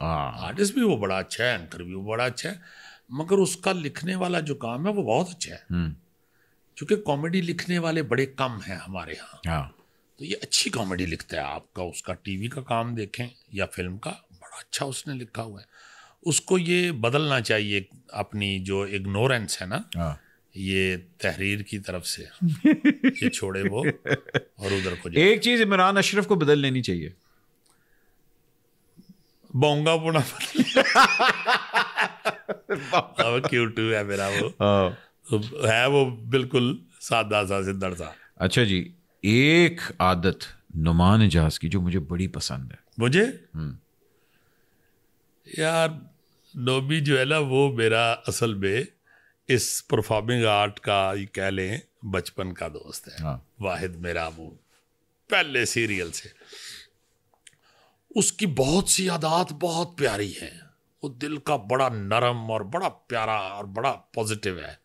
हाँ। आर्टिस्ट भी वो बड़ा अच्छा है एंकर भी वो बड़ा अच्छा है मगर उसका लिखने वाला जो काम है वो बहुत अच्छा है हम्म। क्योंकि कॉमेडी लिखने वाले बड़े कम हैं हमारे यहाँ हाँ। तो ये अच्छी कॉमेडी लिखता है आपका उसका टीवी का काम देखें या फिल्म का बड़ा अच्छा उसने लिखा हुआ है उसको ये बदलना चाहिए अपनी जो इग्नोरेंस है ना हाँ। ये तहरीर की तरफ से ये छोड़े वो और उधर को एक चीज इमरान अशरफ को बदल लेनी चाहिए बोंगा बोना क्यूट है मेरा वो हाँ। तो है वो बिल्कुल सादा सा सिद्धड़ सा अच्छा जी एक आदत नुमान जहाज की जो मुझे बड़ी पसंद है मुझे हम्म। यार नोबी जो है ना वो मेरा असल में इस परफॉर्मिंग आर्ट का कह लें बचपन का दोस्त है हाँ। वाहिद मेरा वो पहले सीरियल से उसकी बहुत सी आदत बहुत प्यारी हैं वो दिल का बड़ा नरम और बड़ा प्यारा और बड़ा पॉजिटिव है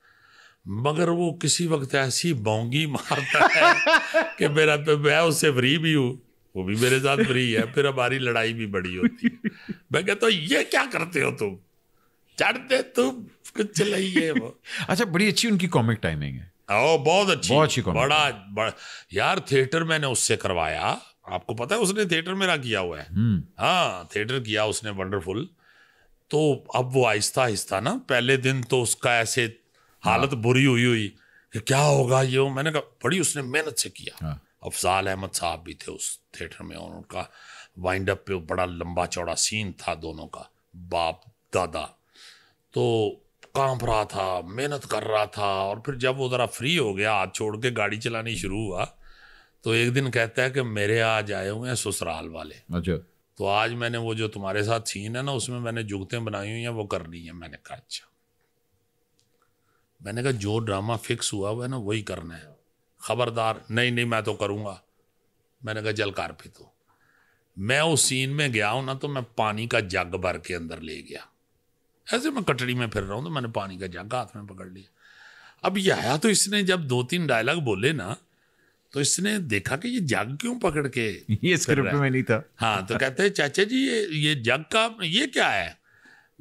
मगर वो किसी वक्त ऐसी बोंगी मारता है कि मेरा तो मैं उससे फ्री भी हूँ वो भी मेरे साथ फ्री है फिर हमारी लड़ाई भी बड़ी होती है मैं कहता हूँ ये क्या करते हो तुम चढ़ते तुम कुछ चलाइए वो अच्छा बड़ी अच्छी उनकी कॉमिक टाइमिंग है ओ बहुत अच्छी बहुत अच्छी बड़ा बड़ा यार थिएटर मैंने उससे करवाया आपको पता है उसने थिएटर मेरा किया हुआ है हम्म। हाँ थिएटर किया उसने वंडरफुल तो अब वो आहिस्ता आहिस्ता ना पहले दिन तो उसका ऐसे हालत हाँ। बुरी हुई हुई कि क्या होगा ये हो मैंने कहा बड़ी उसने मेहनत से किया हाँ। अफजाल अहमद साहब भी थे उस थिएटर में और उनका वाइंड अप पे बड़ा लंबा चौड़ा सीन था दोनों का बाप दादा तो कांप रहा था मेहनत कर रहा था और फिर जब वो ज़रा फ्री हो गया हाथ छोड़ के गाड़ी चलानी शुरू हुआ तो एक दिन कहता है कि मेरे आज आए हुए हैं ससुराल वाले अच्छा तो आज मैंने वो जो तुम्हारे साथ सीन है ना उसमें मैंने जुगतें बनाई हुई हैं वो कर ली है मैंने कहा अच्छा मैंने कहा जो ड्रामा फिक्स हुआ हुआ है ना वही करना है ख़बरदार नहीं नहीं मैं तो करूँगा मैंने कहा जल कारपित हो मैं उस सीन में गया हूँ ना तो मैं पानी का जग भर के अंदर ले गया ऐसे मैं कटड़ी में फिर रहा हूँ तो मैंने पानी का जग हाथ में पकड़ लिया अब यह आया तो इसने जब दो तीन डायलॉग बोले ना तो इसने देखा कि ये जग क्यों पकड़ के ये स्क्रिप्ट में नहीं था हाँ तो कहते हैं चाचा जी ये ये जग का ये क्या है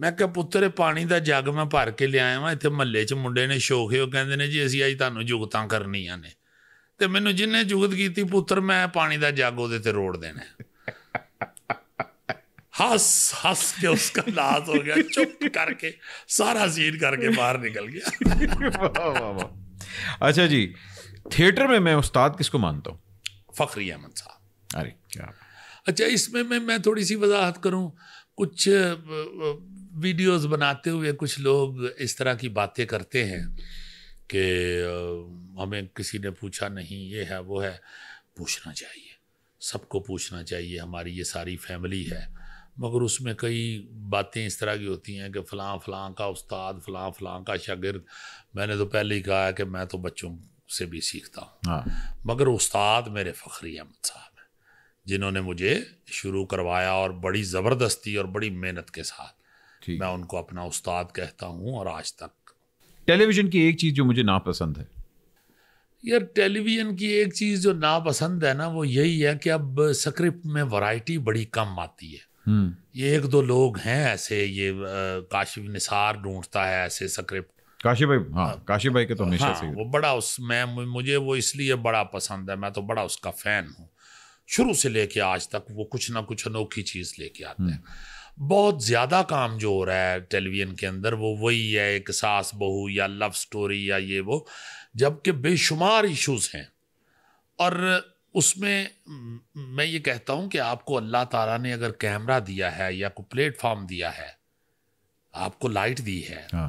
ਮੈਂ ਕਿਹਾ ਪੁੱਤਰ ਪਾਣੀ ਦਾ ਜੱਗ ਮੈਂ ਭਰ ਕੇ ਲਿਆਇਆ ਵਾਂ ਇੱਥੇ ਮਹੱਲੇ 'ਚ ਮੁੰਡੇ ਨੇ ਸ਼ੋਖੇ ਉਹ ਕਹਿੰਦੇ ਨੇ ਜੀ ਅਸੀਂ ਅੱਜ ਤੁਹਾਨੂੰ ਜੁਗਤਾਂ ਕਰਨੀਆਂ ਨੇ ਤੇ ਮੈਨੂੰ ਜਿੰਨੇ ਜੁਗਤ ਕੀਤੀ ਪੁੱਤਰ ਮੈਂ ਪਾਣੀ ਦਾ ਜੱਗ ਉਹਦੇ ਤੇ ਰੋੜ के उसका लाश हो गया चुप करके सारा सीन करके बाहर निकल गया अच्छा जी थिएटर में मैं उस्ताद किसको मानता हूँ फ़ख्री अहमद साहब अरे क्या अच्छा इसमें मैं मैं थोड़ी सी वजाहत करूँ कुछ वीडियोस बनाते हुए कुछ लोग इस तरह की बातें करते हैं कि हमें किसी ने पूछा नहीं ये है वो है पूछना चाहिए सबको पूछना चाहिए हमारी ये सारी फैमिली है मगर उसमें कई बातें इस तरह की होती हैं कि फ़लाँ फ़लाँ का उस्ताद फ़लाँ फ़लाँ का शागिर्द मैंने तो पहले ही कहा है कि मैं तो बच्चों से भी सीखता हूँ हाँ। मगर उस्ताद मेरे फखरी अहमद साहब हैं जिन्होंने मुझे शुरू करवाया और बड़ी ज़बरदस्ती और बड़ी मेहनत के साथ मैं उनको अपना उस्ताद कहता हूँ और आज तक टेलीविज़न की एक चीज़ जो मुझे नापसंद है यार टेलीविज़न की एक चीज़ जो नापसंद है ना वो यही है कि अब स्क्रिप्ट में वैरायटी बड़ी कम आती है हम्म। ये एक दो लोग हैं ऐसे ये काशिफ निसार ढूंढता है ऐसे स्क्रिप्ट काशी भाई हाँ, हाँ। काशी भाई के तो हमेशा हाँ, से वो बड़ा उस मैं मुझे वो इसलिए बड़ा पसंद है मैं तो बड़ा उसका फ़ैन हूँ शुरू से लेके आज तक वो कुछ ना कुछ अनोखी चीज़ लेके आते हैं हम्म। बहुत ज़्यादा काम जो हो रहा है टेलीविज़न के अंदर वो वही है एक सास बहू या लव स्टोरी या ये वो जबकि बेशुमार इश्यूज़ हैं और उसमें मैं ये कहता हूँ कि आपको अल्लाह ताला ने अगर कैमरा दिया है या कोई प्लेटफॉर्म दिया है आपको लाइट दी है हाँ।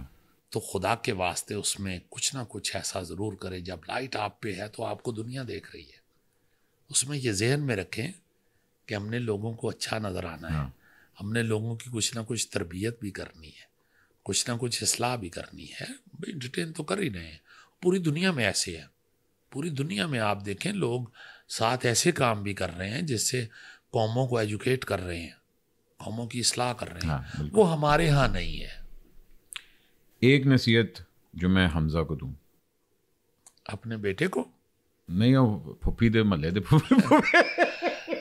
तो खुदा के वास्ते उसमें कुछ ना कुछ ऐसा ज़रूर करें जब लाइट आप पे है तो आपको दुनिया देख रही है उसमें ये जहन में रखें कि हमने लोगों को अच्छा नज़र आना है हाँ। हमने लोगों की कुछ ना कुछ तरबियत भी करनी है कुछ ना कुछ असलाह भी करनी है भाई डिटेन तो कर ही रहे हैं पूरी दुनिया में ऐसे है पूरी दुनिया में आप देखें लोग साथ ऐसे काम भी कर रहे हैं जिससे कौमों को एजुकेट कर रहे हैं कौमों की असलाह कर रहे हैं हाँ, वो हमारे यहाँ नहीं है एक नसीहत जो मैं हमजा को दूं अपने बेटे को नहीं वो फुफी दे मल्ले दे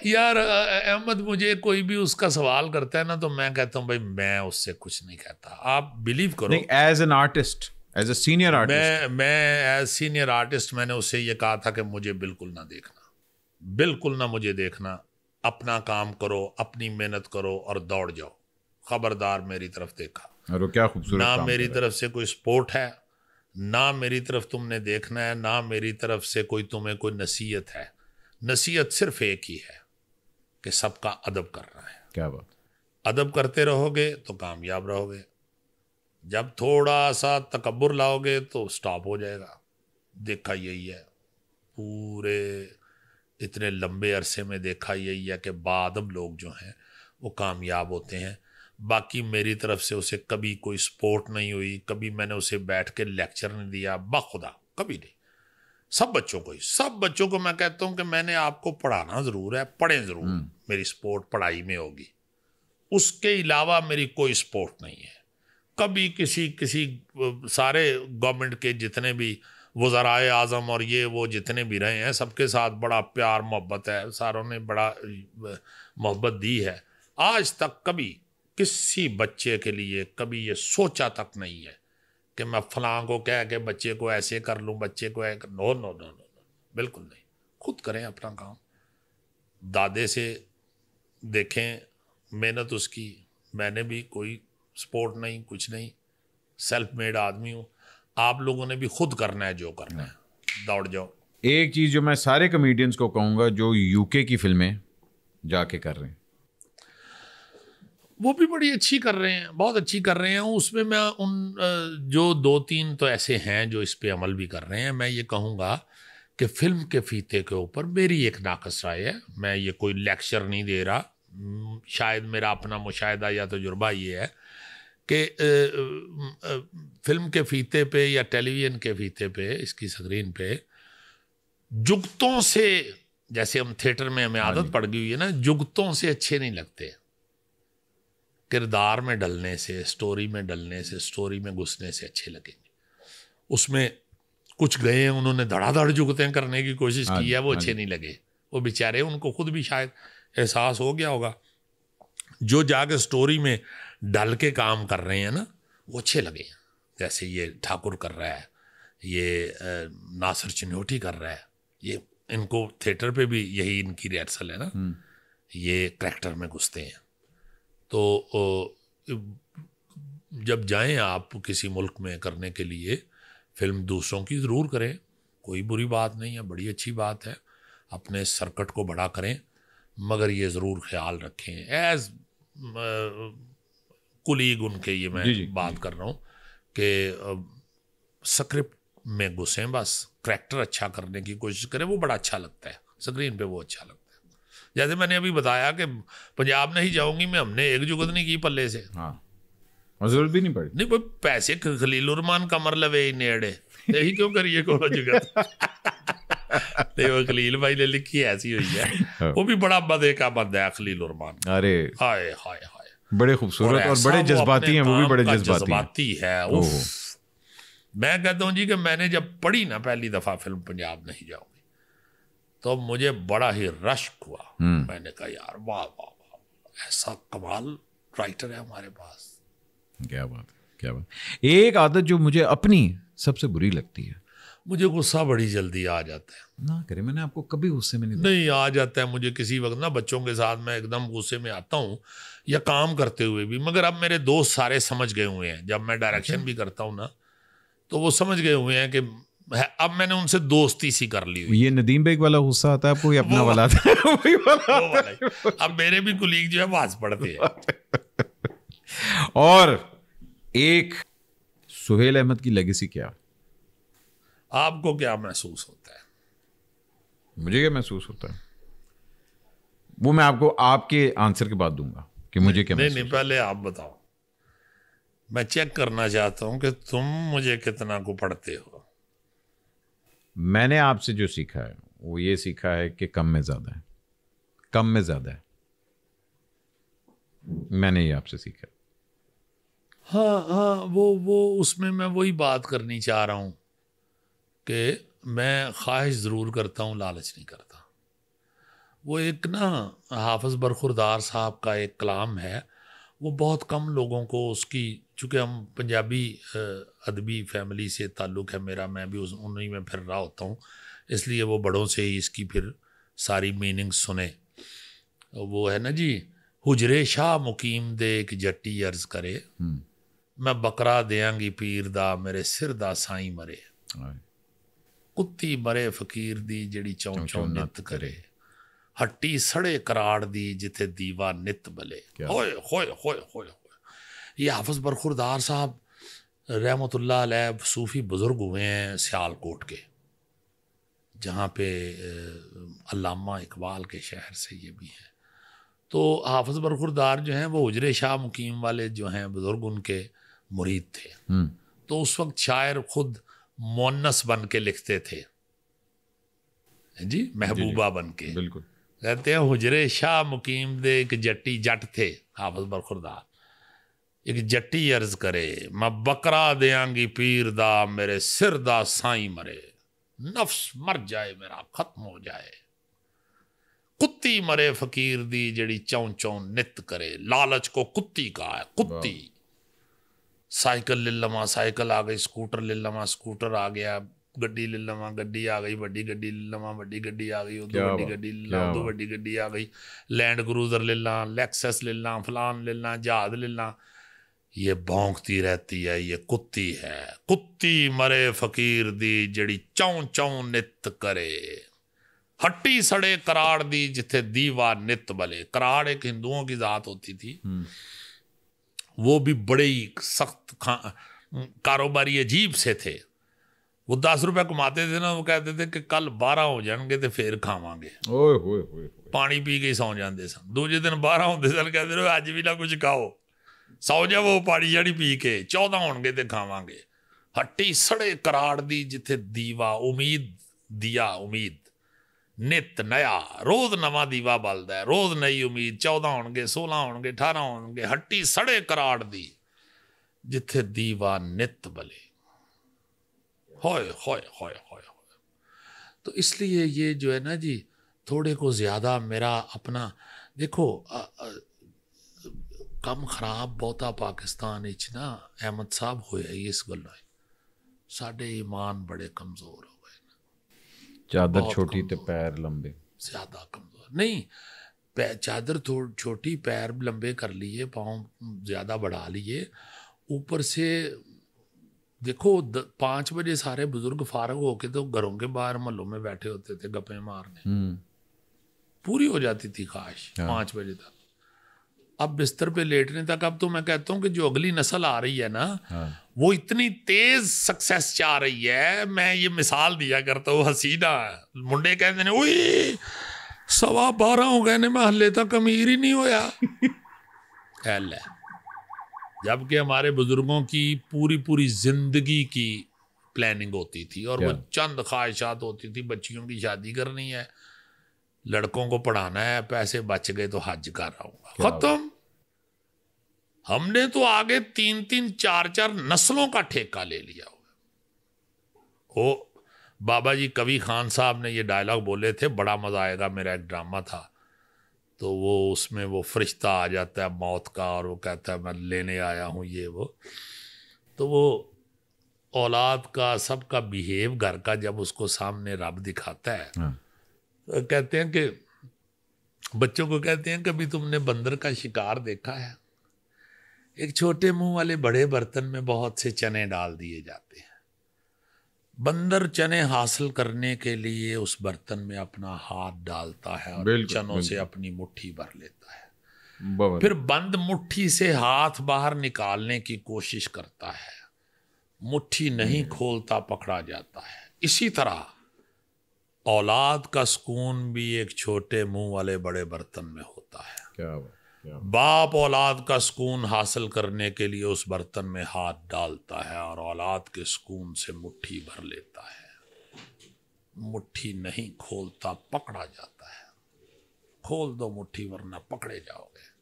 यार अहमद मुझे कोई भी उसका सवाल करता है ना तो मैं कहता हूँ भाई मैं उससे कुछ नहीं कहता आप बिलीव करो as an artist as a senior artist मैं मैं एज सीनियर आर्टिस्ट मैंने उससे ये कहा था कि मुझे बिल्कुल ना देखना बिल्कुल ना मुझे देखना अपना काम करो अपनी मेहनत करो और दौड़ जाओ खबरदार मेरी तरफ देखा और क्या खूबसूरत ना मेरी तरफ से कोई स्पोर्ट है ना मेरी तरफ तुमने देखना है ना मेरी तरफ से कोई तुम्हें कोई नसीहत है नसीहत सिर्फ एक ही है कि सबका अदब करना है क्या बात अदब करते रहोगे तो कामयाब रहोगे जब थोड़ा सा तकबर लाओगे तो स्टॉप हो जाएगा देखा यही है पूरे इतने लंबे अरसे में देखा यही है कि बादब लोग जो हैं वो कामयाब होते हैं बाकी मेरी तरफ से उसे कभी कोई सपोर्ट नहीं हुई कभी मैंने उसे बैठ के लेक्चर नहीं दिया बखुदा कभी नहीं सब बच्चों को ही सब बच्चों को मैं कहता हूँ कि मैंने आपको पढ़ाना ज़रूर है पढ़ें ज़रूर हम्म। मेरी सपोर्ट पढ़ाई में होगी उसके अलावा मेरी कोई सपोर्ट नहीं है कभी किसी किसी सारे गवर्नमेंट के जितने भी वज़राए आज़म और ये वो जितने भी रहे हैं सबके साथ बड़ा प्यार मोहब्बत है सारों ने बड़ा मोहब्बत दी है आज तक कभी किसी बच्चे के लिए कभी ये सोचा तक नहीं है कि मैं फलां को कह के बच्चे को ऐसे कर लूँ बच्चे को ऐसे नो नो नो नो बिल्कुल नहीं खुद करें अपना काम दादे से देखें मेहनत उसकी मैंने भी कोई सपोर्ट नहीं कुछ नहीं सेल्फ मेड आदमी हूँ आप लोगों ने भी खुद करना है जो करना है दौड़ जाओ एक चीज़ जो मैं सारे कमेडियंस को कहूँगा जो यूके की फिल्में जाके कर रहे हैं वो भी बड़ी अच्छी कर रहे हैं बहुत अच्छी कर रहे हैं उसमें मैं उन जो दो तीन तो ऐसे हैं जो इस पर अमल भी कर रहे हैं मैं ये कहूँगा कि फ़िल्म के फीते के ऊपर मेरी एक नाकस राय है मैं ये कोई लेक्चर नहीं दे रहा शायद मेरा अपना मुशाह या तजुर्बा ये है कि फ़िल्म के फीते पे या टेलीविज़न के फीते पे इसकी स्क्रीन पे जुगतों से जैसे हम थिएटर में हमें हाँ आदत पड़ गई हुई है ना जुगतों से अच्छे नहीं लगते किरदार में डलने से स्टोरी में डलने से स्टोरी में घुसने से अच्छे लगेंगे उसमें कुछ गए हैं उन्होंने धड़ाधड़ झुकते हैं करने की कोशिश हाँ की है वो हाँ अच्छे नहीं लगे वो बेचारे उनको खुद भी शायद एहसास हो गया होगा जो जाके स्टोरी में डल के काम कर रहे हैं ना वो अच्छे लगे जैसे ये ठाकुर कर रहा है ये नासिर चिन्होटी कर रहा है ये इनको थिएटर पे भी यही इनकी रिहर्सल है ना हम्म। ये करेक्टर में घुसते हैं तो जब जाएं आप किसी मुल्क में करने के लिए फिल्म दूसरों की ज़रूर करें कोई बुरी बात नहीं है बड़ी अच्छी बात है अपने सर्कट को बड़ा करें मगर ये ज़रूर ख्याल रखें एज कुलीग उनके ये मैं जी, जी, बात जी. कर रहा हूँ कि स्क्रिप्ट में घुसें बस करैक्टर अच्छा करने की कोशिश करें वो बड़ा अच्छा लगता है स्क्रीन पे वो अच्छा लगता है जैसे मैंने अभी बताया कि पंजाब नहीं जाऊंगी मैं हमने एक जुगत नहीं की पल्ले से हाँ जरूरत भी नहीं पड़ी नहीं भाई पैसे खलील उरमान कमर लवे नेड़े तो यही क्यों करिए कोनो जुगत खलील भाई ने लिखी ऐसी हुई है हाँ। वो भी बड़ा बदे का बंद है ਬੰਦਾ उरमान अरे हाय हाय ਹਾਏ बड़े खूबसूरत और बड़े जज्बाती हैं वो भी बड़े जज्बाती है मैं कहता हूँ जी कि मैंने जब पढ़ी ना पहली दफ़ा फिल्म पंजाब नहीं जाऊँ तो मुझे बड़ा ही रश हुआ हम्म। मैंने कहा यार वाह वाह वाह ऐसा कमाल राइटर है हमारे पास क्या बात क्या बात एक आदत जो मुझे अपनी सबसे बुरी लगती है मुझे गुस्सा बड़ी जल्दी आ जाता है ना करे मैंने आपको कभी गुस्से में नहीं नहीं आ जाता है मुझे किसी वक्त ना बच्चों के साथ मैं एकदम गुस्से में आता हूँ या काम करते हुए भी मगर अब मेरे दोस्त सारे समझ गए हुए हैं जब मैं डायरेक्शन अच्छा। भी करता हूँ ना तो वो समझ गए हुए हैं कि अब मैंने उनसे दोस्ती सी कर ली हुई ये नदीम बेग वाला गुस्सा आता है आपको अपना वाला था वही वाला, वो वाला अब मेरे भी कुलीग जो है वाज पड़ते हैं और एक सुहेल अहमद की लेगेसी क्या आपको क्या महसूस होता है मुझे क्या महसूस होता है वो मैं आपको आपके आंसर के बाद दूंगा कि मुझे क्या नहीं नहीं पहले आप बताओ मैं चेक करना चाहता हूं कि तुम मुझे कितना को पढ़ते हो मैंने आपसे जो सीखा है वो ये सीखा है कि कम में ज़्यादा है कम में ज़्यादा है मैंने ये आपसे सीखा हाँ हाँ वो वो उसमें मैं वही बात करनी चाह रहा हूँ कि मैं ख्वाहिश ज़रूर करता हूँ लालच नहीं करता वो एक ना हाफज बरखुरदार साहब का एक कलाम है वो बहुत कम लोगों को उसकी चूँकि हम पंजाबी अदबी फैमिली से ताल्लुक़ है मेरा मैं भी उस उन्हीं में फिर रहा होता हूँ इसलिए वो बड़ों से ही इसकी फिर सारी मीनिंग सुने वो है ना जी हुजरे शाह मुकीम दे एक जट्टी अर्ज करे हम्म। मैं बकरा देंगी पीर दा मेरे सिर दा साई मरे कुत्ती मरे फकीर दी जड़ी चौं चौं नित करे ਹੱਟੀ ਸੜੇ ਕਰਾੜ ਦੀ ਜਿੱਥੇ ਦੀਵਾ ਨਿਤ ਬਲੇ ਹੋਏ ਹੋਏ ਹੋਏ ਹੋਏ ये हाफज बरखुरदार साहब रहमत सूफ़ी बुज़ुर्ग हुए हैं सियालकोट के जहाँ पे अलामा इकबाल के शहर से ये भी हैं तो हाफज बरखुरदार जो हैं वो उजरे शाह मुकीम वाले जो हैं बुज़ुर्ग उनके मुरीद थे हम्म। तो उस वक्त शायर खुद मोनस बन के लिखते थे जी महबूबा बन के बिल्कुल कहते हैं हुजरे शाह मुकीम दे एक जट्टी जट थे हाफज बरखुरदा एक जट्टी अर्ज करे मैं बकरा देंगी पीर दा मेरे सिर दा साई मरे नफ्स मर जाए मेरा खत्म हो जाए कुत्ती मरे फकीर दी जड़ी चौं चौं नित करे लालच को कुत्ती का है कुत्ती साइकिल ले लवा साइकिल आ गई स्कूटर ले लवा स्कूटर आ गया ਗੱਡੀ ਲੈ ਲਵਾਂ ਗੱਡੀ ਆ ਗਈ ਵੱਡੀ ਗੱਡੀ ਲੈ ਲਵਾਂ ਵੱਡੀ ਗੱਡੀ ਆ ਗਈ ਉਦੋਂ ਵੱਡੀ ਗੱਡੀ ਲੈ ਉਦੋਂ ਵੱਡੀ ਗੱਡੀ ਆ ਗਈ लैंड क्रूजर ले ਲਾਂ ਲੈਕਸਸ ले ਲਾਂ फलान ले ਲਾਂ जहाज ले ਲਾਂ ये भौंकती रहती है ये कुत्ती है कुत्ती मरे फकीर दी जड़ी चौं चौं नित करे हट्टी सड़े कराड़ दी जिथे दीवा नित बले कराड़ एक हिंदुओं की जात होती थी वो भी बड़े ही सख्त कारोबारी अजीब से थे ਉਹ 10 ਰੁਪਏ ਕਮਾਤੇ ਸੀ ਨਾ ਉਹ ਕਹਿੰਦੇ थे ਕਿ ਕੱਲ 12 ਹੋ ਜਾਣਗੇ ਤੇ ਫੇਰ ਖਾਵਾਂਗੇ ਓਏ ਹੋਏ ਹੋਏ ਪਾਣੀ ਪੀ ਕੇ ਸੌ ਸੌਂ ਜਾਂਦੇ ਸਨ ਦੂਜੇ ਦਿਨ 12 ਹੁੰਦੇ ਸਨ ਕਹਿੰਦੇ ਰੋ ਅੱਜ ਵੀ ਨਾ ਕੁਝ ਖਾਓ ਸੌ ਜਾਵੋ ਪਾਣੀ ਜਿਹੜੀ ਪੀ ਕੇ 14 ਹੋਣਗੇ ਤੇ ਖਾਵਾਂਗੇ ਹੱਟੀ ਸੜੇ ਕਰਾੜ ਦੀ ਜਿੱਥੇ ਦੀਵਾ ਉਮੀਦ ਦੀਆ ਉਮੀਦ ਨਿਤ ਨਿਆ ਰੋਜ਼ ਨਵਾਂ ਦੀਵਾ ਬਲਦਾ ਹੈ ਰੋਜ਼ ਨਈ ਉਮੀਦ 14 ਹੋਣਗੇ 16 ਹੋਣਗੇ 18 ਹੋਣਗੇ ਹੱਟੀ ਸੜੇ ਕਰਾੜ ਦੀ ਜਿੱਥੇ ਦੀਵਾ ਨਿਤ ਬਲੇ होए होए होए होए तो इसलिए ये जो है ना जी थोड़े को ज़्यादा मेरा अपना देखो आ, आ, कम खराब बहुता पाकिस्तान इच ना अहमद साहब होया इस गल्ला साढ़े ईमान बड़े कमज़ोर हो गए चादर छोटी तो पैर लंबे ज़्यादा कमज़ोर नहीं पै चादर थोड़ी छोटी पैर लंबे कर लिए पाँव ज़्यादा बढ़ा लिए ऊपर से देखो पांच बजे सारे बुजुर्ग फारग होके तो घरों के बाहर मोहल्लों में बैठे होते थे गप्पे मारने हम्म। पूरी हो जाती थी खाश हाँ। पांच बजे तक अब बिस्तर पे लेटने तक अब तो मैं कहता हूँ कि जो अगली नस्ल आ रही है ना हाँ। वो इतनी तेज सक्सेस चाह रही है मैं ये मिसाल दिया करता हूँ हसीना मुंडे कहते ने सवा बारह हो गए ने मैं हले तक अमीर ही नहीं होया जबकि हमारे बुज़ुर्गों की पूरी पूरी ज़िंदगी की प्लानिंग होती थी और वो चंद ख्वाहिशात होती थी बच्चियों की शादी करनी है लड़कों को पढ़ाना है पैसे बच गए तो हज कर हूँ ख़त्म हमने तो आगे तीन तीन चार चार नस्लों का ठेका ले लिया हो बाबा जी कवि खान साहब ने ये डायलॉग बोले थे बड़ा मज़ा आएगा मेरा एक ड्रामा था तो वो उसमें वो फरिश्ता आ जाता है मौत का और वो कहता है मैं लेने आया हूँ ये वो तो वो औलाद का सबका बिहेव घर का जब उसको सामने रब दिखाता है हाँ। तो कहते हैं कि बच्चों को कहते हैं कभी तुमने बंदर का शिकार देखा है एक छोटे मुंह वाले बड़े बर्तन में बहुत से चने डाल दिए जाते हैं बंदर चने हासिल करने के लिए उस बर्तन में अपना हाथ डालता है और चनों से अपनी मुट्ठी भर लेता है फिर बंद मुट्ठी से हाथ बाहर निकालने की कोशिश करता है मुट्ठी नहीं हम्म। खोलता पकड़ा जाता है इसी तरह औलाद का सुकून भी एक छोटे मुंह वाले बड़े बर्तन में होता है क्या बाप औलाद का सुकून हासिल करने के लिए उस बर्तन में हाथ डालता है और औलाद के सुकून से मुट्ठी भर लेता है मुट्ठी नहीं खोलता पकड़ा जाता है खोल दो मुट्ठी वरना पकड़े जाओगे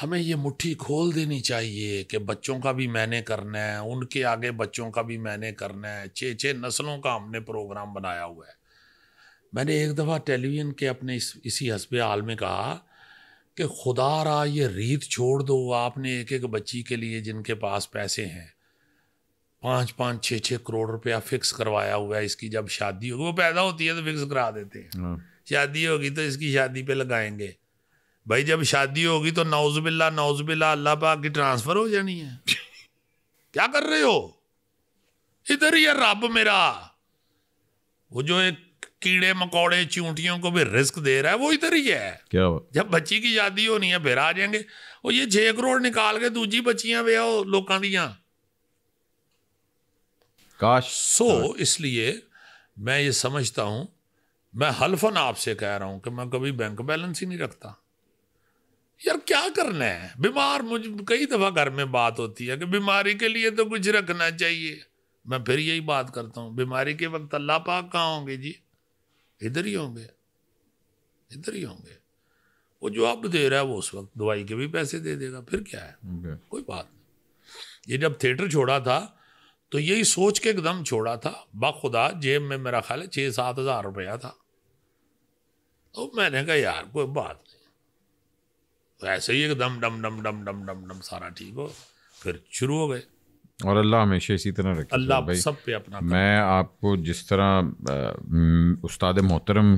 हमें ये मुट्ठी खोल देनी चाहिए कि बच्चों का भी मैंने करना है उनके आगे बच्चों का भी मैंने करना है छः छः नस्लों का हमने प्रोग्राम बनाया हुआ है मैंने एक दफ़ा टेलीविज़न के अपने इस इसी हसब हाल में कहा कि खुदा रहा ये रीत छोड़ दो आपने एक एक बच्ची के लिए जिनके पास पैसे हैं पाँच पाँच छः छः करोड़ रुपया फिक्स करवाया हुआ है इसकी जब शादी होगी वो पैदा होती है तो फिक्स करा देते हैं हाँ। शादी होगी तो इसकी शादी पे लगाएंगे भाई जब शादी होगी तो नौज बिल्ला अल्लाह पाक की ट्रांसफ़र हो जानी है क्या कर रहे हो इधर ही है रब मेरा वो जो एक कीड़े मकोड़े चूंटियों को भी रिस्क दे रहा है वो इधर ही है क्या हुआ? जब बच्ची की शादी होनी है फिर आ जाएंगे और ये छे करोड़ निकाल के दूजी बच्चियां व्याओ लोगों काश सो so, इसलिए मैं ये समझता हूं मैं हल्फन आपसे कह रहा हूं कि मैं कभी बैंक बैलेंस ही नहीं रखता यार क्या करना है बीमार मुझ कई दफ़ा घर में बात होती है कि बीमारी के लिए तो कुछ रखना चाहिए मैं फिर यही बात करता हूँ बीमारी के वक्त अल्लाह पाक कहाँ होंगे जी इधर ही होंगे इधर ही होंगे वो जो अब दे रहा है वो उस वक्त दवाई के भी पैसे दे देगा फिर क्या है okay. कोई बात नहीं ये जब थिएटर छोड़ा था तो यही सोच के एकदम छोड़ा था बाखुदा जेब में मेरा ख्याल है छः सात हज़ार रुपया था तो मैंने कहा यार कोई बात नहीं तो ऐसे ही एकदम डम डम डम डम डम डम सारा ठीक हो फिर शुरू हो गए और अल्लाह हमेशा इसी तरह रखे तो अल्लाह सब पे अपना मैं आपको जिस तरह उस्ताद मोहतरम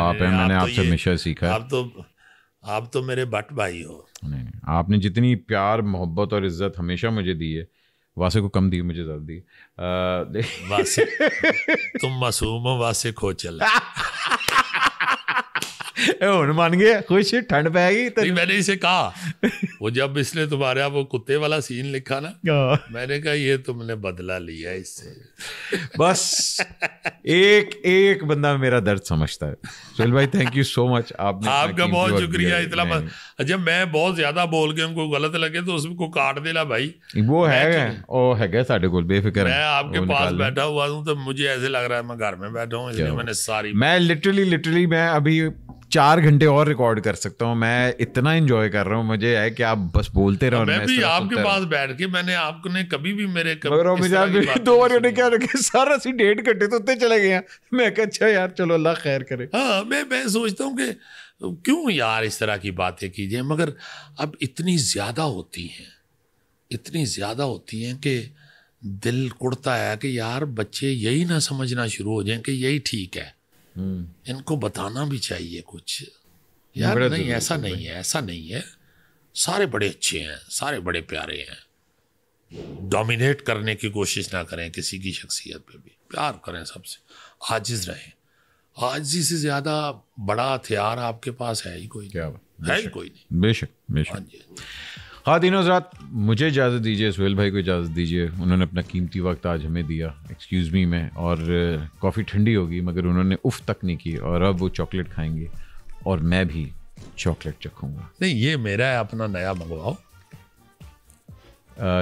आप हैं मैंने तो आपसे हमेशा सीखा आप तो आप तो मेरे बट भाई हो नहीं नहीं आपने जितनी प्यार मोहब्बत और इज्जत हमेशा मुझे दी है वासे को कम दी मुझे ज़्यादा दी वासे तुम मासूम हो वासे खो चला उन मान गए खुश ठंड पैगी तो मैंने इसे कहा वो जब इसने तुम्हारे वो कुत्ते वाला सीन लिखा ना हाँ। मैंने कहा ये तुमने बदला लिया इससे बस एक एक बंदा मेरा दर्द समझता है सुनील भाई थैंक यू सो मच आपने आपका बहुत शुक्रिया इतना बस अच्छा मैं बहुत ज्यादा बोल के उनको गलत लगे तो उसमें को काट देना भाई वो है वो है साढ़े को बेफिक्र मैं आपके पास बैठा हुआ हूँ तो मुझे ऐसे लग रहा है मैं घर में बैठा हूँ इसलिए मैंने सारी मैं लिटरली लिटरली मैं अभी चार घंटे और रिकॉर्ड कर सकता हूँ मैं इतना एंजॉय कर रहा हूँ मुझे है कि आप बस बोलते रहो मैं भी आपके पास बैठ के मैंने आपने कभी भी मेरे कभी दो बार उन्हें क्या रखे सर अस डेढ़ घंटे तो उतने चले गए मैं अच्छा यार चलो अल्लाह खैर करे हाँ मैं मैं सोचता हूँ कि क्यों यार इस तरह की बातें कीजिए मगर अब इतनी ज़्यादा होती हैं इतनी ज़्यादा होती हैं कि दिल कुड़ता है कि यार बच्चे यही ना समझना शुरू हो जाए कि यही ठीक है हम्म। इनको बताना भी चाहिए कुछ यार नहीं ऐसा नहीं है ऐसा नहीं है सारे बड़े अच्छे हैं सारे बड़े प्यारे हैं डोमिनेट करने की कोशिश ना करें किसी की शख्सियत पे भी प्यार करें सबसे आजिज रहें आजी से ज़्यादा बड़ा हथियार आपके पास है ही कोई क्या है ही कोई नहीं बेशक बेशक हाँ जी खातिन हाँ, हजरात मुझे इजाज़त दीजिए सुहेल भाई को इजाज़त दीजिए उन्होंने अपना कीमती वक्त आज हमें दिया एक्सक्यूज़ मी में और कॉफ़ी ठंडी होगी मगर उन्होंने उफ तक नहीं की और अब वो चॉकलेट खाएंगे और मैं भी चॉकलेट चखूँगा नहीं ये मेरा है अपना नया मंगवाओ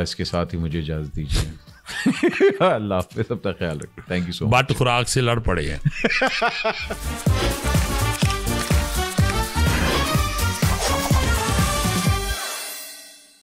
इसके साथ ही मुझे इजाज़त दीजिए अल्लाह सब तक ख्याल रखें thank you so much but खुराक से लड़ पड़े हैं